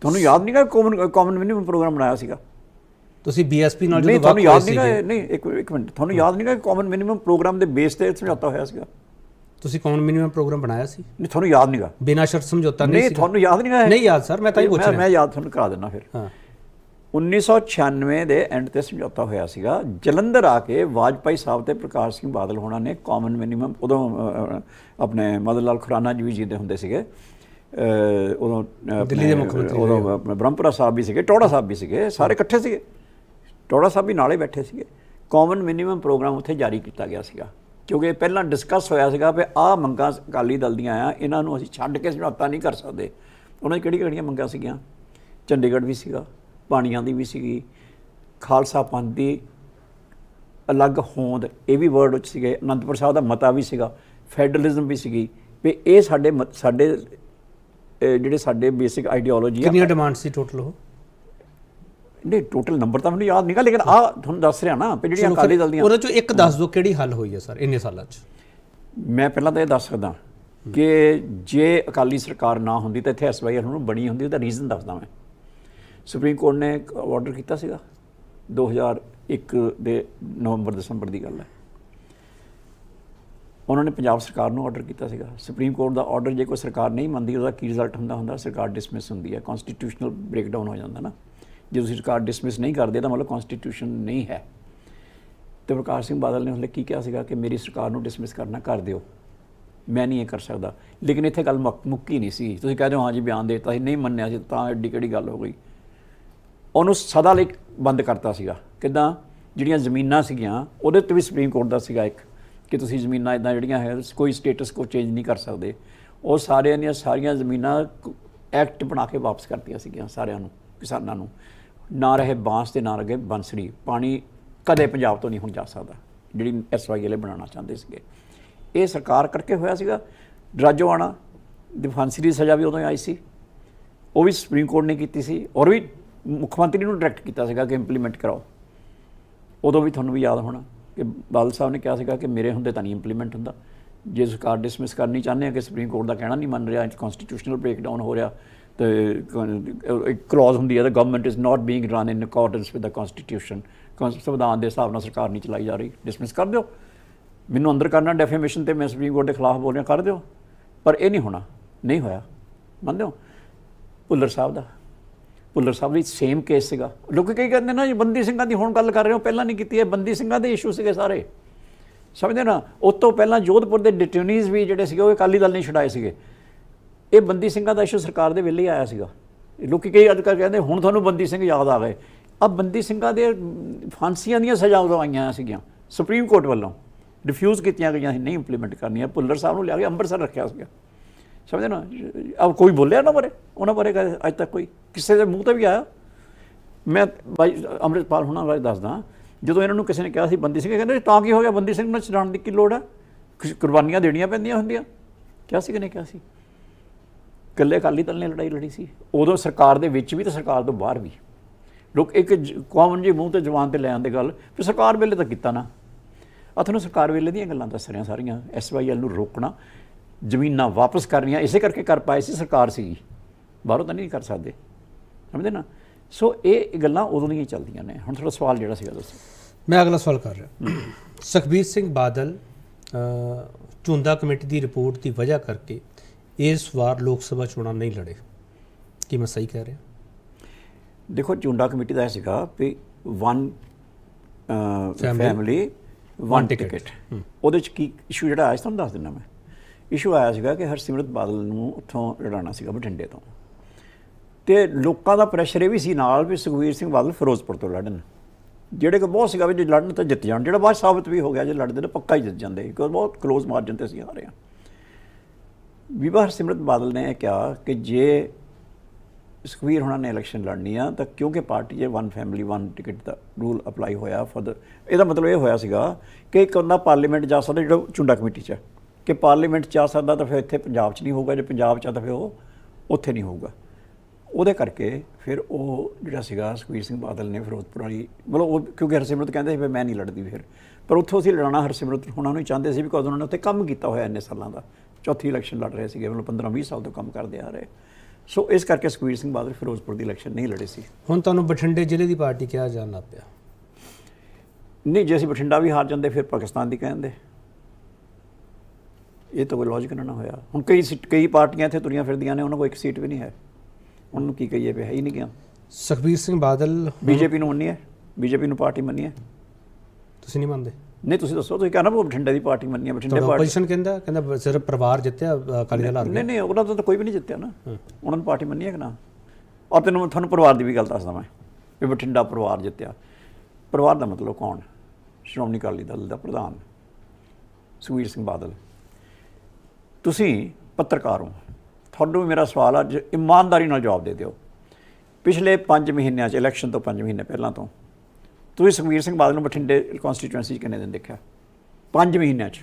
ਤੁਹਾਨੂੰ ਯਾਦ ਨਹੀਂ ਕਿ ਕਾਮਨ ਕਾਮਨ ਮਿਨੀਮਮ ਪ੍ਰੋਗਰਾਮ ਬਣਾਇਆ ਸੀਗਾ ਤੁਸੀਂ ਬੀਐਸਪੀ ਨਾਲ ਜਦੋਂ ਤੁਹਾਨੂੰ ਯਾਦ ਨਹੀਂਗਾ ਨਹੀਂ ਇੱਕ ਇੱਕ ਮਿੰਟ ਤੁਹਾਨੂੰ ਯਾਦ ਨਹੀਂਗਾ ਕਾਮਨ ਮਿਨੀਮਮ ਪ੍ਰੋਗਰਾਮ ਦੇ ਬੇਸ ਤੇ ਸਮਝੌਤਾ ਹੋਇਆ ਸੀਗਾ ਤੁਸੀਂ ਕਾਮਨ ਮਿਨੀਮਮ ਪ੍ਰੋਗਰਾਮ ਬਣਾਇਆ ਸੀ ਨਹੀਂ ਤੁਹਾਨੂੰ ਯਾਦ ਨਹੀਂਗਾ ਬਿਨਾਂ ਸ਼ਰਤ ਸਮਝੌਤਾ ਨਹੀਂ ਸੀ ਨਹੀਂ ਤੁਹਾਨੂੰ ਯਾਦ ਨਹੀਂਗਾ ਨਹੀਂ ਯਾਦ ਸਰ ਮੈਂ ਤਾਂ ਹੀ ਪੁੱਛ ਰਿਹਾ ਮੈਂ ਯਾਦ ਤੁਹਾਨੂੰ ਕਰਾ ਦਿੰਦਾ ਫਿਰ ਹਾਂ 1996 ਦੇ ਐਂਡ ਤੇ ਸਮਝੌਤਾ ਹੋਇਆ ਸੀਗਾ ਜਲੰਧਰ ਆ ਕੇ ਵਾਜਪਾਈ ਸਾਹਿਬ ਤੇ ਪ੍ਰਕਾਸ਼ ਸਿੰਘ ਬਾਦਲ ਹੋਣਾ ਨੇ ਕਾਮਨ ਮਿਨਿਮਮ ਉਦੋਂ ਆਪਣੇ ਮਦਨ ਲਾਲ ਖੁਰਾਨਾ ਜੀ ਵੀ ਜੀਦੇ ਹੁੰਦੇ ਸੀਗੇ ਉਦੋਂ ਦਿੱਲੀ ਦੇ ਮੁੱਖ ਮੰਤਰੀ ਉਦੋਂ ਬ੍ਰਹਮਪੁਰਾ ਸਾਹਿਬ ਵੀ ਸੀਗੇ ਟੋੜਾ ਸਾਹਿਬ ਵੀ ਸੀਗੇ ਸਾਰੇ ਇਕੱਠੇ ਸੀਗੇ ਟੋੜਾ ਸਾਹਿਬ ਵੀ ਨਾਲੇ ਬੈਠੇ ਸੀਗੇ ਕਾਮਨ ਮਿਨਿਮਮ ਪ੍ਰੋਗਰਾਮ ਉੱਥੇ ਜਾਰੀ ਕੀਤਾ ਗਿਆ ਸੀਗਾ ਕਿਉਂਕਿ ਪਹਿਲਾਂ ਡਿਸਕਸ ਹੋਇਆ ਸੀਗਾ ਵੀ ਆਹ ਮੰਗਾਂ ਅਕਾਲੀ ਦਲ ਦੀਆਂ ਆ ਇਹਨਾਂ ਨੂੰ ਅਸੀਂ ਛੱਡ ਕੇ ਸਮਝੌਤਾ ਨਹੀਂ ਕਰ ਸਕਦੇ ਉਹਨਾਂ ਦੀ ਕਿਹੜੀ ਕਿਹੜੀਆਂ ਮੰਗਾਂ ਸੀਗੀਆਂ ਚੰਡੀਗੜ੍ਹ ਵੀ ਸੀਗਾ ਬਾਣੀਆਂ ਦੀ ਵੀ ਸੀਗੀ ਖਾਲਸਾ ਪੰਥ ਦੀ ਅਲੱਗ ਹੋਂਦ ਇਹ ਵੀ ਵਰਡ ਵਿੱਚ ਸੀਗੇ ਅਨੰਦਪੁਰ ਸਾਹਿਬ ਦਾ ਮਤਾ ਵੀ ਸੀਗਾ ਫੈਡਰਲਿਜ਼ਮ ਵੀ ਸੀਗੀ ਵੀ ਇਹ ਸਾਡੇ ਸਾਡੇ ਜਿਹੜੇ ਸਾਡੇ ਬੇਸਿਕ ਆਈਡੀਓਲੋਜੀ ਆ ਕਿੰਨੀਆਂ ਡਿਮਾਂਡ ਸੀ ਟੋਟਲ ਉਹ ਨਹੀਂ ਟੋਟਲ ਨੰਬਰ ਤਾਂ ਮੈਨੂੰ ਯਾਦ ਨਹੀਂਗਾ ਲੇਕਿਨ ਆ ਤੁਹਾਨੂੰ ਦੱਸ ਰਿਹਾ ਨਾ ਕਿ ਜਿਹੜੀਆਂ ਅਕਾਲੀ ਦਲ ਦੀਆਂ ਉਹਦੇ ਚੋਂ ਇੱਕ ਦੱਸ ਦਿਓ ਕਿਹੜੀ ਹੱਲ ਹੋਈ ਹੈ ਸਰ ਇੰਨੇ ਸਾਲਾਂ 'ਚ ਮੈਂ ਪਹਿਲਾਂ ਤਾਂ ਇਹ ਦੱਸ ਸਕਦਾ ਕਿ ਜੇ ਅਕਾਲੀ ਸਰਕਾਰ ਨਾ ਹੁੰਦੀ ਤਾਂ ਇੱਥੇ ਐਸਵਾਈਐਲ ਨੂੰ ਬਣੀ ਹੁੰਦੀ ਉਹਦਾ ਰੀਜ਼ਨ ਦੱਸਦਾ ਮੈਂ ਸੁਪਰੀਮ ਕੋਰਟ ਨੇ ਆਰਡਰ ਕੀਤਾ ਸੀਗਾ 2001 ਦੇ ਨਵੰਬਰ ਦਸੰਬਰ ਦੀ ਗੱਲ ਹੈ ਉਹਨਾਂ ਨੇ ਪੰਜਾਬ ਸਰਕਾਰ ਨੂੰ ਆਰਡਰ ਕੀਤਾ ਸੀਗਾ ਸੁਪਰੀਮ ਕੋਰਟ ਦਾ ਆਰਡਰ ਜੇ ਕੋਈ ਸਰਕਾਰ ਨਹੀਂ ਮੰਨਦੀ ਉਹਦਾ ਕੀ ਰਿਜ਼ਲਟ ਹੁੰਦਾ ਹੁੰਦਾ ਸਰਕਾਰ ਡਿਸਮਿਸ ਹੁੰਦੀ ਹੈ ਕਨਸਟੀਟਿਊਸ਼ਨਲ ਬ੍ਰੇਕਡਾਊਨ ਹੋ ਜਾਂਦਾ ਨਾ ਜੇ ਤੁਸੀਂ ਸਰਕਾਰ ਡਿਸਮਿਸ ਨਹੀਂ ਕਰਦੇ ਤਾਂ ਮਤਲਬ ਕਨਸਟੀਟਿਊਸ਼ਨ ਨਹੀਂ ਹੈ ਤੇ ਪ੍ਰਕਾਸ਼ ਸਿੰਘ ਬਾਦਲ ਨੇ ਉਹਨੇ ਕੀ ਕਿਹਾ ਸੀਗਾ ਕਿ ਮੇਰੀ ਸਰਕਾਰ ਨੂੰ ਡਿਸਮਿਸ ਕਰਨਾ ਕਰ ਦਿਓ ਮੈਂ ਨਹੀਂ ਇਹ ਕਰ ਸਕਦਾ ਲੇਕਿਨ ਇੱਥੇ ਗੱਲ ਮੁੱਕੀ ਨਹੀਂ ਸੀ ਤੁਸੀਂ ਕਹਦੇ ਹੋ ਹਾਂ ਜੀ ਬਿਆਨ ਦਿੱਤਾ ਸੀ ਨਹੀਂ ਮੰਨਿਆ ਸੀ ਤਾਂ ਐਡੀ ਕਿਹੜੀ ਗੱਲ ਹੋ ਗਈ ਉਹਨੂੰ ਸਦਾ ਲਈ ਬੰਦ ਕਰਤਾ ਸੀਗਾ ਕਿਦਾਂ ਜਿਹੜੀਆਂ ਜ਼ਮੀਨਾਂ ਸੀਗੀਆਂ ਉਹਦੇ ਤੇ ਵੀ ਸੁਪਰੀਮ ਕੋਰਟ ਦਾ ਸੀਗਾ ਇੱਕ ਕਿ ਤੁਸੀਂ ਜ਼ਮੀਨਾਂ ਇਦਾਂ ਜਿਹੜੀਆਂ ਹੈ ਕੋਈ ਸਟੇਟਸ ਕੋ ਚੇਂਜ ਨਹੀਂ ਕਰ ਸਕਦੇ ਉਹ ਸਾਰਿਆਂ ਦੀਆਂ ਸਾਰੀਆਂ ਜ਼ਮੀਨਾਂ ਐਕਟ ਬਣਾ ਕੇ ਵਾਪਸ ਕਰਤੀਆਂ ਸੀਗੀਆਂ ਸਾਰਿਆਂ ਨੂੰ ਕਿਸਾਨਾਂ ਨੂੰ ਨਾ ਰਹੇ ਬਾਂਸ ਤੇ ਨਾ ਰਹੇ ਬੰਸੜੀ ਪਾਣੀ ਕਦੇ ਪੰਜਾਬ ਤੋਂ ਨਹੀਂ ਹੁਣ ਜਾ ਸਕਦਾ ਜਿਹੜੀ ਐਸਵਾਈ ਵਾਲੇ ਬਣਾਉਣਾ ਚਾਹੁੰਦੇ ਸੀਗੇ ਇਹ ਸਰਕਾਰ ਕਰਕੇ ਹੋਇਆ ਸੀਗਾ ਰਾਜੋਆਣਾ ਦੀ ਫਾਂਸੀ ਦੀ ਸਜ਼ਾ ਵੀ ਉਦੋਂ ਆਈ ਸੀ ਉਹ ਵੀ ਸੁਪਰੀਮ ਕੋਰਟ ਨੇ ਕੀਤੀ ਸੀ ਔਰ ਵੀ ਮੁੱਖ ਮੰਤਰੀ ਨੂੰ ਡਾਇਰੈਕਟ ਕੀਤਾ ਸੀਗਾ ਕਿ ਇੰਪਲੀਮੈਂਟ ਕਰਾਓ ਉਦੋਂ ਵੀ ਤੁਹਾਨੂੰ ਵੀ ਯਾਦ ਹੋਣਾ ਕਿ ਬਾਦਲ ਸਾਹਿਬ ਨੇ ਕਿਹਾ ਸੀਗਾ ਕਿ ਮੇਰੇ ਹੁੰਦੇ ਤਾਂ ਨਹੀਂ ਇੰਪਲੀਮੈਂਟ ਹੁੰਦਾ ਜੇ ਸਰਕਾਰ ਡਿਸਮਿਸ ਕਰਨੀ ਚਾਹੁੰਦੇ ਆ ਕਿ ਸੁਪਰੀਮ ਕੋਰਟ ਦਾ ਕਹਿਣਾ ਨਹੀਂ ਮੰਨ ਰਿਹਾ ਕਨਸਟੀਟਿਊਸ਼ਨਲ ਬ੍ਰੇਕਡਾਊਨ ਹੋ ਰਿਹਾ ਤੇ ਇੱਕ ਕਲੌਜ਼ ਹੁੰਦੀ ਹੈ the government is not being run in accordance with the constitution ਸੰਵਿਧਾਨ ਦੇ ਹਿਸਾਬ ਨਾਲ ਸਰਕਾਰ ਨਹੀਂ ਚਲਾਈ ਜਾ ਰਹੀ ਡਿਸਮਿਸ ਕਰ ਦਿਓ ਮੈਨੂੰ ਅੰਦਰ ਕਰਨਾ ਡੈਫੇਮੇਸ਼ਨ ਤੇ ਮੈਂ ਸੁਪਰੀਮ ਕੋਰਟ ਦੇ ਖਿਲਾਫ ਬੋਲ ਰਿਹਾ ਕਰ ਦਿਓ ਪਰ ਇਹ ਨਹੀਂ ਹੋਣਾ ਨਹੀਂ ਹੋਇਆ ਮੰਨਦੇ ਹੋ ਪੁੱਲਰ ਸਾਹਿਬ ਦਾ ਭੁੱਲਰ ਸਾਹਿਬ ਦੀ ਸੇਮ ਕੇਸ ਸੀਗਾ ਲੋਕ ਕਈ ਕਹਿੰਦੇ ਨਾ ਜੀ ਬੰਦੀ ਸਿੰਘਾਂ ਦੀ ਹੁਣ ਗੱਲ ਕਰ ਰਹੇ ਹੋ ਪਹਿਲਾਂ ਨਹੀਂ ਕੀਤੀ ਇਹ ਬੰਦੀ ਸਿੰਘਾਂ ਦੇ ਇਸ਼ੂ ਸੀਗੇ ਸਾਰੇ ਸਮਝਦੇ ਨਾ ਉਸ ਤੋਂ ਪਹਿਲਾਂ ਜੋਧਪੁਰ ਦੇ ਡਿਟਿਊਨੀਜ਼ ਵੀ ਜਿਹੜੇ ਸੀਗੇ ਉਹ ਅਕਾਲੀ ਦਲ ਨੇ ਛਡਾਏ ਸੀਗੇ ਇਹ ਬੰਦੀ ਸਿੰਘਾਂ ਦਾ ਇਸ਼ੂ ਸਰਕਾਰ ਦੇ ਵੇਲੇ ਆਇਆ ਸੀਗਾ ਲੋਕੀ ਕਈ ਅੱਜ ਕੱਲ ਕਹਿੰਦੇ ਹੁਣ ਤੁਹਾਨੂੰ ਬੰਦੀ ਸਿੰਘ ਯਾਦ ਆ ਗਏ ਆ ਬੰਦੀ ਸਿੰਘਾਂ ਦੇ ਫਾਂਸੀਆਂ ਦੀਆਂ ਸਜ਼ਾਵਾਂ ਦਵਾਈਆਂ ਸੀਗੀਆਂ ਸੁਪਰੀਮ ਕੋਰਟ ਵੱਲੋਂ ਰਿਫਿਊਜ਼ ਕੀਤੀਆਂ ਗਈਆਂ ਸੀ ਨਹੀਂ ਇੰਪਲੀਮੈਂਟ ਕਰਨੀਆਂ ਭੁੱਲਰ ਸਾਹਿਬ ਨੂੰ ਲਿਆ ਕੇ ਅੰਮ੍ਰਿਤਸਰ ਰੱਖਿਆ ਸੀਗਾ ਸਮਝਦੇ ਨਾ ਆ ਕੋਈ ਬੋਲਿਆ ਨਾ ਬਾਰੇ ਉਹਨਾਂ ਬਾਰੇ ਅੱਜ ਤੱਕ ਕੋਈ ਕਿਸੇ ਦੇ ਮੂੰਹ ਤੇ ਵੀ ਆਇਆ ਮੈਂ ਬਾਈ ਅਮਰਿਤਪਾਲ ਹੁਣਾਂ ਬਾਰੇ ਦੱਸਦਾ ਜਦੋਂ ਇਹਨਾਂ ਨੂੰ ਕਿਸੇ ਨੇ ਕਿਹਾ ਸੀ ਬੰਦੀ ਸਿੰਘ ਕਹਿੰਦੇ ਤਾਂ ਕੀ ਹੋ ਗਿਆ ਬੰਦੀ ਸਿੰਘ ਨੂੰ ਛਡਾਉਣ ਦੀ ਕੀ ਲੋੜ ਹੈ ਕੁਰਬਾਨੀਆਂ ਦੇਣੀਆਂ ਪੈਂਦੀਆਂ ਹੁੰਦੀਆਂ ਕਿਹਾ ਸੀ ਕਿ ਨਹੀਂ ਕਿਹਾ ਸੀ ਇਕੱਲੇ ਖਾਲੀ ਤਲ ਨੇ ਲੜਾਈ ਲੜੀ ਸੀ ਉਦੋਂ ਸਰਕਾਰ ਦੇ ਵਿੱਚ ਵੀ ਤੇ ਸਰਕਾਰ ਤੋਂ ਬਾਹਰ ਵੀ ਲੋਕ ਇੱਕ ਕਾਮਨ ਜੀ ਮੂੰਹ ਤੇ ਜਵਾਨ ਤੇ ਲੈ ਆਂਦੇ ਗੱਲ ਫਿਰ ਸਰਕਾਰ ਵੇਲੇ ਤਾਂ ਕੀਤਾ ਨਾ ਆ ਤੁਹਾਨੂੰ ਸਰਕਾਰ ਵੇਲੇ ਦੀਆਂ ਗੱਲਾਂ ਦੱਸ ਰਿਹਾ ਸਾਰੀਆਂ ਐਸਵਾਈਐਲ ਨੂੰ ਰੋਕਣਾ ਜ਼ਮੀਨਾਂ ਵਾਪਸ ਕਰਨੀਆਂ ਇਸੇ ਕਰਕੇ ਕਰ ਪਾਏ ਸੀ ਸਰਕਾਰ ਸੀ ਬਾਹਰੋਂ ਤਾਂ ਨਹੀਂ ਕਰ ਸਕਦੇ ਸਮਝਦੇ ਨਾ ਸੋ ਇਹ ਗੱਲਾਂ ਉਦੋਂ ਨਹੀਂ ਚੱਲਦੀਆਂ ਨੇ ਹੁਣ ਤੁਹਾਡਾ ਸਵਾਲ ਜਿਹੜਾ ਸੀਗਾ ਦੱਸੋ ਮੈਂ ਅਗਲਾ ਸਵਾਲ ਕਰ ਰਿਹਾ ਸੁਖਬੀਰ ਸਿੰਘ ਬਾਦਲ ਚੁੰਦਾ ਕਮੇਟੀ ਦੀ ਰਿਪੋਰਟ ਦੀ ਵਜ੍ਹਾ ਕਰਕੇ ਇਸ ਵਾਰ ਲੋਕ ਸਭਾ ਚੋਣਾਂ ਨਹੀਂ ਲੜੇ ਕੀ ਮੈਂ ਸਹੀ ਕਹਿ ਰਿਹਾ ਦੇਖੋ ਚੁੰਡਾ ਕਮੇਟੀ ਦਾ ਸੀਗਾ ਵੀ ਵਨ ਫੈਮਿਲੀ ਵਨ ਟਿਕਟ ਉਹਦੇ ਚ ਕੀ ਇਸ਼ੂ ਜਿਹੜਾ ਆਇਆ ਤੁਹਾਨੂੰ ਦੱਸ ਦਿੰਦਾ ਮੈਂ ਇਸ਼ੂ ਆਇਆ ਸੀਗਾ ਕਿ ਹਰਸਿਮਰਤ ਬਾਦਲ ਨੂੰ ਉੱਥੋਂ ਲੜਾਉਣਾ ਸੀਗਾ ਬਠਿੰਡੇ ਤੋਂ ਤੇ ਲੋਕਾਂ ਦਾ ਪ੍ਰੈਸ਼ਰ ਇਹ ਵੀ ਸੀ ਨਾਲ ਵੀ ਸੁਖਵੀਰ ਸਿੰਘ ਬਾਦਲ ਫਿਰੋਜ਼ਪੁਰ ਤੋਂ ਲੜਨ ਜਿਹੜੇ ਕਿ ਬਹੁਤ ਸੀਗਾ ਵੀ ਜੇ ਲੜਨ ਤਾਂ ਜਿੱਤ ਜਾਣ ਜਿਹੜਾ ਬਾਅਦ ਸਾਬਤ ਵੀ ਹੋ ਗਿਆ ਜੇ ਲੜਦੇ ਨੇ ਪੱਕਾ ਹੀ ਜਿੱਤ ਜਾਂਦੇ ਕਿਉਂਕਿ ਬਹੁਤ ক্লোਜ਼ ਮਾਰਜਨ ਤੇ ਸੀ ਆ ਰਹੇ ਆ ਵਿਵਾਹ ਸਿਮਰਤ ਬਾਦਲ ਨੇ ਕਿਹਾ ਕਿ ਜੇ ਸੁਖਵੀਰ ਹੁਣਾਂ ਨੇ ਇਲੈਕਸ਼ਨ ਲੜਨੀ ਆ ਤਾਂ ਕਿਉਂਕਿ ਪਾਰਟੀ ਜੇ ਵਨ ਫੈਮਿਲੀ ਵਨ ਟਿਕਟ ਦਾ ਰੂਲ ਅਪਲਾਈ ਹੋਇਆ ਫॉर ਇਹਦਾ ਮਤਲਬ ਇਹ ਹੋਇਆ ਸੀਗਾ ਕਿ ਇੱਕ ਉਹਨਾਂ ਪਾਰਲੀਮੈਂਟ ਜਾ ਸਕਦਾ ਜਿਹੜਾ ਚੁੰਡਾ ਕਮੇਟੀ 'ਚ ਕਿ ਪਾਰਲੀਮੈਂਟ 'ਚ ਆ ਸਕਦਾ ਤਾਂ ਫਿਰ ਇੱਥੇ ਪੰਜਾਬ 'ਚ ਨਹੀਂ ਹੋਊਗਾ ਜੇ ਪੰਜਾਬ 'ਚ ਆ ਤਾਂ ਫਿਰ ਉਹ ਉੱਥੇ ਨਹੀਂ ਹੋਊਗਾ ਉਹਦੇ ਕਰਕੇ ਫਿਰ ਉਹ ਜਿਹੜਾ ਸੀਗਾ ਸੁਖਵੀਰ ਸਿੰਘ ਬਾਦਲ ਨੇ ਫਿਰੋਜ਼ਪੁਰ ਵਾਲੀ ਮਤਲਬ ਉਹ ਕਿਉਂਕਿ ਹਰਸਿਮਰਤ ਕਹਿੰਦੇ ਸੀ ਫਿਰ ਮੈਂ ਨਹੀਂ ਲੜਦੀ ਫਿਰ ਪਰ ਉੱਥੋਂ ਅਸੀਂ ਲੜਾਣਾ ਹਰਸਿਮਰਤ ਹੁਣਾਂ ਨੂੰ ਚਾਹੁੰਦੇ ਸੀ ਬਿਕੋਜ਼ ਉਹਨਾਂ ਨੇ ਉੱਥੇ ਕੰਮ ਕੀਤਾ ਹੋਇਆ ਇੰਨੇ ਸਾਲਾਂ ਦਾ ਚੌਥੀ ਇਲੈਕਸ਼ਨ ਲੜ ਰਹੇ ਸੀਗੇ ਮਤਲਬ 15 20 ਸਾਲ ਤੋਂ ਕੰਮ ਕਰਦੇ ਆ ਰਹੇ ਸੋ ਇਸ ਕਰਕੇ ਸੁਖਵੀਰ ਸਿੰਘ ਬਾਦਲ ਫਿਰੋਜ਼ਪੁਰ ਦੀ ਇਲੈਕਸ਼ਨ ਨਹੀਂ ਲੜੇ ਸੀ ਹੁਣ ਤੁਹਾਨੂੰ ਬਠਿੰਡੇ ਜ਼ਿਲ੍ਹੇ ਦੀ ਪਾਰਟੀ ਕਿਹਾ ਜਾਣਾ ਪਿਆ ਨਹੀਂ ਜੇ ਅਸੀਂ ਬਠਿੰਡਾ ਵੀ ਹਾਰ ਜਾਂਦੇ ਫਿਰ ਪਾਕਿਸਤਾਨ ਦੀ ਕਹਿੰਦੇ ਇਹ ਤਾਂ ਕੋਈ ਲੌਜੀਕ ਨਾ ਹੋਇਆ ਹੁਣ ਕਈ ਕਈ ਪਾਰਟੀਆਂ ਇੱਥੇ ਤੁਰੀਆਂ ਫਿਰਦੀਆਂ ਨੇ ਉਹਨਾਂ ਕੋਲ ਇੱਕ ਸੀਟ ਵੀ ਨਹੀਂ ਹੈ ਉਹਨਾਂ ਨੂੰ ਕੀ ਕਹੀਏ ਵੀ ਹੈ ਹੀ ਨਹੀਂ ਗਿਆ ਸੁਖਬੀਰ ਸਿੰਘ ਬਾਦਲ ਬੀਜੇਪੀ ਨੂੰ ਮੰਨੀ ਹੈ ਬੀਜੇਪੀ ਨੂੰ ਪਾਰਟੀ ਮੰਨੀ ਹੈ ਤੁਸੀਂ ਨਹੀਂ ਮੰਨਦੇ ਨਹੀਂ ਤੁਸੀਂ ਦੱਸੋ ਤੁਸੀਂ ਕਹਿੰਦਾ ਉਹ ਬਠਿੰਡੇ ਦੀ ਪਾਰਟੀ ਮੰਨੀ ਹੈ ਬਠਿੰਡੇ ਪਾਰਟੀ ਪੋਜੀਸ਼ਨ ਕਹਿੰਦਾ ਕਹਿੰਦਾ ਸਿਰਫ ਪਰਿਵਾਰ ਜਿੱਤਿਆ ਅਕਾਲੀ ਦਲ ਹਾਰ ਨਹੀਂ ਨਹੀਂ ਉਹਨਾਂ ਤੋਂ ਤਾਂ ਕੋਈ ਵੀ ਨਹੀਂ ਜਿੱਤਿਆ ਨਾ ਉਹਨਾਂ ਨੂੰ ਪਾਰਟੀ ਮੰਨੀ ਹੈ ਕਿ ਨਾ ਔਰ ਤੈਨੂੰ ਤੁਹਾਨੂੰ ਪਰਿਵਾਰ ਦੀ ਵੀ ਗੱਲ ਦੱਸਦਾ ਮੈਂ ਵੀ ਬਠਿੰਡਾ ਪਰਿਵਾਰ ਜਿੱਤਿਆ ਪਰਿਵਾਰ ਦਾ ਮਤਲਬ ਕੌਣ ਸ਼੍ਰੋਮਣੀ ਅਕਾਲੀ ਦਲ ਦਾ ਪ੍ਰਧਾਨ ਸੁਵੀਰ ਸਿੰਘ ਬਾਦਲ ਤੁਸੀਂ ਪੱਤਰਕਾਰ ਹੋ ਤੁਹਾਨੂੰ ਮੇਰਾ ਸਵਾਲ ਅੱਜ ਇਮਾਨਦਾਰੀ ਨਾਲ ਜਵਾਬ ਦੇ ਦਿਓ ਪਿਛਲੇ 5 ਮਹੀਨਿਆਂ ਚ ਇਲੈਕਸ਼ਨ ਤੋਂ 5 ਮਹੀਨੇ ਪਹਿਲਾਂ ਤੋਂ ਤੁਸੀਂ ਸੁਖਵੀਰ ਸਿੰਘ ਬਾਦਲ ਨੂੰ ਬਠਿੰਡੇ ਕਨਸਟੀਟਿਊਐਂਸੀ 'ਚ ਕਿੰਨੇ ਦਿਨ ਦੇਖਿਆ 5 ਮਹੀਨਿਆਂ 'ਚ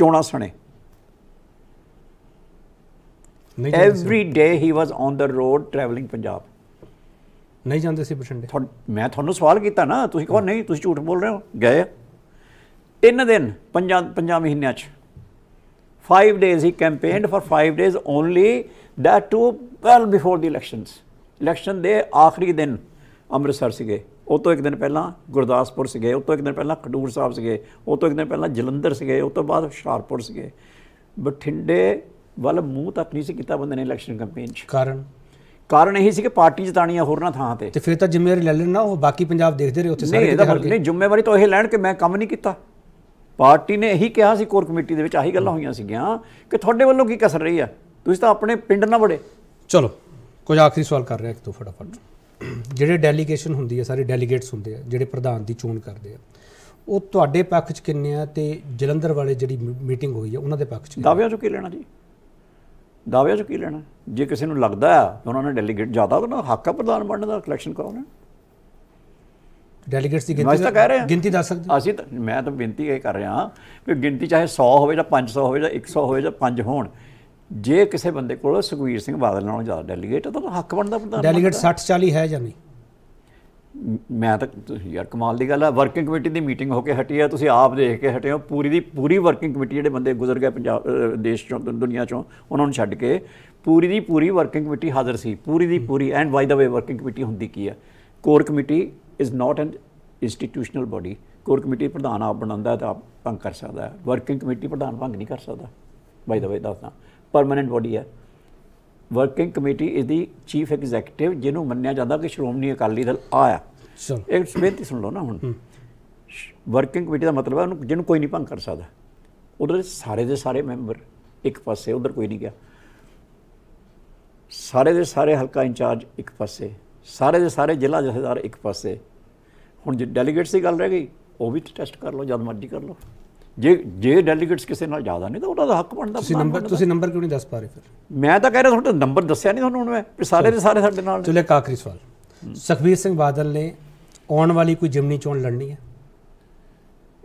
ਚੋਣਾਂ ਸਣੇ every day he was on the road travelling Punjab ਨਹੀਂ ਜਾਂਦੇ ਸੀ ਬਠਿੰਡੇ ਮੈਂ ਤੁਹਾਨੂੰ ਸਵਾਲ ਕੀਤਾ ਨਾ ਤੁਸੀਂ ਕਹੋ ਨਹੀਂ ਤੁਸੀਂ ਝੂਠ ਬੋਲ ਰਹੇ ਹੋ ਗਏ ਤਿੰਨ ਦਿਨ ਪੰਜਾਂ ਪੰਜਾਂ ਮਹੀਨਿਆਂ 'ਚ five days he campaigned for five days only that too well before the elections election ਦੇ ਆਖਰੀ ਦਿਨ ਅੰਮ੍ਰਿਤਸਰ ਸੀਗੇ ਉਹ ਤੋਂ ਇੱਕ ਦਿਨ ਪਹਿਲਾਂ ਗੁਰਦਾਸਪੁਰ ਸੀਗੇ ਉਹ ਤੋਂ ਇੱਕ ਦਿਨ ਪਹਿਲਾਂ ਖਡੂਰ ਸਾਹਿਬ ਸੀਗੇ ਉਹ ਤੋਂ ਇੱਕ ਦਿਨ ਪਹਿਲਾਂ ਜਲੰਧਰ ਸੀਗੇ ਉਹ ਤੋਂ ਬਾਅਦ ਹੁਸ਼ਿਆਰਪੁਰ ਸੀਗੇ ਬਠਿੰਡੇ ਵੱਲ ਮੂੰਹ ਤੱਕ ਨਹੀਂ ਸੀ ਕੀਤਾ ਬੰਦੇ ਨੇ ਇਲੈਕਸ਼ਨ ਕੈਂਪੇਨ 'ਚ ਕਾਰਨ ਕਾਰਨ ਇਹ ਸੀ ਕਿ ਪਾਰਟੀ ਜਿਤਾਣੀਆਂ ਹੋਰਨਾਂ ਥਾਂ ਤੇ ਤੇ ਫਿਰ ਤਾਂ ਜ਼ਿੰਮੇਵਾਰੀ ਲੈ ਲੈਣਾ ਉਹ ਬਾਕੀ ਪੰਜਾਬ ਦੇਖਦੇ ਰਹੇ ਉੱਥੇ ਸਾਰੇ ਨਹੀਂ ਜ਼ਿੰਮੇਵਾਰੀ ਤਾਂ ਇਹ ਲੈਣ ਕਿ ਮੈਂ ਕੰਮ ਨਹੀਂ ਕੀਤਾ ਪਾਰਟੀ ਨੇ ਇਹੀ ਕਿਹਾ ਸੀ ਕੋਰ ਕਮੇਟੀ ਦੇ ਵਿੱਚ ਆਹੀ ਗੱਲਾਂ ਹੋਈਆਂ ਸੀਗੀਆਂ ਕਿ ਤੁਹਾਡੇ ਵੱਲੋਂ ਕੀ ਕਸਰ ਰਹੀ ਆ ਤੁਸੀਂ ਤਾਂ ਆਪਣੇ ਪਿੰਡ ਨਾ ਵੜੇ ਚਲੋ ਕੁਝ ਆਖਰੀ ਸਵਾਲ ਕਰ ਰਿਹਾ ਇੱਕ ਤੋਂ ਫਟਾਫਟ ਜਿਹੜੇ ਡੈਲੀਗੇਸ਼ਨ ਹੁੰਦੀ ਹੈ ਸਾਰੇ ਡੈਲੀਗੇਟਸ ਹੁੰਦੇ ਆ ਜਿਹੜੇ ਪ੍ਰਧਾਨ ਦੀ ਚੋਣ ਕਰਦੇ ਆ ਉਹ ਤੁਹਾਡੇ ਪੱਖ 'ਚ ਕਿੰਨੇ ਆ ਤੇ ਜਲੰਧਰ ਵਾਲੇ ਜਿਹੜੀ ਮੀਟਿੰਗ ਹੋਈ ਆ ਉਹਨਾਂ ਦੇ ਪੱਖ 'ਚ ਦਾਅਵਿਆਂ 'ਚੋਂ ਕੀ ਲੈਣਾ ਜੀ ਦਾਅਵਿਆਂ 'ਚੋਂ ਕੀ ਲੈਣਾ ਜੇ ਕਿਸੇ ਨੂੰ ਲੱਗਦਾ ਆ ਉਹਨਾਂ ਨੇ ਡੈਲੀਗੇਟ ਜ਼ਿਆਦਾ ਉਹਨਾਂ ਹੱਕ ਆ ਪ੍ਰਧਾਨ ਬਣਨ ਦਾ ਇਲੈਕਸ਼ਨ ਕਰਾਉਣਾ ਡੈਲੀਗੇਟਸ ਦੀ ਗਿਣਤੀ ਤਾਂ ਕਹਿ ਰਹੇ ਹਾਂ ਗਿਣਤੀ ਦੱਸ ਸਕਦੇ ਅਸੀਂ ਤਾਂ ਮੈਂ ਤਾਂ ਬੇਨਤੀ ਇਹ ਕਰ ਰਿਹਾ ਕਿ ਗਿਣਤੀ ਚਾਹੇ 100 ਹੋਵੇ ਜਾਂ 500 ਹੋਵੇ ਜਾਂ 100 ਹੋਵੇ ਜਾਂ 5 ਹੋਣ ਜੇ ਕਿਸੇ ਬੰਦੇ ਕੋਲ ਸੁਖਵੀਰ ਸਿੰਘ ਬਾਦਲ ਨਾਲੋਂ ਜ਼ਿਆਦਾ ਡੈਲੀਗੇਟ ਤਾਂ ਹੱਕ ਬਣਦਾ ਪ੍ਰਧਾਨ ਡੈਲੀਗੇਟ 60 40 ਹੈ ਜਾਂ ਨਹੀਂ ਮੈਂ ਤਾਂ ਯਾਰ ਕਮਾਲ ਦੀ ਗੱਲ ਹੈ ਵਰਕਿੰਗ ਕਮੇਟੀ ਦੀ ਮੀਟਿੰਗ ਹੋ ਕੇ ਹਟੀ ਹੈ ਤੁਸੀਂ ਆਪ ਦੇਖ ਕੇ ਹਟੇ ਹੋ ਪੂਰੀ ਦੀ ਪੂਰੀ ਵਰਕਿੰਗ ਕਮੇਟੀ ਜਿਹੜੇ ਬੰਦੇ ਗੁਜ਼ਰ ਗਏ ਪੰਜਾਬ ਦੇਸ਼ ਚੋਂ ਦੁਨੀਆ ਚੋਂ ਉਹਨਾਂ ਨੂੰ ਛੱਡ ਕੇ ਪੂਰੀ ਦੀ ਪੂਰੀ ਵਰਕਿੰਗ ਕਮੇਟੀ ਹਾਜ਼ਰ ਸੀ ਪੂਰੀ ਦੀ ਪੂਰੀ and by the way working committee ਹੁੰਦੀ ਕੀ ਹੈ core committee is not an institutional body core committee ਪ੍ਰਧਾਨ ਆਪ ਬਣਾਉਂਦਾ ਤਾਂ ਆਪ ਭੰਗ ਕਰ ਸਕਦਾ ਹੈ ਵਰਕਿੰਗ ਕਮੇਟੀ ਪ੍ਰਧਾਨ ਭੰਗ ਨਹੀਂ ਕਰ ਸਕਦਾ ਬਾਈ ਦਾ ਵੇ ਦੱਸਦਾ ਪਰਮਨੈਂਟ ਬਾਡੀ ਹੈ working committee is the chief executive ਜਿਹਨੂੰ ਮੰਨਿਆ ਜਾਂਦਾ ਕਿ ਸ਼੍ਰੋਮਣੀ ਅਕਾਲੀ ਦਲ ਆਇਆ ਇੱਕ ਸਵੇਤੀ ਸੁਣ ਲਓ ਨਾ ਹੁਣ ਵਰਕਿੰਗ ਕਮੇਟੀ ਦਾ ਮਤਲਬ ਹੈ ਉਹਨੂੰ ਜਿਹਨੂੰ ਕੋਈ ਨਹੀਂ ਭੰਗ ਕਰ ਸਕਦਾ ਉਧਰ ਸਾਰੇ ਦੇ ਸਾਰੇ ਮੈਂਬਰ ਇੱਕ ਪਾਸੇ ਉਧਰ ਕੋਈ ਨਹੀਂ ਗਿਆ ਸਾਰੇ ਦੇ ਸਾਰੇ ਹਲਕਾ ਇੰਚਾਰਜ ਇੱਕ ਪਾਸੇ ਸਾਰੇ ਦੇ ਸਾਰੇ ਜ਼ਿਲ੍ਹਾ ਜਥੇਦਾਰ ਇੱਕ ਪਾਸੇ ਹੁਣ ਜੇ ਡੈਲੀਗੇਟਸ ਦੀ ਗੱਲ ਰਹਿ ਗਈ ਉਹ ਵੀ ਟੈਸਟ ਕਰ ਲਓ ਜਦ ਮਰਜ਼ੀ ਕਰ ਲਓ ਜੇ ਜੇ ਡੈਲੀਗੇਟਸ ਕਿਸੇ ਨਾਲ ਜ਼ਿਆਦਾ ਨਹੀਂ ਤਾਂ ਉਹਨਾਂ ਦਾ ਹੱਕ ਬਣਦਾ ਤੁਸੀਂ ਨੰਬਰ ਤੁਸੀਂ ਨੰਬਰ ਕਿਉਂ ਨਹੀਂ ਦੱਸ ਪਾ ਰਹੇ ਫਿਰ ਮੈਂ ਤਾਂ ਕਹਿ ਰਿਹਾ ਤੁਹਾਡਾ ਨੰਬਰ ਦੱਸਿਆ ਨਹੀਂ ਤੁਹਾਨੂੰ ਹੁਣ ਮੈਂ ਵੀ ਸਾਰੇ ਦੇ ਸਾਰੇ ਸਾਡੇ ਨਾਲ ਚਲੇ ਕਾਕਰੀ ਸਵਾਲ ਸੁਖਵੀਰ ਸਿੰਘ ਬਾਦਲ ਨੇ ਆਉਣ ਵਾਲੀ ਕੋਈ ਜਿਮਨੀ ਚੋਣ ਲੜਨੀ ਹੈ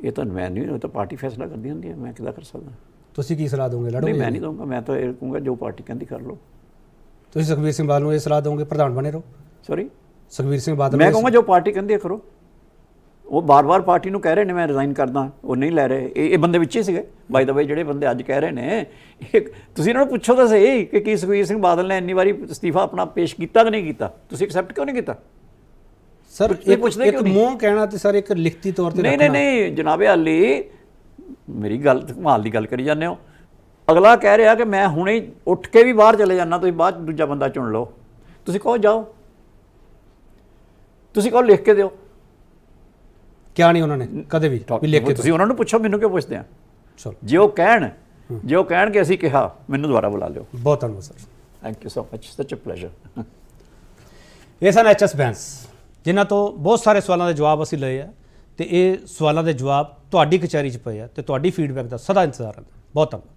ਇਹ ਤਾਂ ਮੈਂ ਨਹੀਂ ਉਹ ਤਾਂ ਪਾਰਟੀ ਫੈਸਲਾ ਕਰਦੀ ਹੁੰਦੀ ਹੈ ਮੈਂ ਕਿਦਾਂ ਕਰ ਸਕਦਾ ਤੁਸੀਂ ਕੀ ਸਲਾਹ ਦੋਗੇ ਲੜੋ ਨਹੀਂ ਮੈਂ ਨਹੀਂ ਦਊਂਗਾ ਮੈਂ ਤਾਂ ਇਹ ਕਹੂੰਗਾ ਜੋ ਪਾਰਟੀ ਕਹਿੰਦੀ ਕਰ ਲਓ ਤੁਸੀਂ ਸੁਖਵੀਰ ਸਿੰਘ ਬਾਦਲ ਨੂੰ ਇਹ ਸਲਾਹ ਦੋਗੇ ਪ੍ਰਧਾਨ ਬਣੇ ਰਹੋ ਸੌਰੀ ਸੁਖਵੀਰ ਸਿੰਘ ਬਾਦਲ ਮੈਂ ਕਹੂੰਗਾ ਜੋ ਪਾਰਟੀ ਕਹਿੰਦੀ ਹੈ ਕਰੋ ਉਹ ਬਾਰ-ਬਾਰ ਪਾਰਟੀ ਨੂੰ ਕਹਿ ਰਹੇ ਨੇ ਮੈਂ ਰਿਜ਼ਾਈਨ ਕਰਦਾ ਉਹ ਨਹੀਂ ਲੈ ਰਹੇ ਇਹ ਇਹ ਬੰਦੇ ਵਿੱਚ ਹੀ ਸੀਗੇ ਬਾਈ ਦਾ ਬਾਈ ਜਿਹੜੇ ਬੰਦੇ ਅੱਜ ਕਹਿ ਰਹੇ ਨੇ ਤੁਸੀਂ ਇਹਨਾਂ ਨੂੰ ਪੁੱਛੋ ਤਾਂ ਸਹੀ ਕਿ ਕੀ ਸੁਖਵੀਰ ਸਿੰਘ ਬਾਦਲ ਨੇ ਇੰਨੀ ਵਾਰੀ ਅਸਤੀਫਾ ਆਪਣਾ ਪੇਸ਼ ਕੀਤਾ ਕਿ ਨਹੀਂ ਕੀਤਾ ਤੁਸੀਂ ਐਕਸੈਪਟ ਕਿਉਂ ਨਹੀਂ ਕੀਤਾ ਸਰ ਇੱਕ ਕਿ ਮੂੰਹ ਕਹਿਣਾ ਤੇ ਸਰ ਇੱਕ ਲਿਖਤੀ ਤੌਰ ਤੇ ਨਹੀਂ ਨਹੀਂ ਨਹੀਂ ਜਨਾਬੇ ਹਾਲੀ ਮੇਰੀ ਗੱਲ ਧਮਾਲ ਦੀ ਗੱਲ ਕਰੀ ਜਾਂਦੇ ਹੋ ਅਗਲਾ ਕਹਿ ਰਿਹਾ ਕਿ ਮੈਂ ਹੁਣੇ ਉੱਠ ਕੇ ਵੀ ਬਾਹਰ ਚਲੇ ਜਾਣਾ ਤੁਸੀਂ ਬਾਅਦ ਦੂਜਾ ਬੰਦਾ ਚੁਣ ਲਓ ਤੁਸੀਂ ਕਹੋ ਜਾਓ ਤੁਸੀਂ ਕਹੋ ਲਿਖ ਕੇ ਦਿਓ ਕਿਹਾ ਨਹੀਂ ਉਹਨਾਂ ਨੇ ਕਦੇ ਵੀ ਵੀ ਲਿਖ ਕੇ ਤੁਸੀਂ ਉਹਨਾਂ ਨੂੰ ਪੁੱਛੋ ਮੈਨੂੰ ਕਿਉਂ ਪੁੱਛਦੇ ਆ ਚਲੋ ਜੇ ਉਹ ਕਹਿਣ ਜੇ ਉਹ ਕਹਿਣ ਕਿ ਅਸੀਂ ਕਿਹਾ ਮੈਨੂੰ ਦੁਬਾਰਾ ਬੁਲਾ ਲਿਓ ਬਹੁਤ ਧੰਨਵਾਦ sir thank you so much such a pleasure ਇਹ ਸਨ ਐਚਐਸ ਬੈਂਸ ਜਿਨ੍ਹਾਂ ਤੋਂ ਬਹੁਤ ਸਾਰੇ ਸਵਾਲਾਂ ਦੇ ਜਵਾਬ ਅਸੀਂ ਲਏ ਆ ਤੇ ਇਹ ਸਵਾਲਾਂ ਦੇ ਜਵਾਬ ਤੁਹਾਡੀ ਕਚਹਿਰੀ 'ਚ ਪਏ ਆ ਤੇ ਤੁਹਾਡੀ ਫੀਡਬੈਕ ਦਾ ਸਦਾ ਇੰਤਜ਼ਾਰ ਹੈ ਬਹੁਤ ਧੰਨਵਾਦ